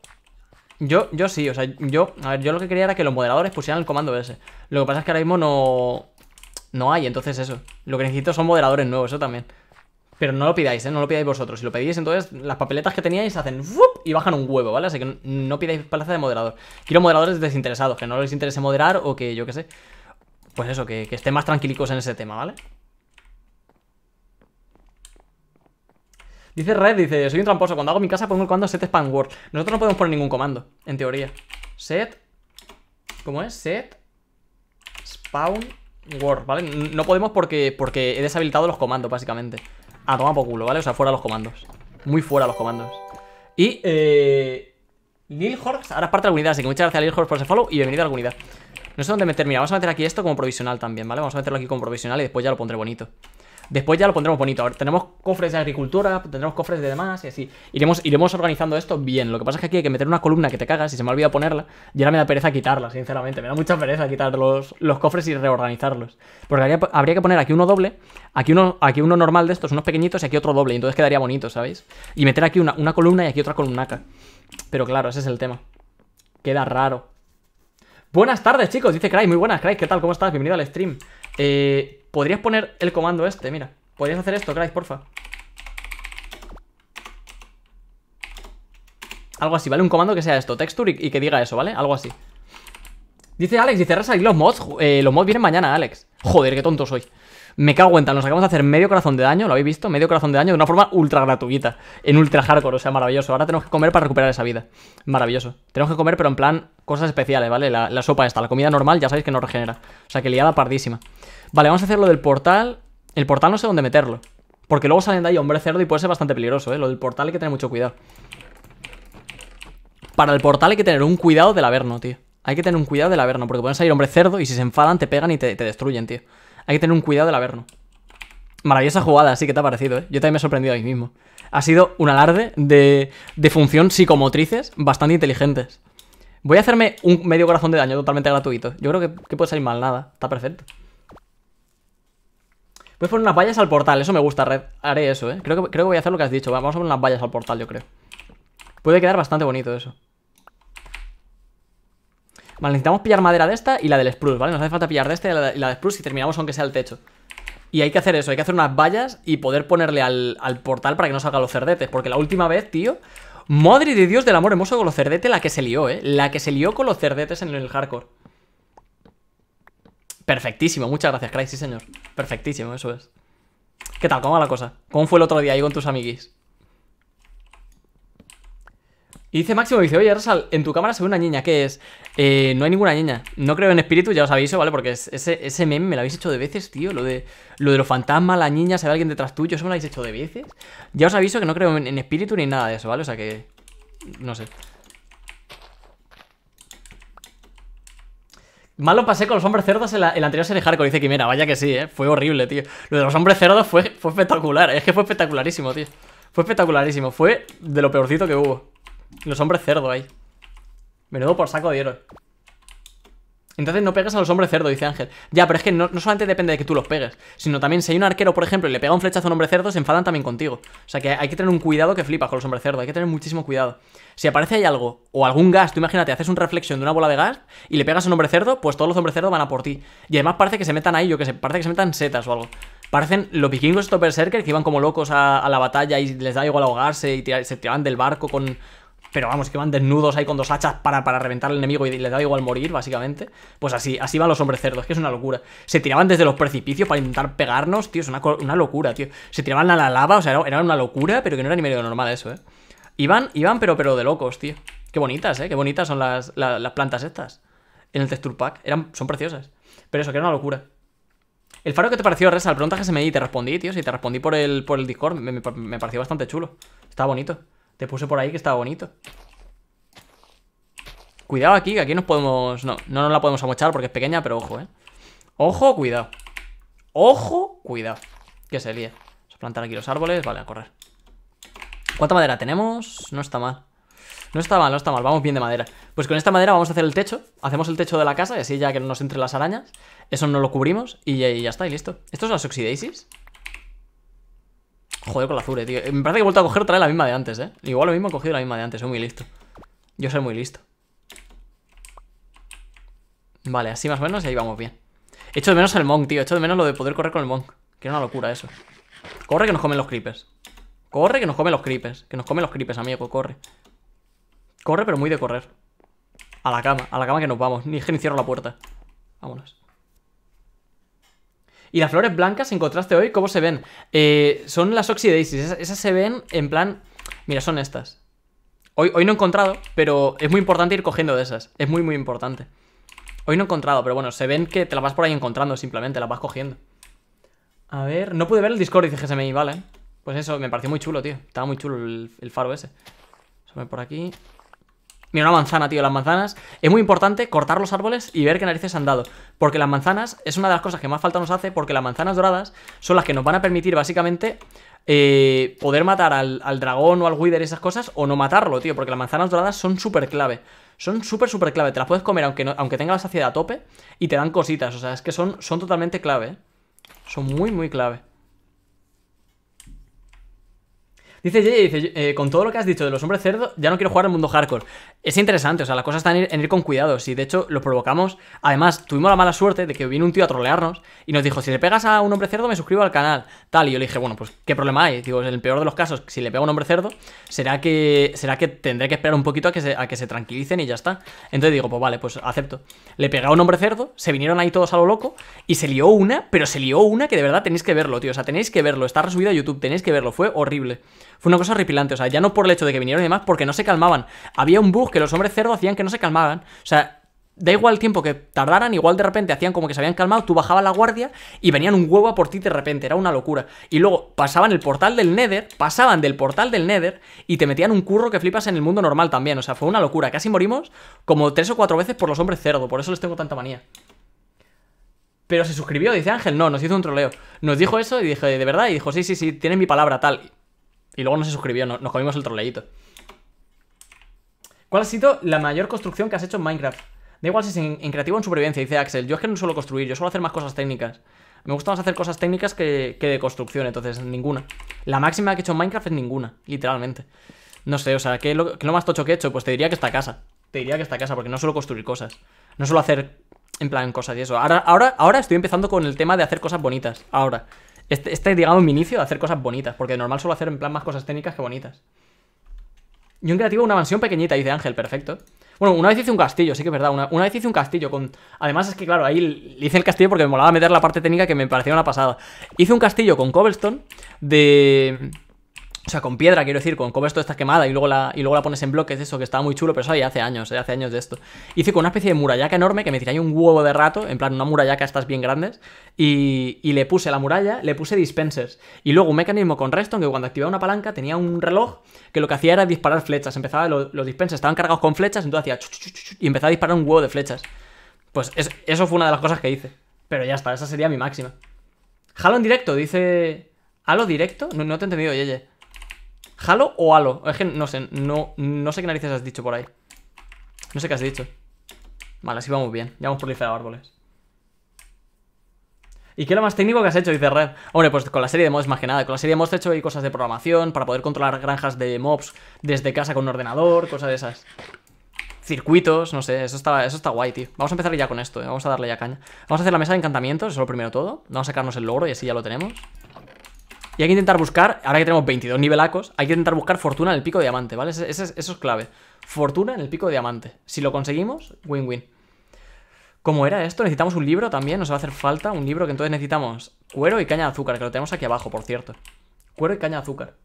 Yo, yo sí, o sea, yo... A ver, yo lo que quería era que los moderadores pusieran el comando ese. Lo que pasa es que ahora mismo no... No hay, entonces eso. Lo que necesito son moderadores nuevos, eso también. Pero no lo pidáis, ¿eh? No lo pidáis vosotros. Si lo pedís, entonces las papeletas que teníais hacen y bajan un huevo, ¿vale? Así que no pidáis plaza de moderador. Quiero moderadores desinteresados, que no les interese moderar o que yo qué sé. Pues eso, que, que estén más tranquilicos en ese tema, ¿vale? Dice Red, dice, soy un tramposo. Cuando hago mi casa pongo el comando set spawn word. Nosotros no podemos poner ningún comando, en teoría. Set. ¿Cómo es? Set. Spawn word, ¿vale? No podemos porque, porque he deshabilitado los comandos, básicamente. A toma por culo, ¿vale? O sea, fuera los comandos. Muy fuera los comandos. Y, eh. Lil ahora es parte de la unidad, así que muchas gracias a Lil por ese follow y bienvenido a la unidad. No sé dónde meter, mira, vamos a meter aquí esto como provisional también, ¿vale? Vamos a meterlo aquí como provisional y después ya lo pondré bonito. Después ya lo pondremos bonito. Ahora tenemos cofres de agricultura, tendremos cofres de demás y así. Iremos, organizando esto bien. Lo que pasa es que aquí hay que meter una columna que te cagas y se me ha olvidado ponerla. Y ahora me da pereza quitarla, sinceramente. Me da mucha pereza quitar los, cofres y reorganizarlos. Porque habría, que poner aquí uno doble, aquí uno, aquí uno normal de estos, unos pequeñitos y aquí otro doble. Y entonces quedaría bonito, ¿sabéis? Y meter aquí una, columna y aquí otra columnaca. Pero claro, ese es el tema. Queda raro. Buenas tardes, chicos, dice Cry. Muy buenas, Cry. ¿Qué tal? ¿Cómo estás? Bienvenido al stream. Eh, Podrías poner el comando este, mira. Podrías hacer esto, Craig, porfa. Algo así, ¿vale? Un comando que sea esto, texture y, que diga eso, ¿vale? Algo así. Dice Alex, dice, ahí los mods, eh, los mods vienen mañana, Alex. Joder, qué tonto soy. Me cago en tal, nos acabamos de hacer medio corazón de daño, ¿lo habéis visto? Medio corazón de daño de una forma ultra gratuita, en ultra hardcore, o sea, maravilloso. Ahora tenemos que comer para recuperar esa vida. Maravilloso. Tenemos que comer, pero en plan, cosas especiales, ¿vale? La, la sopa esta, la comida normal, ya sabéis que no regenera. O sea, que liada pardísima. Vale, vamos a hacer lo del portal. El portal no sé dónde meterlo. Porque luego salen de ahí hombre cerdo y puede ser bastante peligroso, ¿eh? Lo del portal hay que tener mucho cuidado. Para el portal hay que tener un cuidado del averno, tío. Hay que tener un cuidado del averno, porque pueden salir hombre cerdo y si se enfadan te pegan y te, destruyen, tío. Hay que tener un cuidado del averno. Maravillosa jugada, sí que te ha parecido, ¿eh? Yo también me he sorprendido a mí mismo. Ha sido un alarde de, de función psicomotrices bastante inteligentes. Voy a hacerme un medio corazón de daño totalmente gratuito. Yo creo que, que puede salir mal nada. Está perfecto. Voy poner unas vallas al portal, eso me gusta, Red. Haré eso, ¿eh? Creo que, creo voy a hacer lo que has dicho. Vamos a poner unas vallas al portal, yo creo. Puede quedar bastante bonito eso. Vale, necesitamos pillar madera de esta y la del spruce, ¿vale? Nos hace falta pillar de esta y la, de, spruce y terminamos aunque sea el techo. Y hay que hacer eso, hay que hacer unas vallas y poder ponerle al, portal para que no salga los cerdetes. Porque la última vez, tío... Madre de Dios del amor hermoso con los cerdetes, la que se lió, ¿eh? La que se lió con los cerdetes en el hardcore. Perfectísimo, muchas gracias, Cry, sí señor. Perfectísimo, eso es. ¿Qué tal? ¿Cómo va la cosa? ¿Cómo fue el otro día ahí con tus amiguis? Y dice Máximo, dice, oye, Rosal, en tu cámara se ve una niña, ¿qué es? Eh, no hay ninguna niña. No creo en espíritu, ya os aviso, ¿vale? Porque ese, ese meme me lo habéis hecho de veces, tío. Lo de, lo de los fantasmas, la niña, se ve alguien detrás tuyo, eso me lo habéis hecho de veces. Ya os aviso que no creo en, en espíritu ni nada de eso, ¿vale? O sea que... No sé. Mal lo pasé con los hombres cerdos en la, anterior serie dice Dice mira, vaya que sí, ¿eh? Fue horrible, tío. Lo de los hombres cerdos fue, fue espectacular. Es que fue espectacularísimo, tío. Fue espectacularísimo. Fue de lo peorcito que hubo. Los hombres cerdos ahí. Menudo por saco de hierro. Entonces no pegues a los hombres cerdo, dice Ángel. Ya, pero es que no, solamente depende de que tú los pegues, sino también si hay un arquero, por ejemplo, y le pega un flechazo a un hombre cerdo, se enfadan también contigo. O sea que hay que tener un cuidado que flipas con los hombres cerdo, hay que tener muchísimo cuidado. Si aparece ahí algo, o algún gas, tú imagínate, haces un reflexión de una bola de gas y le pegas a un hombre cerdo, pues todos los hombres cerdo van a por ti. Y además parece que se metan ahí, yo que parece que se metan setas o algo. Parecen los vikingos estos berserkers que iban como locos a, la batalla y les da igual ahogarse y se tiraban del barco con, pero vamos, que van desnudos ahí con dos hachas para, para reventar al enemigo y le da igual morir, básicamente. Pues así, así van los hombres cerdos, que es una locura. Se tiraban desde los precipicios para intentar pegarnos, tío, es una, locura, tío. Se tiraban a la lava, o sea, era, una locura, pero que no era ni medio normal eso, eh. Iban, iban, pero, pero de locos, tío. Qué bonitas, eh, qué bonitas son las, plantas estas. En el texture pack, eran, son preciosas. Pero eso, que era una locura. El faro que te pareció, Resa, al pronto que se me di, te respondí, tío. Si te respondí por el, por el Discord, me pareció bastante chulo. Estaba bonito. Te puse por ahí que estaba bonito. Cuidado aquí, que aquí nos podemos... No, no nos la podemos amochar porque es pequeña, pero ojo, ¿eh? Ojo, cuidado. Ojo, cuidado. Que se Vamos a plantar aquí los árboles. Vale, a correr. ¿Cuánta madera tenemos? No está mal. No está mal, no está mal, vamos bien de madera. Pues con esta madera vamos a hacer el techo, hacemos el techo de la casa y así ya que no nos entren las arañas, eso no lo cubrimos y ya, está, y listo. ¿Esto es las oxidasis? Joder con la Azure, eh, tío. Me parece que he vuelto a coger otra vez la misma de antes, ¿eh? Igual lo mismo he cogido la misma de antes. Soy muy listo. Yo soy muy listo. Vale, así más o menos y ahí vamos bien. hecho de menos el Monk, tío. He hecho de menos lo de poder correr con el Monk. Que era una locura eso. Corre que nos comen los creepers. Corre que nos comen los creepers. Que nos comen los creepers, amigo. Corre. Corre, pero muy de correr. A la cama. A la cama que nos vamos. Ni es que ni cierro la puerta. Vámonos. Y las flores blancas, encontraste hoy, ¿cómo se ven? Eh, son las oxidasis. Esas, se ven en plan... Mira, son estas. Hoy, hoy no he encontrado, pero es muy importante ir cogiendo de esas. Es muy, muy importante. Hoy no he encontrado, pero bueno, se ven que te las vas por ahí encontrando simplemente, las vas cogiendo. A ver, no pude ver el Discord, dice GSMI, vale. Pues eso, me pareció muy chulo, tío. Estaba muy chulo el, faro ese. Sobre por aquí. Mira, una manzana, tío, las manzanas. Es muy importante cortar los árboles y ver qué narices han dado. Porque las manzanas es una de las cosas que más falta nos hace, porque las manzanas doradas son las que nos van a permitir básicamente eh, poder matar al, dragón o al wither y esas cosas, o no matarlo, tío, porque las manzanas doradas son súper clave. Son súper, súper clave. Te las puedes comer aunque, aunque tengas la saciedad a tope y te dan cositas. O sea, es que son, son totalmente clave. ¿eh? Son muy, muy clave. Dice dice, eh, con todo lo que has dicho de los hombres cerdos, ya no quiero jugar al mundo hardcore. Es interesante, o sea, las cosas están en ir, con cuidado. Si de hecho lo provocamos, además tuvimos la mala suerte de que vino un tío a trolearnos y nos dijo, si le pegas a un hombre cerdo, me suscribo al canal. Tal, y yo le dije, bueno, pues qué problema hay. Digo, en el peor de los casos, si le pega a un hombre cerdo, será que, será que tendré que esperar un poquito a que, se, a que se tranquilicen y ya está. Entonces digo, pues vale, pues acepto. Le pegaba a un hombre cerdo, se vinieron ahí todos a lo loco y se lió una, pero se lió una que de verdad tenéis que verlo, tío. O sea, tenéis que verlo. Está resubido a YouTube, tenéis que verlo. Fue horrible. Fue una cosa horripilante, o sea, ya no por el hecho de que vinieron y demás, porque no se calmaban. Había un bug que los hombres cerdos hacían que no se calmaban. O sea, da igual el tiempo que tardaran, igual de repente hacían como que se habían calmado, tú bajabas la guardia y venían un huevo a por ti de repente, era una locura. Y luego pasaban el portal del Nether, pasaban del portal del Nether y te metían un curro que flipas en el mundo normal también, o sea, fue una locura. Casi morimos como tres o cuatro veces por los hombres cerdo, por eso les tengo tanta manía. Pero se suscribió, dice Ángel, no, nos hizo un troleo. Nos dijo eso y dije, ¿de verdad? Y dijo, sí, sí, sí, tiene mi palabra, tal. Y luego no se suscribió, nos comimos el troleíto. ¿Cuál ha sido la mayor construcción que has hecho en Minecraft? Da igual si es en, creativo o en supervivencia, dice Axel. Yo es que no suelo construir, yo suelo hacer más cosas técnicas. Me gusta más hacer cosas técnicas que, que de construcción, entonces ninguna. La máxima que he hecho en Minecraft es ninguna, literalmente. No sé, o sea, ¿qué es lo, más tocho que he hecho? Pues te diría que esta casa. Te diría que esta casa, porque no suelo construir cosas. No suelo hacer en plan cosas y eso. Ahora, ahora, ahora estoy empezando con el tema de hacer cosas bonitas. Ahora. Este, este, digamos, mi inicio de hacer cosas bonitas, porque normal suelo hacer en plan más cosas técnicas que bonitas. Y un creativo, una mansión pequeñita, dice Ángel, perfecto. Bueno, una vez hice un castillo, sí que es verdad. Una, una, vez hice un castillo con. Además, es que claro, ahí hice el castillo porque me molaba meter la parte técnica que me parecía una pasada. Hice un castillo con cobblestone de. O sea, con piedra, quiero decir, con esto está quemada y luego, la, y luego la pones en bloques, eso, que estaba muy chulo, pero eso ya hace años, eh, hace años de esto. Hice con una especie de murallaca enorme que me decía, hay un huevo de rato, en plan, una murallaca estas bien grandes, y, y, le puse la muralla, le puse dispensers, y luego un mecanismo con Reston que cuando activaba una palanca tenía un reloj que lo que hacía era disparar flechas, empezaba, los, dispensers estaban cargados con flechas, entonces hacía chuchuchuchu y empezaba a disparar un huevo de flechas. Pues eso fue una de las cosas que hice, pero ya está, esa sería mi máxima. Halo en directo, dice... ¿Halo directo? No, no te he entendido, Yeye. ¿Halo o halo? Es que no sé, no, no sé qué narices has dicho por ahí. No sé qué has dicho. Vale, así vamos bien. Ya hemos de árboles. ¿Y qué es lo más técnico que has hecho? Dice Red. Hombre, pues con la serie de mods más que nada. Con la serie de mods he hecho cosas de programación para poder controlar granjas de mobs desde casa con un ordenador, cosas de esas. Circuitos, no sé, eso está, eso está guay, tío. Vamos a empezar ya con esto, eh. vamos a darle ya caña. Vamos a hacer la mesa de encantamientos, eso es lo primero todo. Vamos a sacarnos el logro y así ya lo tenemos. Y hay que intentar buscar, ahora que tenemos 22 nivelacos, hay que intentar buscar fortuna en el pico de diamante, ¿vale? Eso, es, clave. Fortuna en el pico de diamante. Si lo conseguimos, win-win. ¿Cómo era esto? Necesitamos un libro también, nos va a hacer falta un libro que entonces necesitamos cuero y caña de azúcar, que lo tenemos aquí abajo, por cierto. Cuero y caña de azúcar.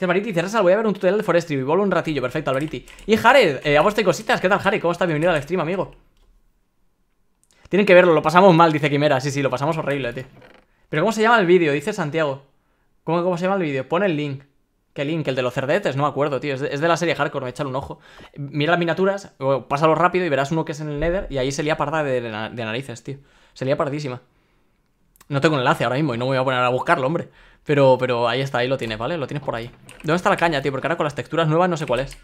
Alberiti, cierras voy a ver un tutorial de Forestry, vuelvo un ratillo, perfecto, Alberiti. Y Jared, eh, a este cositas, ¿qué tal Jared? ¿Cómo estás? Bienvenido al stream, amigo. Tienen que verlo, lo pasamos mal, dice Quimera. Sí, sí, lo pasamos horrible, tío. Pero ¿cómo se llama el vídeo? Dice Santiago. ¿Cómo, cómo se llama el vídeo? Pon el link. ¿Qué link? ¿El de los cerdetes? No me acuerdo, tío. Es de, la serie Hardcore, me un ojo. Mira las miniaturas, pásalo rápido y verás uno que es en el Nether y ahí se lía parda de, narices, tío. Se lía pardísima. No tengo enlace ahora mismo y no me voy a poner a buscarlo, hombre. Pero, pero ahí está, ahí lo tienes, ¿vale? Lo tienes por ahí. ¿Dónde está la caña, tío? Porque ahora con las texturas nuevas no sé cuál es.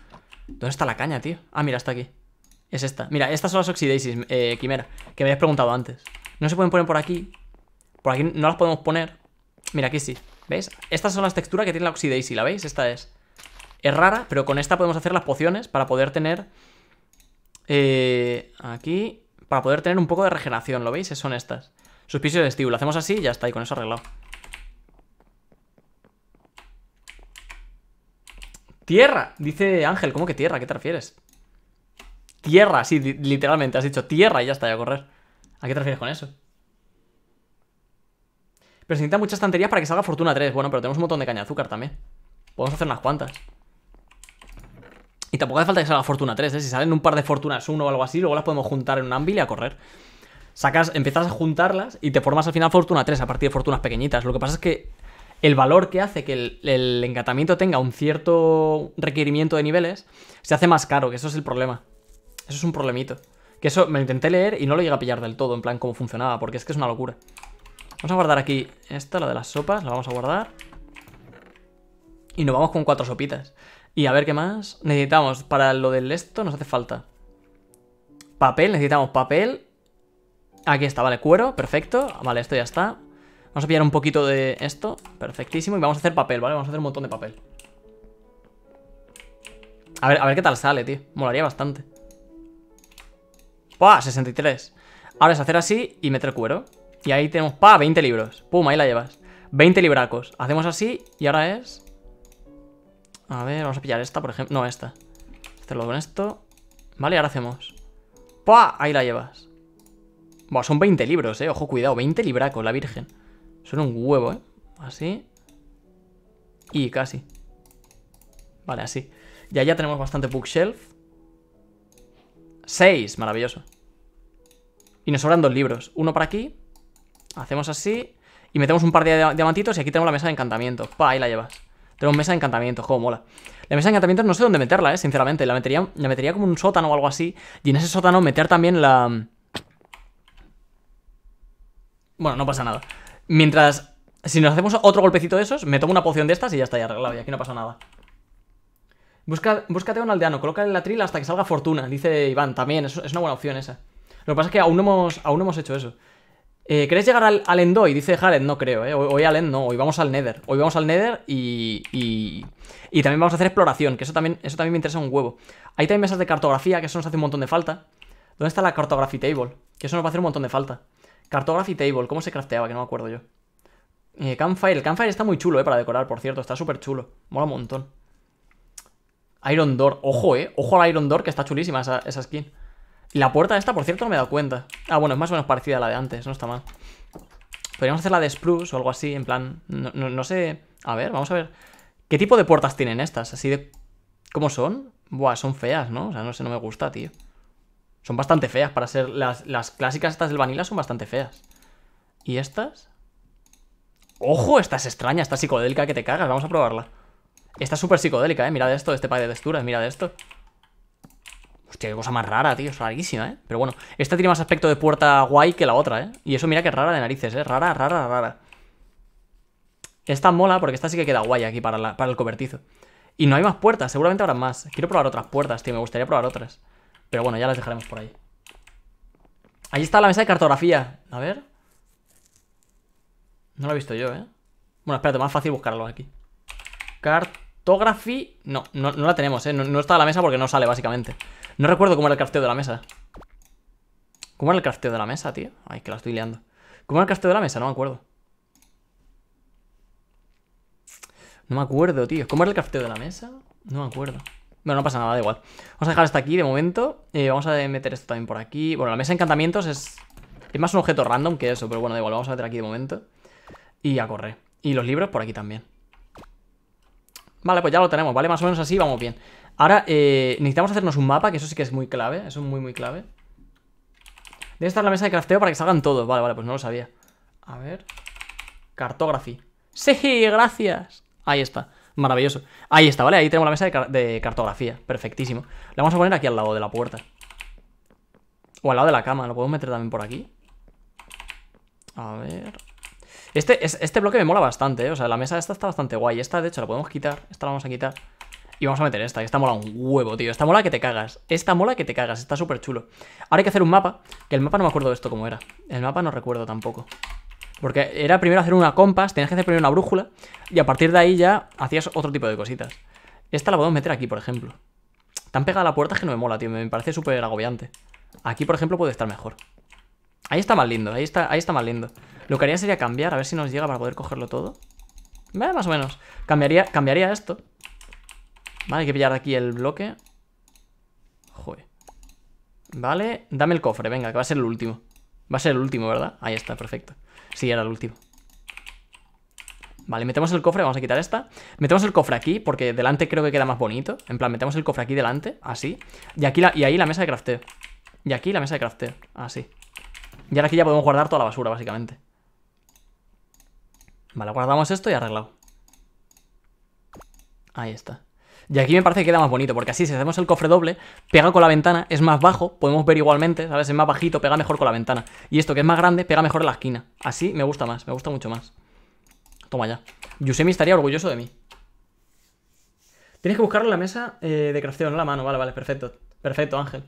¿Dónde está la caña, tío? Ah, mira, está aquí. Es esta. Mira, estas son las Oxidasis, eh, Quimera, que me habías preguntado antes. No se pueden poner por aquí. Por aquí no las podemos poner. Mira, aquí sí. ¿Veis? Estas son las texturas que tiene la oxidasis, ¿la veis? Esta es. Es rara, pero con esta podemos hacer las pociones para poder tener... Eh, aquí... Para poder tener un poco de regeneración, ¿lo veis? Son estas. Suspicio de estíbulo. Hacemos así y ya está, y con eso arreglado. ¡Tierra! Dice Ángel, ¿cómo que tierra? qué te refieres? Tierra, sí, literalmente has dicho tierra y ya está, ya a correr. ¿A qué te refieres con eso? Pero se necesitan muchas estanterías para que salga Fortuna 3. Bueno, pero tenemos un montón de caña de azúcar también. Podemos hacer unas cuantas. Y tampoco hace falta que salga Fortuna 3, ¿eh? Si salen un par de Fortunas 1 o algo así, luego las podemos juntar en un ámbil y a correr. Sacas, empiezas a juntarlas y te formas al final Fortuna 3 a partir de fortunas pequeñitas. Lo que pasa es que el valor que hace que el encantamiento tenga un cierto requerimiento de niveles se hace más caro, que eso es el problema. Eso es un problemito. Que eso me lo intenté leer y no lo llega a pillar del todo, en plan cómo funcionaba, porque es que es una locura. Vamos a guardar aquí esta, la de las sopas, la vamos a guardar. Y nos vamos con cuatro sopitas. Y a ver qué más. Necesitamos, para lo del esto nos hace falta. Papel, necesitamos papel. Aquí está, vale, cuero, perfecto. Vale, esto ya está. Vamos a pillar un poquito de esto, perfectísimo. Y vamos a hacer papel, ¿vale? Vamos a hacer un montón de papel. A ver, a ver qué tal sale, tío. Molaría bastante. 63. Ahora es hacer así y meter cuero. Y ahí tenemos, pa 20 libros. ¡Pum! Ahí la llevas. 20 libracos. Hacemos así y ahora es... A ver, vamos a pillar esta, por ejemplo. No, esta. Hacerlo con esto. Vale, ahora hacemos. pa Ahí la llevas. Buah, son 20 libros, eh. Ojo, cuidado. 20 libracos, la virgen. Son un huevo, eh. Así. Y casi. Vale, así. Y ya tenemos bastante bookshelf. 6, maravilloso. Y nos sobran dos libros. Uno para aquí. Hacemos así. Y metemos un par de diamantitos y aquí tenemos la mesa de encantamiento Pa, ahí la lleva, Tenemos mesa de encantamiento como mola. La mesa de encantamientos no sé dónde meterla, eh, sinceramente. La metería, la metería como un sótano o algo así. Y en ese sótano meter también la... Bueno, no pasa nada. Mientras... Si nos hacemos otro golpecito de esos, me tomo una poción de estas y ya está, ya arreglado. Y aquí no pasa nada. Busca, búscate a un aldeano, en la trila hasta que salga fortuna, dice Iván. También, es una buena opción esa. Lo que pasa es que aún no hemos, aún hemos hecho eso. Eh, ¿Queréis llegar al, al y Dice Jared, no creo, ¿eh? Hoy, al End no, hoy vamos al Nether. Hoy vamos al Nether y, y, también vamos a hacer exploración, que eso también, eso también me interesa un huevo. Hay también mesas de cartografía, que eso nos hace un montón de falta. ¿Dónde está la Cartography Table? Que eso nos va a hacer un montón de falta. Cartography Table, ¿cómo se crafteaba? Que no me acuerdo yo. Eh, campfire, el Campfire está muy chulo, ¿eh? Para decorar, por cierto, está súper chulo. Mola un montón. Iron Door, ojo, ¿eh? Ojo al Iron Door, que está chulísima esa, esa skin. La puerta esta, por cierto, no me he dado cuenta. Ah, bueno, es más o menos parecida a la de antes, no está mal. Podríamos hacerla de spruce o algo así, en plan... No, sé... A ver, vamos a ver. ¿Qué tipo de puertas tienen estas? Así de... ¿Cómo son? Buah, son feas, ¿no? O sea, no sé, no me gusta, tío. Son bastante feas para ser... Las, clásicas estas del vanilla son bastante feas. ¿Y estas? ¡Ojo! Esta es extraña, esta psicodélica que te cagas. Vamos a probarla. Esta es súper psicodélica, ¿eh? Mirad esto, este pack de texturas, mirad esto. Hostia, qué cosa más rara, tío. Es rarísima, ¿eh? Pero bueno, esta tiene más aspecto de puerta guay que la otra, ¿eh? Y eso mira que rara de narices, ¿eh? Rara, rara, rara. Esta mola porque esta sí que queda guay aquí para, para el cobertizo. Y no hay más puertas, seguramente habrá más. Quiero probar otras puertas, tío. Me gustaría probar otras. Pero bueno, ya las dejaremos por ahí. Ahí está la mesa de cartografía. A ver. No la he visto yo, ¿eh? Bueno, espérate, más fácil buscarlo aquí. Cart no, no, la tenemos, ¿eh? No, está a la mesa porque no sale, básicamente. No recuerdo cómo era el crafteo de la mesa. ¿Cómo era el crafteo de la mesa, tío? Ay, que la estoy liando. ¿Cómo era el crafteo de la mesa? No me acuerdo. No me acuerdo, tío. ¿Cómo era el crafteo de la mesa? No me acuerdo. Bueno, no pasa nada, da igual. Vamos a dejar hasta aquí de momento. Eh, vamos a meter esto también por aquí. Bueno, la mesa de encantamientos es... Es más un objeto random que eso, pero bueno, da igual. Vamos a meter aquí de momento. Y a correr. Y los libros por aquí también. Vale, pues ya lo tenemos, ¿vale? Más o menos así vamos bien. Ahora eh, necesitamos hacernos un mapa, que eso sí que es muy clave. Eso es muy, muy clave. Debe estar la mesa de crafteo para que salgan todos. Vale, vale, pues no lo sabía. A ver. Cartography. Sí, gracias. Ahí está. Maravilloso. Ahí está, ¿vale? Ahí tenemos la mesa de, de cartografía. Perfectísimo. La vamos a poner aquí al lado de la puerta. O al lado de la cama. Lo podemos meter también por aquí. A ver. Este, este bloque me mola bastante, eh. O sea, la mesa esta está bastante guay. Esta, de hecho, la podemos quitar. Esta la vamos a quitar. Y vamos a meter esta, que esta mola un huevo, tío. Esta mola que te cagas. Esta mola que te cagas. Está súper chulo. Ahora hay que hacer un mapa. Que el mapa no me acuerdo de esto cómo era. El mapa no recuerdo tampoco. Porque era primero hacer una compás, tenías que hacer primero una brújula. Y a partir de ahí ya hacías otro tipo de cositas. Esta la podemos meter aquí, por ejemplo. Tan pegada a la puerta que no me mola, tío. Me parece súper agobiante. Aquí, por ejemplo, puede estar mejor. Ahí está más lindo, ahí está, ahí está más lindo. Lo que haría sería cambiar, a ver si nos llega para poder cogerlo todo. Vale, más o menos. Cambiaría, cambiaría esto. Vale, hay que pillar aquí el bloque. Joder. Vale, dame el cofre, venga, que va a ser el último. Va a ser el último, ¿verdad? Ahí está, perfecto. Sí, era el último. Vale, metemos el cofre, vamos a quitar esta. Metemos el cofre aquí, porque delante creo que queda más bonito. En plan, metemos el cofre aquí delante, así. Y, aquí y ahí la mesa de crafteo. Y aquí la mesa de crafteo, así. Y ahora aquí ya podemos guardar toda la basura, básicamente. Vale, guardamos esto y arreglado. Ahí está. Y aquí me parece que queda más bonito, porque así si hacemos el cofre doble, pega con la ventana, es más bajo, podemos ver igualmente, ¿sabes? Es más bajito, pega mejor con la ventana. Y esto que es más grande, pega mejor en la esquina. Así me gusta más, me gusta mucho más. Toma ya. Yusemi estaría orgulloso de mí. Tienes que buscarlo la mesa eh, de crafteo, no la mano. Vale, vale, perfecto. Perfecto, Ángel.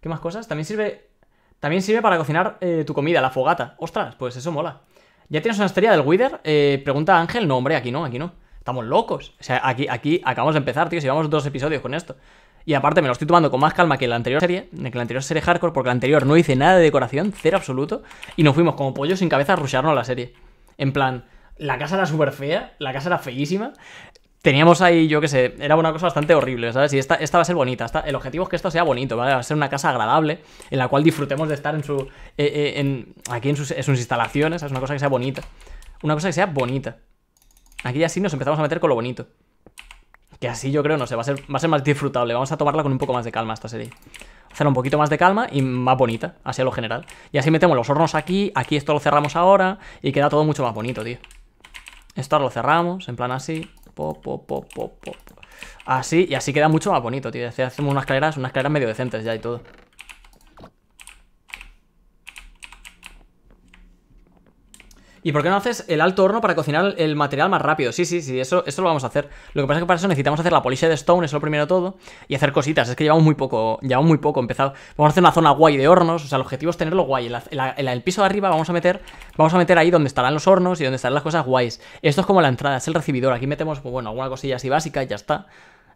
¿Qué más cosas? También sirve, también sirve para cocinar eh, tu comida, la fogata. Ostras, pues eso mola. ¿Ya tienes una estrella del Wither? Eh, pregunta Ángel. No, hombre, aquí no, aquí no. Estamos locos. O sea, aquí, aquí acabamos de empezar, tío. Si vamos dos episodios con esto. Y aparte me lo estoy tomando con más calma que la anterior serie, que la anterior serie hardcore, porque la anterior no hice nada de decoración, cero absoluto, y nos fuimos como pollos sin cabeza a rushearnos la serie. En plan, la casa era súper fea, la casa era feísima, teníamos ahí, yo qué sé, era una cosa bastante horrible, ¿sabes? Y esta, va a ser bonita. el objetivo es que esto sea bonito, ¿vale? Va a ser una casa agradable en la cual disfrutemos de estar en su. Eh, eh, aquí en sus, instalaciones, es Una cosa que sea bonita. Una cosa que sea bonita. Aquí ya sí nos empezamos a meter con lo bonito. Que así yo creo, no sé, va a ser, va a ser más disfrutable. Vamos a tomarla con un poco más de calma esta serie. hacer un poquito más de calma y más bonita, así a lo general. Y así metemos los hornos aquí, aquí esto lo cerramos ahora y queda todo mucho más bonito, tío. Esto ahora lo cerramos, en plan así. Así, y así queda mucho más bonito, tío. Hacemos unas escaleras, unas escaleras medio decentes ya y todo. ¿Y por qué no haces el alto horno para cocinar el material más rápido? Sí, sí, sí, eso, lo vamos a hacer. Lo que pasa es que para eso necesitamos hacer la polilla de stone, eso lo primero todo, y hacer cositas. Es que llevamos muy poco, llevamos muy poco empezado. Vamos a hacer una zona guay de hornos, o sea, el objetivo es tenerlo guay. En, el piso de arriba vamos a meter, vamos a meter ahí donde estarán los hornos y donde estarán las cosas guays. Esto es como la entrada, es el recibidor. Aquí metemos, pues bueno, alguna cosilla así básica y ya está.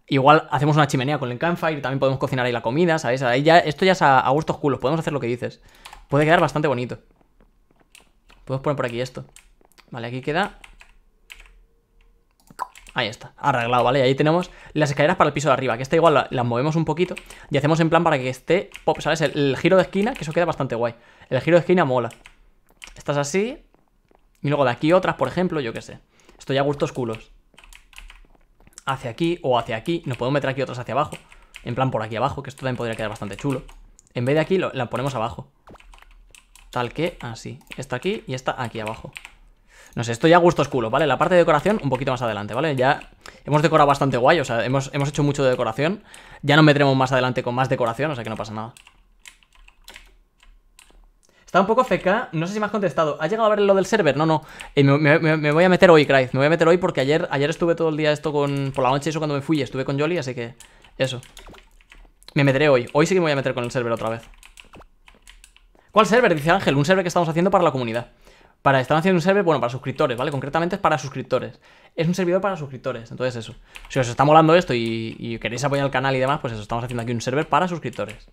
Igual hacemos una chimenea con el campfire, también podemos cocinar ahí la comida, ¿sabes? Ahí ya, esto ya es a, a gustos culos, podemos hacer lo que dices. Puede quedar bastante bonito. Podemos poner por aquí esto. Vale, aquí queda. Ahí está, arreglado, ¿vale? Y ahí tenemos las escaleras para el piso de arriba, que está igual las movemos un poquito y hacemos en plan para que esté, ¿sabes? El, giro de esquina, que eso queda bastante guay. El giro de esquina mola. Estas así y luego de aquí otras, por ejemplo, yo qué sé. Estoy a gustos culos. Hacia aquí o hacia aquí. Nos podemos meter aquí otras hacia abajo. En plan por aquí abajo, que esto también podría quedar bastante chulo. En vez de aquí, la ponemos abajo tal que así. Está aquí y está aquí abajo. No sé, esto ya gusto culo, ¿vale? La parte de decoración un poquito más adelante, ¿vale? Ya hemos decorado bastante guay, o sea, hemos, hemos hecho mucho de decoración. Ya no metremos más adelante con más decoración, o sea que no pasa nada. Está un poco feca, no sé si me has contestado. ¿Has llegado a ver lo del server? No, no. Eh, me, voy a meter hoy, Craig. Me voy a meter hoy porque ayer, ayer estuve todo el día esto con... Por la noche eso cuando me fui, estuve con Jolly, así que... Eso. Me meteré hoy. Hoy sí que me voy a meter con el server otra vez. ¿Cuál server? Dice Ángel, un server que estamos haciendo para la comunidad. Para, están haciendo un server, bueno, para suscriptores, ¿vale? Concretamente es para suscriptores. Es un servidor para suscriptores, entonces eso. Si os está molando esto y, queréis apoyar el canal y demás, pues eso, estamos haciendo aquí un server para suscriptores.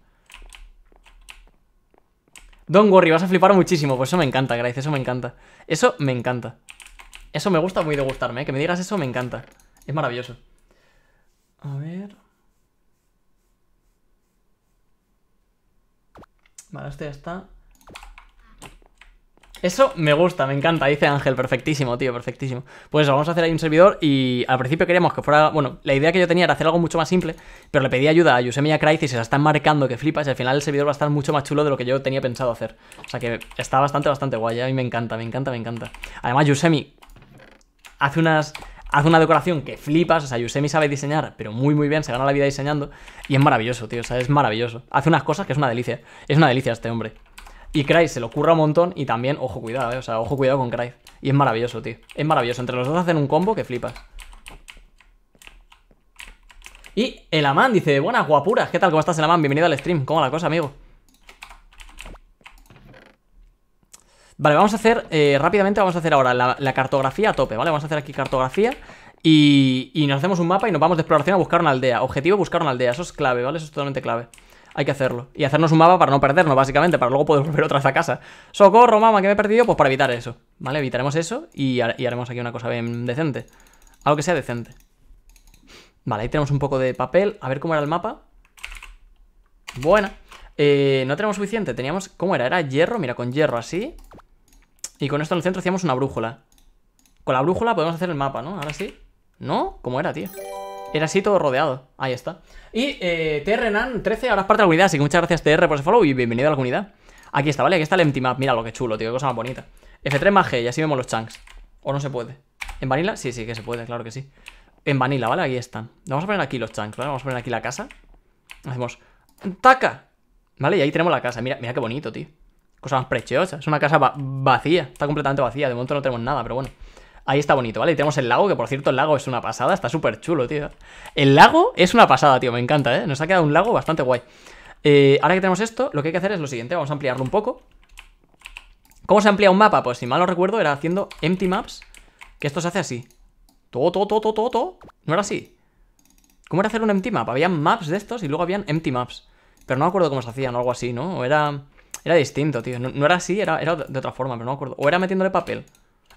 Don't Worry, vas a flipar muchísimo. Pues eso me encanta, Grace, eso me encanta. Eso me encanta. Eso me gusta muy de gustarme, ¿eh? que me digas eso me encanta. Es maravilloso. A ver... Vale, esto ya está. Eso me gusta, me encanta, dice Ángel, perfectísimo, tío, perfectísimo. Pues vamos a hacer ahí un servidor y al principio queríamos que fuera, bueno, la idea que yo tenía era hacer algo mucho más simple, pero le pedí ayuda a Yusemi y a Crysis, se la están marcando que flipas y al final el servidor va a estar mucho más chulo de lo que yo tenía pensado hacer. O sea que está bastante, bastante guay, a mí me encanta, me encanta, me encanta. Además, Yusemi hace unas hace una decoración que flipas, o sea, Yusemi sabe diseñar, pero muy muy bien, se gana la vida diseñando y es maravilloso, tío, o sea, es maravilloso. Hace unas cosas que es una delicia, es una delicia este hombre. Y Cry se lo curra un montón y también, ojo cuidado, eh, o sea, ojo cuidado con Cry. Y es maravilloso, tío, es maravilloso, entre los dos hacen un combo que flipas. Y el Amán dice, buenas guapuras, ¿qué tal? ¿Cómo estás, el Bienvenido al stream, ¿cómo la cosa, amigo? Vale, vamos a hacer, eh, rápidamente vamos a hacer ahora la, cartografía a tope, ¿vale? Vamos a hacer aquí cartografía y, y, nos hacemos un mapa y nos vamos de exploración a buscar una aldea. Objetivo, buscar una aldea, eso es clave, ¿vale? Eso es totalmente clave. Hay que hacerlo. Y hacernos un mapa para no perdernos, básicamente, para luego poder volver otra vez a casa. ¡Socorro, mamá, que me he perdido! Pues para evitar eso, ¿vale? Evitaremos eso y, y haremos aquí una cosa bien decente. Algo que sea decente. Vale, ahí tenemos un poco de papel. A ver cómo era el mapa. Bueno, eh, no tenemos suficiente. Teníamos... ¿Cómo era? Era hierro. Mira, con hierro así. Y con esto en el centro hacíamos una brújula. Con la brújula podemos hacer el mapa, ¿no? Ahora sí. ¿No? ¿Cómo era, tío? Era así todo rodeado. Ahí está. Y eh, TRNAN13 ahora es parte de la comunidad, así que muchas gracias TR por ese follow y bienvenido a la comunidad. Aquí está, ¿vale? Aquí está el empty map. Mira lo que chulo, tío. Qué cosa más bonita. F3 más G y así vemos los chunks. ¿O no se puede? ¿En vanilla? Sí, sí que se puede, claro que sí. En vanilla, ¿vale? Aquí están. Vamos a poner aquí los chunks, ¿vale? Vamos a poner aquí la casa. Hacemos... ¡Taca! ¿Vale? Y ahí tenemos la casa. Mira, mira qué bonito, tío. Cosa más preciosa. Es una casa vacía. Está completamente vacía. De momento no tenemos nada, pero bueno. Ahí está bonito, ¿vale? Y tenemos el lago, que por cierto el lago es una pasada. Está súper chulo, tío. El lago es una pasada, tío. Me encanta, ¿eh? Nos ha quedado un lago bastante guay. Eh, ahora que tenemos esto, lo que hay que hacer es lo siguiente. Vamos a ampliarlo un poco. ¿Cómo se amplía un mapa? Pues si mal no recuerdo, era haciendo empty maps. Que esto se hace así. Todo, todo, todo, todo, todo. No era así. ¿Cómo era hacer un empty map? Habían maps de estos y luego habían empty maps. Pero no me acuerdo cómo se hacían o algo así, ¿no? O era... Era distinto, tío. No, era así, era, de otra forma, pero no me acuerdo. O era metiéndole papel.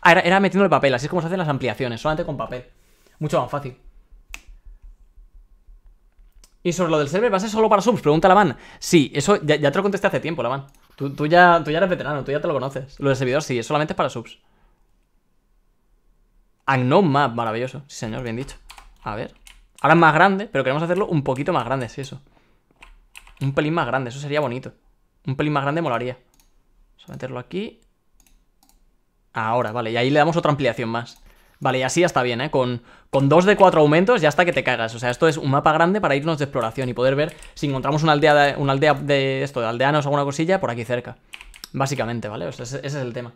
Ah, era, era metiéndole papel. Así es como se hacen las ampliaciones, solamente con papel. Mucho más fácil. Y sobre lo del server, ¿va a ser solo para subs? Pregunta la Sí, eso ya, te lo contesté hace tiempo, la Tú, ya, tú ya eres veterano, tú ya te lo conoces. Lo del servidor sí, es solamente para subs. Unknown map, maravilloso. Sí, señor, bien dicho. A ver. Ahora es más grande, pero queremos hacerlo un poquito más grande, sí, eso. Un pelín más grande, eso sería bonito. Un pelín más grande molaría. Vamos a meterlo aquí. Ahora, vale, y ahí le damos otra ampliación más. Vale, y así ya está bien, ¿eh? Con, con dos de cuatro aumentos ya está que te cagas. O sea, esto es un mapa grande para irnos de exploración y poder ver si encontramos una aldea de, una aldea de esto, de aldeanos o alguna cosilla por aquí cerca. Básicamente, ¿vale? ese, es el tema.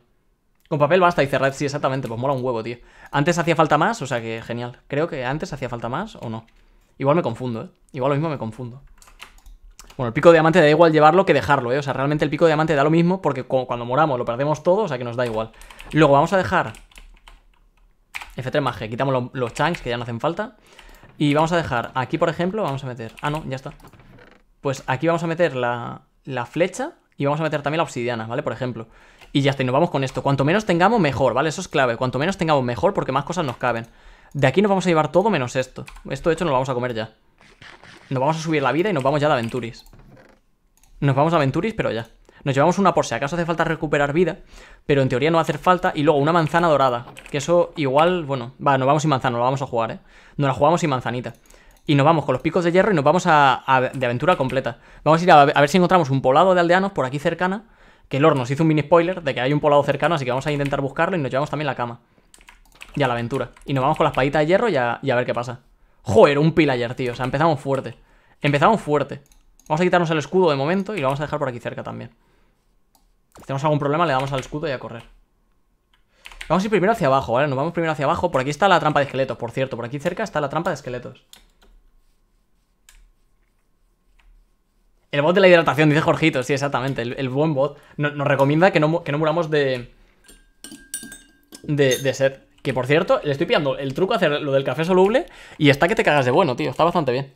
Con papel basta, y cerrar sí, exactamente, pues mola un huevo, tío. Antes hacía falta más, o sea que genial. Creo que antes hacía falta más o no. Igual me confundo, ¿eh? Igual lo mismo me confundo. Bueno, el pico de diamante da igual llevarlo que dejarlo, ¿eh? O sea, realmente el pico de diamante da lo mismo porque cuando moramos lo perdemos todo, o sea que nos da igual. Luego vamos a dejar F3 más G, quitamos los chunks que ya no hacen falta. Y vamos a dejar aquí, por ejemplo, vamos a meter... Ah, no, ya está. Pues aquí vamos a meter la, la flecha y vamos a meter también la obsidiana, ¿vale? Por ejemplo. Y ya está, y nos vamos con esto. Cuanto menos tengamos, mejor, ¿vale? Eso es clave. Cuanto menos tengamos, mejor porque más cosas nos caben. De aquí nos vamos a llevar todo menos esto. Esto, de hecho, nos lo vamos a comer ya. Nos vamos a subir la vida y nos vamos ya de aventuris. Nos vamos a aventuris, pero ya. Nos llevamos una por si acaso hace falta recuperar vida, pero en teoría no va a hacer falta. Y luego una manzana dorada, que eso igual, bueno, va, nos vamos sin manzana, no la vamos a jugar, ¿eh? Nos la jugamos sin manzanita. Y nos vamos con los picos de hierro y nos vamos a, de aventura completa. Vamos a ir a, ver si encontramos un poblado de aldeanos por aquí cercana, que Lord nos hizo un mini spoiler de que hay un poblado cercano, así que vamos a intentar buscarlo y nos llevamos también la cama. Y a la aventura. Y nos vamos con la espadita de hierro y a ver qué pasa. Joder, un pillager, tío. O sea, empezamos fuerte. Empezamos fuerte. Vamos a quitarnos el escudo de momento y lo vamos a dejar por aquí cerca también. Si tenemos algún problema, le damos al escudo y a correr. Vamos a ir primero hacia abajo, ¿vale? Nos vamos primero hacia abajo. Por aquí está la trampa de esqueletos, por cierto. Por aquí cerca está la trampa de esqueletos. El bot de la hidratación, dice Jorgito. Sí, exactamente. El, buen bot. nos recomienda que no, muramos de... De, de sed. Que por cierto, le estoy pillando el truco a hacer lo del café soluble y está que te cagas de bueno, tío. Está bastante bien.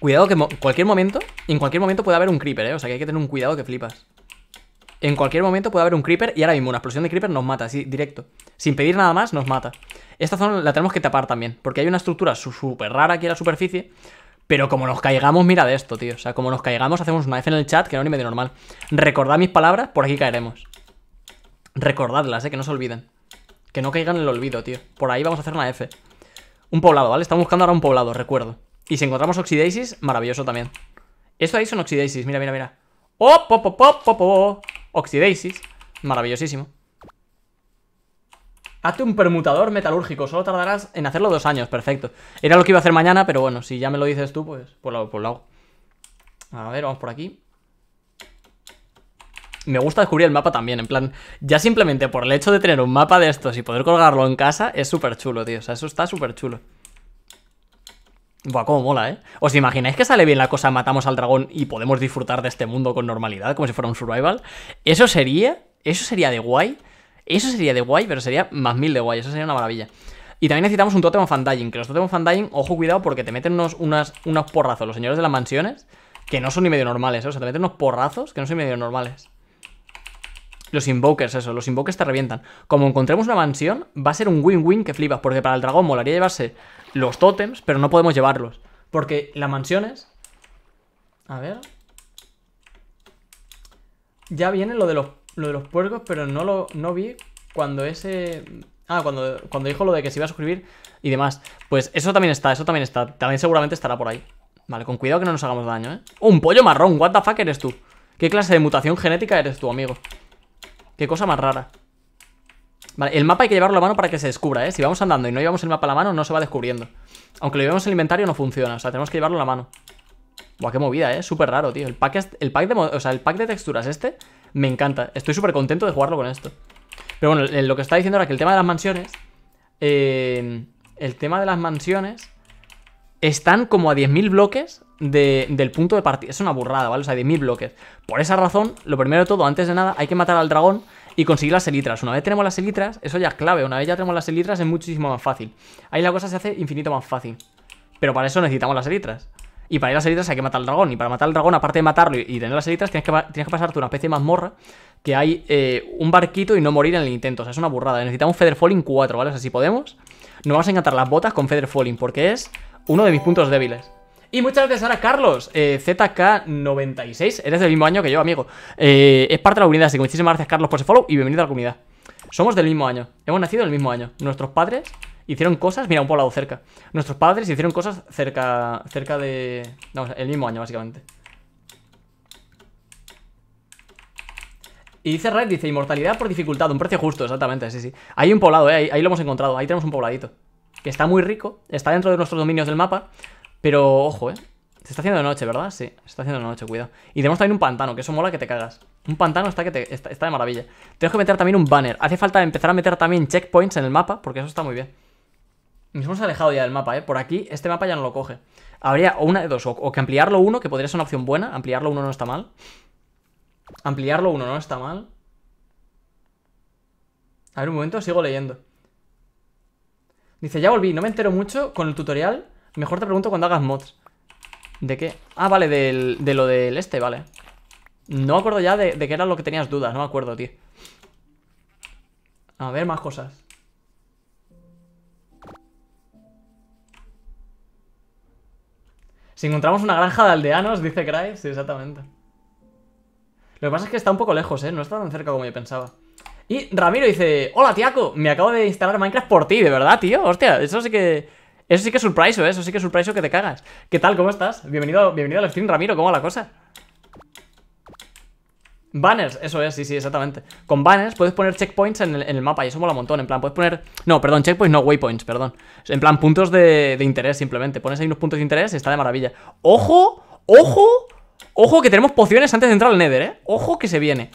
Cuidado que en cualquier momento, en cualquier momento puede haber un creeper, ¿eh? O sea que hay que tener un cuidado que flipas. En cualquier momento puede haber un creeper y ahora mismo una explosión de creeper nos mata, así, directo. Sin pedir nada más, nos mata. Esta zona la tenemos que tapar también, porque hay una estructura súper rara aquí en la superficie pero como nos caigamos, mira de esto, tío. O sea, como nos caigamos, hacemos una F en el chat, que no es ni medio normal. Recordad mis palabras, por aquí caeremos. Recordadlas, eh, que no se olviden. Que no caigan en el olvido, tío. Por ahí vamos a hacer una F. Un poblado, ¿vale? Estamos buscando ahora un poblado, recuerdo. Y si encontramos oxidasis, maravilloso también. Esto ahí son oxidasis, mira, mira, mira. ¡Oh, Oxidasis. Maravillosísimo. Hazte un permutador metalúrgico, solo tardarás en hacerlo dos años, perfecto. Era lo que iba a hacer mañana, pero bueno, si ya me lo dices tú, pues, por pues lo, por pues lo hago. A ver, vamos por aquí. Me gusta descubrir el mapa también, en plan, ya simplemente por el hecho de tener un mapa de estos y poder colgarlo en casa, es súper chulo, tío. O sea, eso está súper chulo. Buah, cómo mola, ¿eh? ¿Os imagináis que sale bien la cosa, matamos al dragón y podemos disfrutar de este mundo con normalidad, como si fuera un survival? Eso sería, eso sería de guay, eso sería de guay, pero sería más mil de guay. Eso sería una maravilla. Y también necesitamos un tótem of que los Totem of ojo cuidado, porque te meten unos, unas, porrazos los señores de las mansiones, que no son ni medio normales, ¿eh? o sea, te meten unos porrazos que no son ni medio normales. Los invokers, eso, los invokers te revientan. Como encontremos una mansión, va a ser un win-win que flipas, porque para el dragón molaría llevarse los tótems, pero no podemos llevarlos. Porque las mansiones... A ver... Ya viene lo de los lo de los puercos, pero no lo no vi cuando ese... Ah, cuando, cuando dijo lo de que se iba a suscribir y demás. Pues eso también está, eso también está. También seguramente estará por ahí. Vale, con cuidado que no nos hagamos daño, ¿eh? un pollo marrón, what the fuck eres tú. ¿Qué clase de mutación genética eres tú, amigo? Qué cosa más rara. Vale, el mapa hay que llevarlo a la mano para que se descubra, ¿eh? Si vamos andando y no llevamos el mapa a la mano, no se va descubriendo. Aunque lo llevemos en el inventario, no funciona. O sea, tenemos que llevarlo a la mano. Buah, qué movida, ¿eh? Súper raro, tío. El pack, el pack de, o sea, el pack de texturas este me encanta. Estoy súper contento de jugarlo con esto. Pero bueno, eh, lo que está diciendo ahora que el tema de las mansiones... Eh, el tema de las mansiones... Están como a 10.000 bloques del punto de partida. Es una burrada, ¿vale? O sea, 10.000 bloques. Por esa razón, lo primero de todo, antes de nada, hay que matar al dragón y conseguir las elitras. Una vez tenemos las elitras, eso ya es clave. Una vez ya tenemos las elitras, es muchísimo más fácil. Ahí la cosa se hace infinito más fácil. Pero para eso necesitamos las elitras. Y para ir a las heridas hay que matar al dragón. Y para matar al dragón, aparte de matarlo y tener las heridas tienes que, tienes que pasarte una especie de mazmorra que hay eh, un barquito y no morir en el intento. O sea, es una burrada. Necesitamos Feather Falling 4, ¿vale? así podemos, nos vamos a encantar las botas con Feather Falling porque es uno de mis puntos débiles. Y muchas gracias ahora, Carlos. Eh, ZK96, eres del mismo año que yo, amigo. Eh, es parte de la comunidad, así que muchísimas gracias, Carlos, por ese follow y bienvenido a la comunidad. Somos del mismo año, hemos nacido en el mismo año. Nuestros padres hicieron cosas, mira, un poblado cerca. Nuestros padres hicieron cosas cerca, cerca de... No, el mismo año, básicamente. Y dice Red, dice, inmortalidad por dificultad, un precio justo, exactamente, sí, sí. Hay un poblado, eh, ahí, lo hemos encontrado, ahí tenemos un pobladito. Que está muy rico, está dentro de nuestros dominios del mapa, pero ojo, ¿eh? Se está haciendo de noche, ¿verdad? Sí, se está haciendo de noche, cuidado. Y tenemos también un pantano, que eso mola que te cagas. Un pantano está, que de maravilla. Tengo que meter también un banner. Hace falta empezar a meter también checkpoints en el mapa, porque eso está muy bien. Nos hemos alejado ya del mapa, ¿eh? Por aquí, este mapa ya no lo coge. Habría una de dos, o, que ampliarlo uno, que podría ser una opción buena. Ampliarlo uno no está mal. Ampliarlo uno no está mal. A ver, un momento, sigo leyendo. Dice, ya volví, no me entero mucho con el tutorial. Mejor te pregunto cuando hagas mods. ¿De qué? Ah, vale, de lo del este, vale. No me acuerdo ya de, de qué era lo que tenías dudas, no me acuerdo, tío. A ver, más cosas. Si encontramos una granja de aldeanos, dice Cry, sí, exactamente. Lo que pasa es que está un poco lejos, ¿eh? No está tan cerca como yo pensaba. Y Ramiro dice, hola, Tiaco, me acabo de instalar Minecraft por ti, de verdad, tío. Hostia, eso sí que... Eso sí que es surprise, ¿eh? Eso sí que es que te cagas. ¿Qué tal? ¿Cómo estás? Bienvenido, bienvenido al stream, Ramiro. ¿Cómo va la cosa? Banners, eso es, sí, sí, exactamente. Con banners puedes poner checkpoints en el, mapa y eso mola un montón. En plan, puedes poner. No, perdón, checkpoints, no, waypoints, perdón. En plan, puntos de, interés simplemente. Pones ahí unos puntos de interés y está de maravilla. ¡Ojo! ¡Ojo! ¡Ojo! Que tenemos pociones antes de entrar al Nether, ¿eh? ¡Ojo que se viene!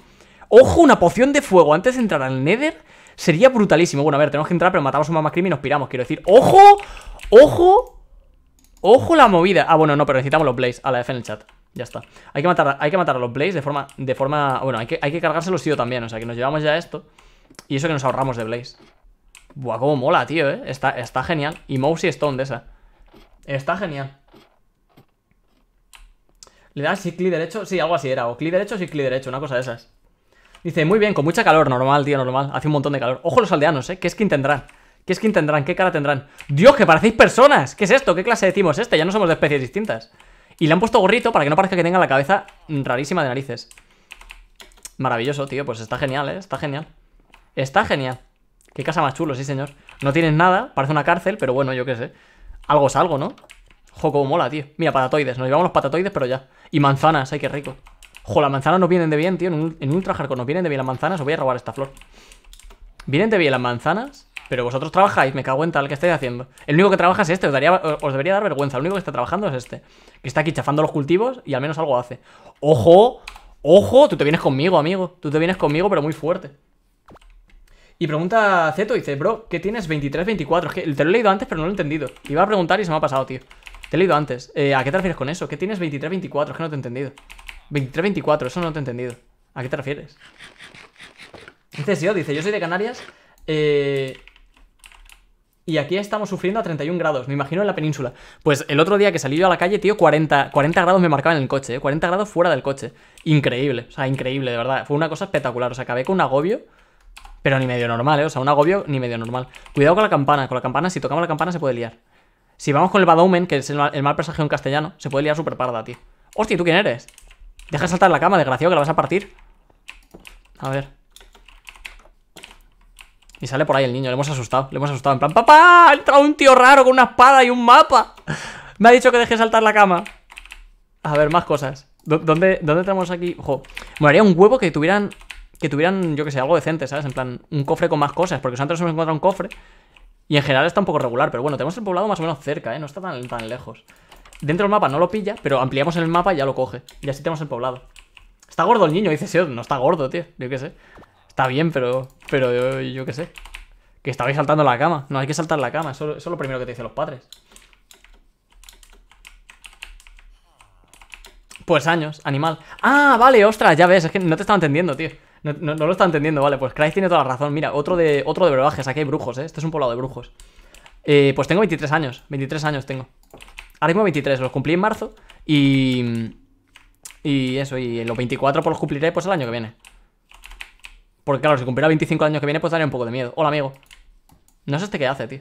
¡Ojo! Una poción de fuego antes de entrar al Nether sería brutalísimo. Bueno, a ver, tenemos que entrar, pero matamos un mamá y nos piramos, quiero decir. ¡Ojo! ¡Ojo! ¡Ojo la movida! Ah, bueno, no, pero necesitamos los Blaze. A la F en el chat. Ya está. Hay que matar, hay que matar a los Blaze de forma, de forma... Bueno, hay que, hay que cargárselos, también. O sea, que nos llevamos ya esto. Y eso que nos ahorramos de Blaze. Buah, cómo mola, tío, ¿eh? Está, está genial. Y y Stone de esa. Está genial. ¿Le das clic derecho? Sí, algo así era. O clic derecho, sí, clic derecho. Una cosa de esas. Dice, muy bien, con mucha calor. Normal, tío, normal. Hace un montón de calor. Ojo los aldeanos, ¿eh? ¿Qué skin tendrán? ¿Qué skin tendrán? ¿Qué cara tendrán? ¡Dios, que parecéis personas! ¿Qué es esto? ¿Qué clase decimos este? Ya no somos de especies distintas. Y le han puesto gorrito para que no parezca que tenga la cabeza rarísima de narices. Maravilloso, tío. Pues está genial, ¿eh? Está genial. Está genial. Qué casa más chulo, sí, señor. No tienen nada, parece una cárcel, pero bueno, yo qué sé. Algo es algo, ¿no? Jo, mola, tío. Mira, patatoides. Nos llevamos los patatoides, pero ya. Y manzanas, ay, qué rico. Jo, las manzanas nos vienen de bien, tío. En, un, en Ultra nos vienen de bien las manzanas. Os voy a robar esta flor. Vienen de bien las manzanas. Pero vosotros trabajáis, me cago en tal que estáis haciendo. El único que trabaja es este, os, daría, os debería dar vergüenza. El único que está trabajando es este. Que está aquí chafando los cultivos y al menos algo hace. ¡Ojo! ¡Ojo! Tú te vienes conmigo, amigo. Tú te vienes conmigo, pero muy fuerte. Y pregunta Zeto, dice, bro, ¿qué tienes 23, 24? Es que te lo he leído antes, pero no lo he entendido. iba a preguntar y se me ha pasado, tío. Te he leído antes. Eh, ¿A qué te refieres con eso? ¿Qué tienes 23, 24? Es que no te he entendido. 23, 24, eso no te he entendido. ¿A qué te refieres? Dice Sio, dice, yo soy de Canarias. Eh, y aquí estamos sufriendo a 31 grados, me imagino en la península. Pues el otro día que salí yo a la calle, tío, 40, 40 grados me marcaban en el coche, ¿eh? 40 grados fuera del coche. Increíble, o sea, increíble, de verdad. Fue una cosa espectacular, o sea, acabé con un agobio, pero ni medio normal, ¿eh? O sea, un agobio ni medio normal. Cuidado con la campana, con la campana, si tocamos la campana se puede liar. Si vamos con el badoumen que es el, mal presagio en castellano, se puede liar súper parda, tío. Hostia, ¿tú quién eres? Deja saltar la cama, desgraciado, que la vas a partir. A ver. Y sale por ahí el niño, le hemos asustado, le hemos asustado. En plan, papá, ha entrado un tío raro con una espada y un mapa. Me ha dicho que deje saltar la cama. A ver, más cosas. ¿Dónde, dónde tenemos aquí? Me haría un huevo que tuvieran, que tuvieran, yo que sé, algo decente, ¿sabes? En plan, un cofre con más cosas, porque antes hemos encontrado un cofre. Y en general está un poco regular, pero bueno, tenemos el poblado más o menos cerca, ¿eh? No está tan, lejos. Dentro del mapa no lo pilla, pero ampliamos el mapa y ya lo coge. Y así tenemos el poblado. Está gordo el niño, dice sí, No está gordo, tío. Yo qué sé. Está bien, pero, pero yo, qué sé. Que estabais saltando la cama. No hay que saltar la cama. Eso, es lo primero que te dicen los padres. Pues años, animal. Ah, vale, ostras, ya ves. Es que no te estaba entendiendo, tío. No, lo estaba entendiendo, vale. Pues Christ tiene toda la razón. Mira, otro de, otro de brebajes. Aquí hay brujos, ¿eh? Este es un poblado de brujos. Eh, pues tengo 23 años. 23 años tengo. Ahora mismo 23. Los cumplí en marzo. Y... Y eso. Y los 24 pues los cumpliré pues el año que viene. Porque claro, si cumpliera 25 años que viene, pues daría un poco de miedo. Hola, amigo. No sé este qué hace, tío.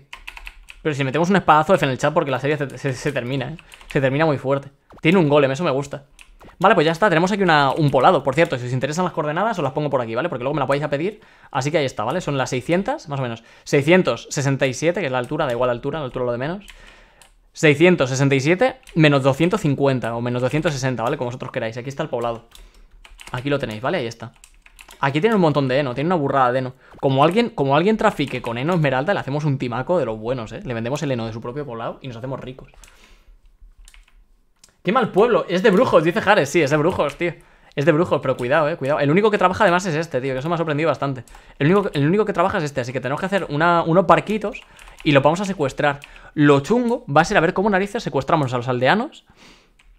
Pero si metemos un espadazo F en el chat porque la serie se, termina, ¿eh? Se termina muy fuerte. Tiene un golem, eso me gusta. Vale, pues ya está, tenemos aquí un polado Por cierto, si os interesan las coordenadas, os las pongo por aquí, ¿vale? Porque luego me la podéis a pedir Así que ahí está, ¿vale? Son las 600, más o menos 667, que es la altura, da igual la altura, la altura lo de menos 667 menos 250 o menos 260, ¿vale? Como vosotros queráis, aquí está el poblado Aquí lo tenéis, ¿vale? Ahí está Aquí tiene un montón de heno, tiene una burrada de heno. Como alguien, como alguien trafique con heno esmeralda, le hacemos un timaco de los buenos, ¿eh? Le vendemos el heno de su propio poblado y nos hacemos ricos. ¡Qué mal pueblo! Es de brujos, dice Jares. Sí, es de brujos, tío. Es de brujos, pero cuidado, eh, cuidado. El único que trabaja además es este, tío, que eso me ha sorprendido bastante. El único, el único que trabaja es este, así que tenemos que hacer una, unos parquitos y lo vamos a secuestrar. Lo chungo va a ser a ver cómo narices secuestramos a los aldeanos.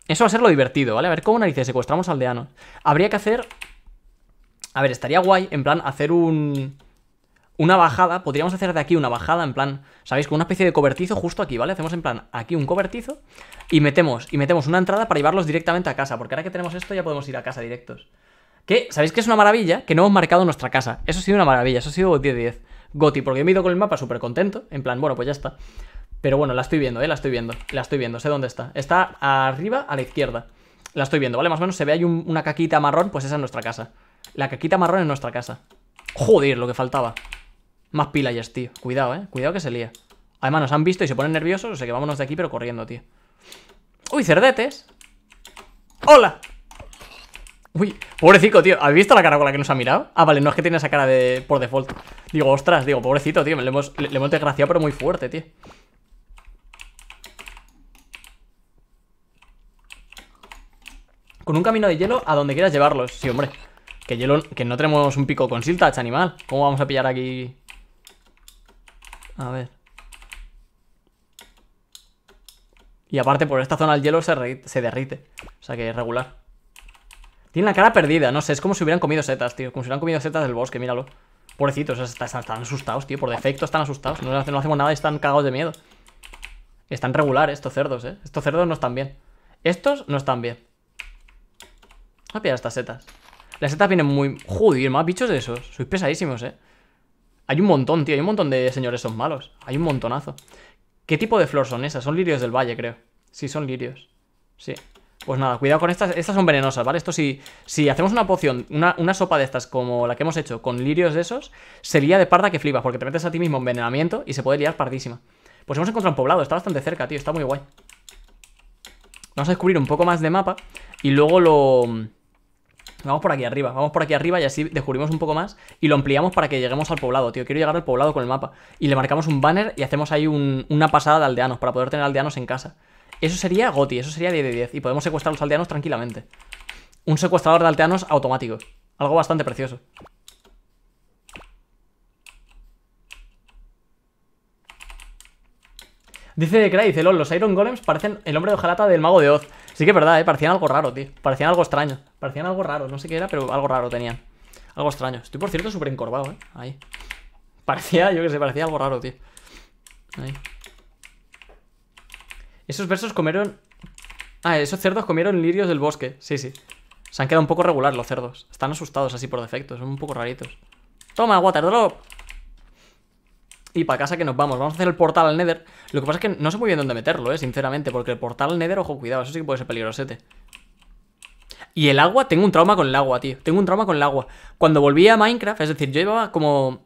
Eso va a ser lo divertido, ¿vale? A ver cómo narices secuestramos aldeanos. Habría que hacer a ver, estaría guay, en plan, hacer un... Una bajada, podríamos hacer de aquí una bajada, en plan, ¿sabéis? Con una especie de cobertizo justo aquí, ¿vale? Hacemos en plan, aquí un cobertizo y metemos, y metemos una entrada para llevarlos directamente a casa, porque ahora que tenemos esto ya podemos ir a casa directos. ¿Qué? ¿sabéis que es una maravilla? Que no hemos marcado nuestra casa. Eso ha sido una maravilla, eso ha sido 10-10. Goti, porque yo me he ido con el mapa súper contento, en plan, bueno, pues ya está. Pero bueno, la estoy viendo, ¿eh? La estoy viendo, la estoy viendo, sé dónde está. Está arriba a la izquierda. La estoy viendo, ¿vale? Más o menos se ve ahí una caquita marrón, pues esa es nuestra casa. La caquita marrón en nuestra casa. Joder, lo que faltaba. Más ya, tío. Cuidado, eh. Cuidado que se lía. Además, nos han visto y se ponen nerviosos, o sea que vámonos de aquí, pero corriendo, tío. ¡Uy, cerdetes! ¡Hola! Uy, pobrecito, tío. ¿Habéis visto la cara con la que nos ha mirado? Ah, vale, no es que tiene esa cara de por default. Digo, ostras, digo, pobrecito, tío. Le hemos, le hemos desgraciado, pero muy fuerte, tío. Con un camino de hielo a donde quieras llevarlos. Sí, hombre. Que, hielo, que no tenemos un pico con siltach, animal. ¿Cómo vamos a pillar aquí? A ver. Y aparte, por esta zona el hielo se, se derrite. O sea que es regular. Tiene la cara perdida, no sé, es como si hubieran comido setas, tío. Como si hubieran comido setas del bosque, míralo. Pobrecitos, están, están, asustados, tío. Por defecto están asustados. No, hacemos nada y están cagados de miedo. Están regular estos cerdos, eh. Estos cerdos no están bien. Estos no están bien. Voy a pillar estas setas. Las setas vienen muy... Joder, más bichos de esos. Sois pesadísimos, ¿eh? Hay un montón, tío. Hay un montón de señores son malos. Hay un montonazo. ¿Qué tipo de flor son esas? Son lirios del valle, creo. Sí, son lirios. Sí. Pues nada, cuidado con estas. Estas son venenosas, ¿vale? Esto si, si hacemos una poción, una, una, sopa de estas como la que hemos hecho con lirios de esos, se lía de parda que flipas, porque te metes a ti mismo envenenamiento y se puede liar pardísima. Pues hemos encontrado un poblado, está bastante cerca, tío. Está muy guay. Vamos a descubrir un poco más de mapa y luego lo... Vamos por aquí arriba, vamos por aquí arriba y así descubrimos un poco más y lo ampliamos para que lleguemos al poblado, tío. Quiero llegar al poblado con el mapa. Y le marcamos un banner y hacemos ahí una pasada de aldeanos para poder tener aldeanos en casa. Eso sería Goti, eso sería 10 de 10 y podemos secuestrar los aldeanos tranquilamente. Un secuestrador de aldeanos automático. Algo bastante precioso. Dice Craig dice los Iron Golems parecen el hombre de hojalata del mago de Oz. Sí que es verdad, ¿eh? parecían algo raro, tío. Parecían algo extraño. Parecían algo raro, no sé qué era, pero algo raro tenían. Algo extraño. Estoy, por cierto, súper encorvado, eh. Ahí. Parecía, yo que sé, parecía algo raro, tío. Ahí. Esos versos comieron. Ah, esos cerdos comieron lirios del bosque. Sí, sí. Se han quedado un poco regular los cerdos. Están asustados así por defecto, son un poco raritos. Toma, Waterdrop. Y para casa que nos vamos. Vamos a hacer el portal al Nether. Lo que pasa es que no sé muy bien dónde meterlo, eh, sinceramente. Porque el portal al Nether, ojo, cuidado, eso sí que puede ser peligrosete. Y el agua, tengo un trauma con el agua, tío. Tengo un trauma con el agua. Cuando volví a Minecraft, es decir, yo llevaba como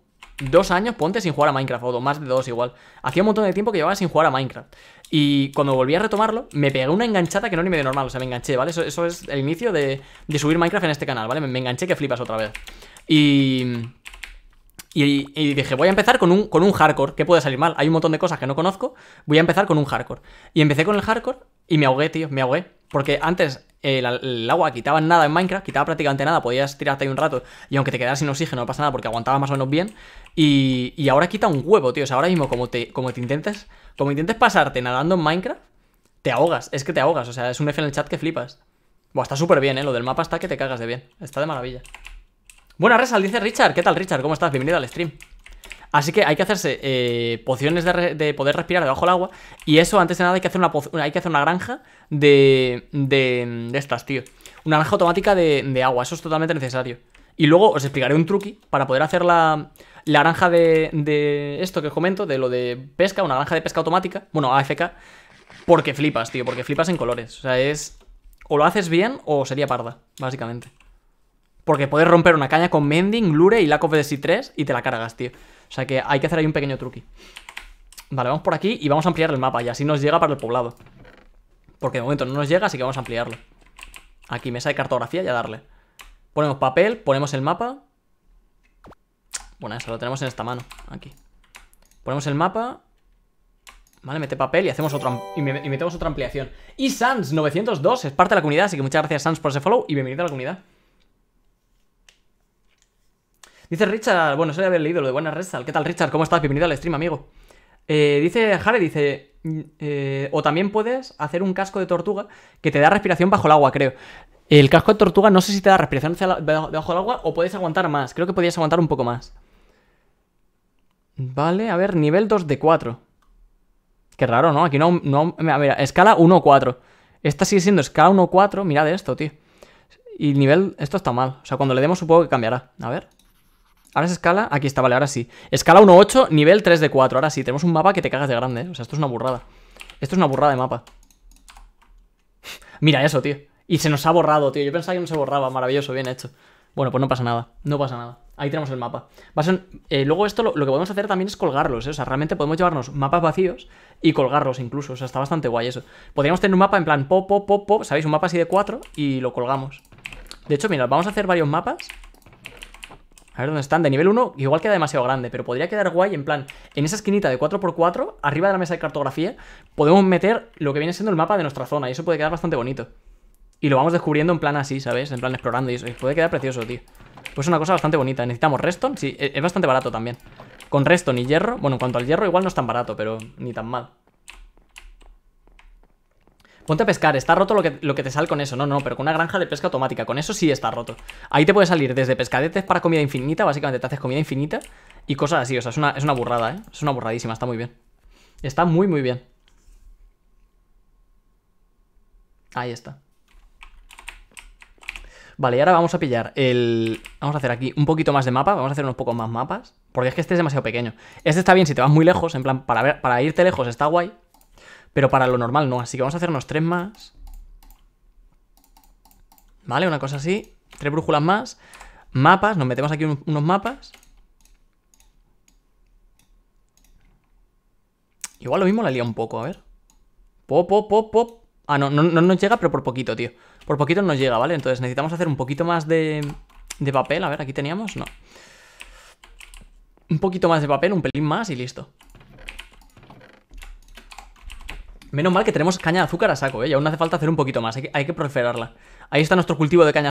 dos años, ponte, sin jugar a Minecraft, o más de dos igual. Hacía un montón de tiempo que llevaba sin jugar a Minecraft. Y cuando volví a retomarlo, me pegué una enganchada que no ni medio normal, o sea, me enganché, ¿vale? Eso, es el inicio de, subir Minecraft en este canal, ¿vale? me, enganché que flipas otra vez. Y... Y, dije, voy a empezar con un, con un hardcore, que puede salir mal. Hay un montón de cosas que no conozco, voy a empezar con un hardcore. Y empecé con el hardcore y me ahogué, tío, me ahogué. Porque antes eh, el, agua quitaba nada en Minecraft, quitaba prácticamente nada, podías tirarte ahí un rato y aunque te quedaras sin oxígeno no pasa nada porque aguantaba más o menos bien. Y, y, ahora quita un huevo, tío. O sea, ahora mismo como te, como te intentes, como intentes pasarte nadando en Minecraft, te ahogas, es que te ahogas. O sea, es un F en el chat que flipas. Buah, está súper bien, ¿eh? Lo del mapa está que te cagas de bien. Está de maravilla. Buenas resal, dice Richard. ¿Qué tal, Richard? ¿Cómo estás? Bienvenido al stream. Así que hay que hacerse eh, pociones de, poder respirar debajo del agua. Y eso, antes de nada, hay que hacer una, hay que hacer una granja de, de, estas, tío. Una granja automática de, de, agua. Eso es totalmente necesario. Y luego os explicaré un truqui para poder hacer la, la granja de, esto que os comento, de lo de pesca, una granja de pesca automática. Bueno, AFK. Porque flipas, tío. Porque flipas en colores. O sea, es. O lo haces bien o sería parda, básicamente. Porque puedes romper una caña con Mending, Lure y Lack of Desi 3 y te la cargas, tío. O sea que hay que hacer ahí un pequeño truqui. Vale, vamos por aquí y vamos a ampliar el mapa y así nos llega para el poblado. Porque de momento no nos llega, así que vamos a ampliarlo. Aquí, mesa de cartografía y a darle. Ponemos papel, ponemos el mapa. Bueno, eso lo tenemos en esta mano, aquí. Ponemos el mapa. Vale, mete papel y hacemos otra, y, y metemos otra ampliación. Y Sans902 es parte de la comunidad, así que muchas gracias Sans por ese follow y bienvenido a la comunidad. Dice Richard, bueno, eso ya había leído lo de Buena Resal. ¿Qué tal, Richard? ¿Cómo estás? Bienvenido al stream, amigo. Eh, dice Jare, dice, eh, o también puedes hacer un casco de tortuga que te da respiración bajo el agua, creo. El casco de tortuga no sé si te da respiración bajo el agua o puedes aguantar más. Creo que podías aguantar un poco más. Vale, a ver, nivel 2 de 4. Qué raro, ¿no? Aquí no... no mira, escala 1-4. Esta sigue siendo escala 1-4. Mirad esto, tío. Y nivel... Esto está mal. O sea, cuando le demos supongo que cambiará. A ver. Ahora se escala, aquí está, vale, ahora sí. Escala 1.8, nivel 3 de 4, ahora sí. Tenemos un mapa que te cagas de grande, ¿eh? O sea, esto es una burrada. Esto es una burrada de mapa. Mira eso, tío. Y se nos ha borrado, tío. Yo pensaba que no se borraba. Maravilloso, bien hecho. Bueno, pues no pasa nada. No pasa nada. Ahí tenemos el mapa. Eh, luego esto lo, que podemos hacer también es colgarlos, ¿eh? O sea, realmente podemos llevarnos mapas vacíos y colgarlos incluso. O sea, está bastante guay eso. Podríamos tener un mapa en plan pop, pop, pop, ¿Sabéis? Un mapa así de 4 y lo colgamos. De hecho, mira, vamos a hacer varios mapas a ver dónde están. De nivel 1 igual queda demasiado grande, pero podría quedar guay en plan, en esa esquinita de 4x4, arriba de la mesa de cartografía, podemos meter lo que viene siendo el mapa de nuestra zona y eso puede quedar bastante bonito. Y lo vamos descubriendo en plan así, ¿sabes? En plan explorando y eso. Y puede quedar precioso, tío. Pues es una cosa bastante bonita. Necesitamos Reston, sí, e, es bastante barato también. Con Reston y hierro, bueno, en cuanto al hierro igual no es tan barato, pero ni tan mal. Ponte a pescar, está roto lo que, lo que te sale con eso. No, no, pero con una granja de pesca automática, con eso sí está roto. Ahí te puede salir desde pescadetes para comida infinita, básicamente te haces comida infinita y cosas así. O sea, es una, burrada, ¿eh? Es una burradísima, está muy bien. Está muy, muy bien. Ahí está. Vale, y ahora vamos a pillar el... Vamos a hacer aquí un poquito más de mapa, vamos a hacer unos pocos más mapas, porque es que este es demasiado pequeño. Este está bien si te vas muy lejos, en plan, para, para irte lejos está guay, pero para lo normal no, así que vamos a hacernos tres más. Vale, una cosa así. Tres brújulas más. Mapas, nos metemos aquí unos mapas. Igual lo mismo la lía un poco, a ver. Pop, pop, pop, pop. Ah, no, no, no nos llega, pero por poquito, tío. Por poquito nos llega, ¿vale? Entonces necesitamos hacer un poquito más de, de papel. A ver, aquí teníamos, no. Un poquito más de papel, un pelín más y listo. Menos mal que tenemos caña de azúcar a saco, ¿eh? Y aún hace falta hacer un poquito más, hay que, hay que, proliferarla. Ahí está nuestro cultivo de caña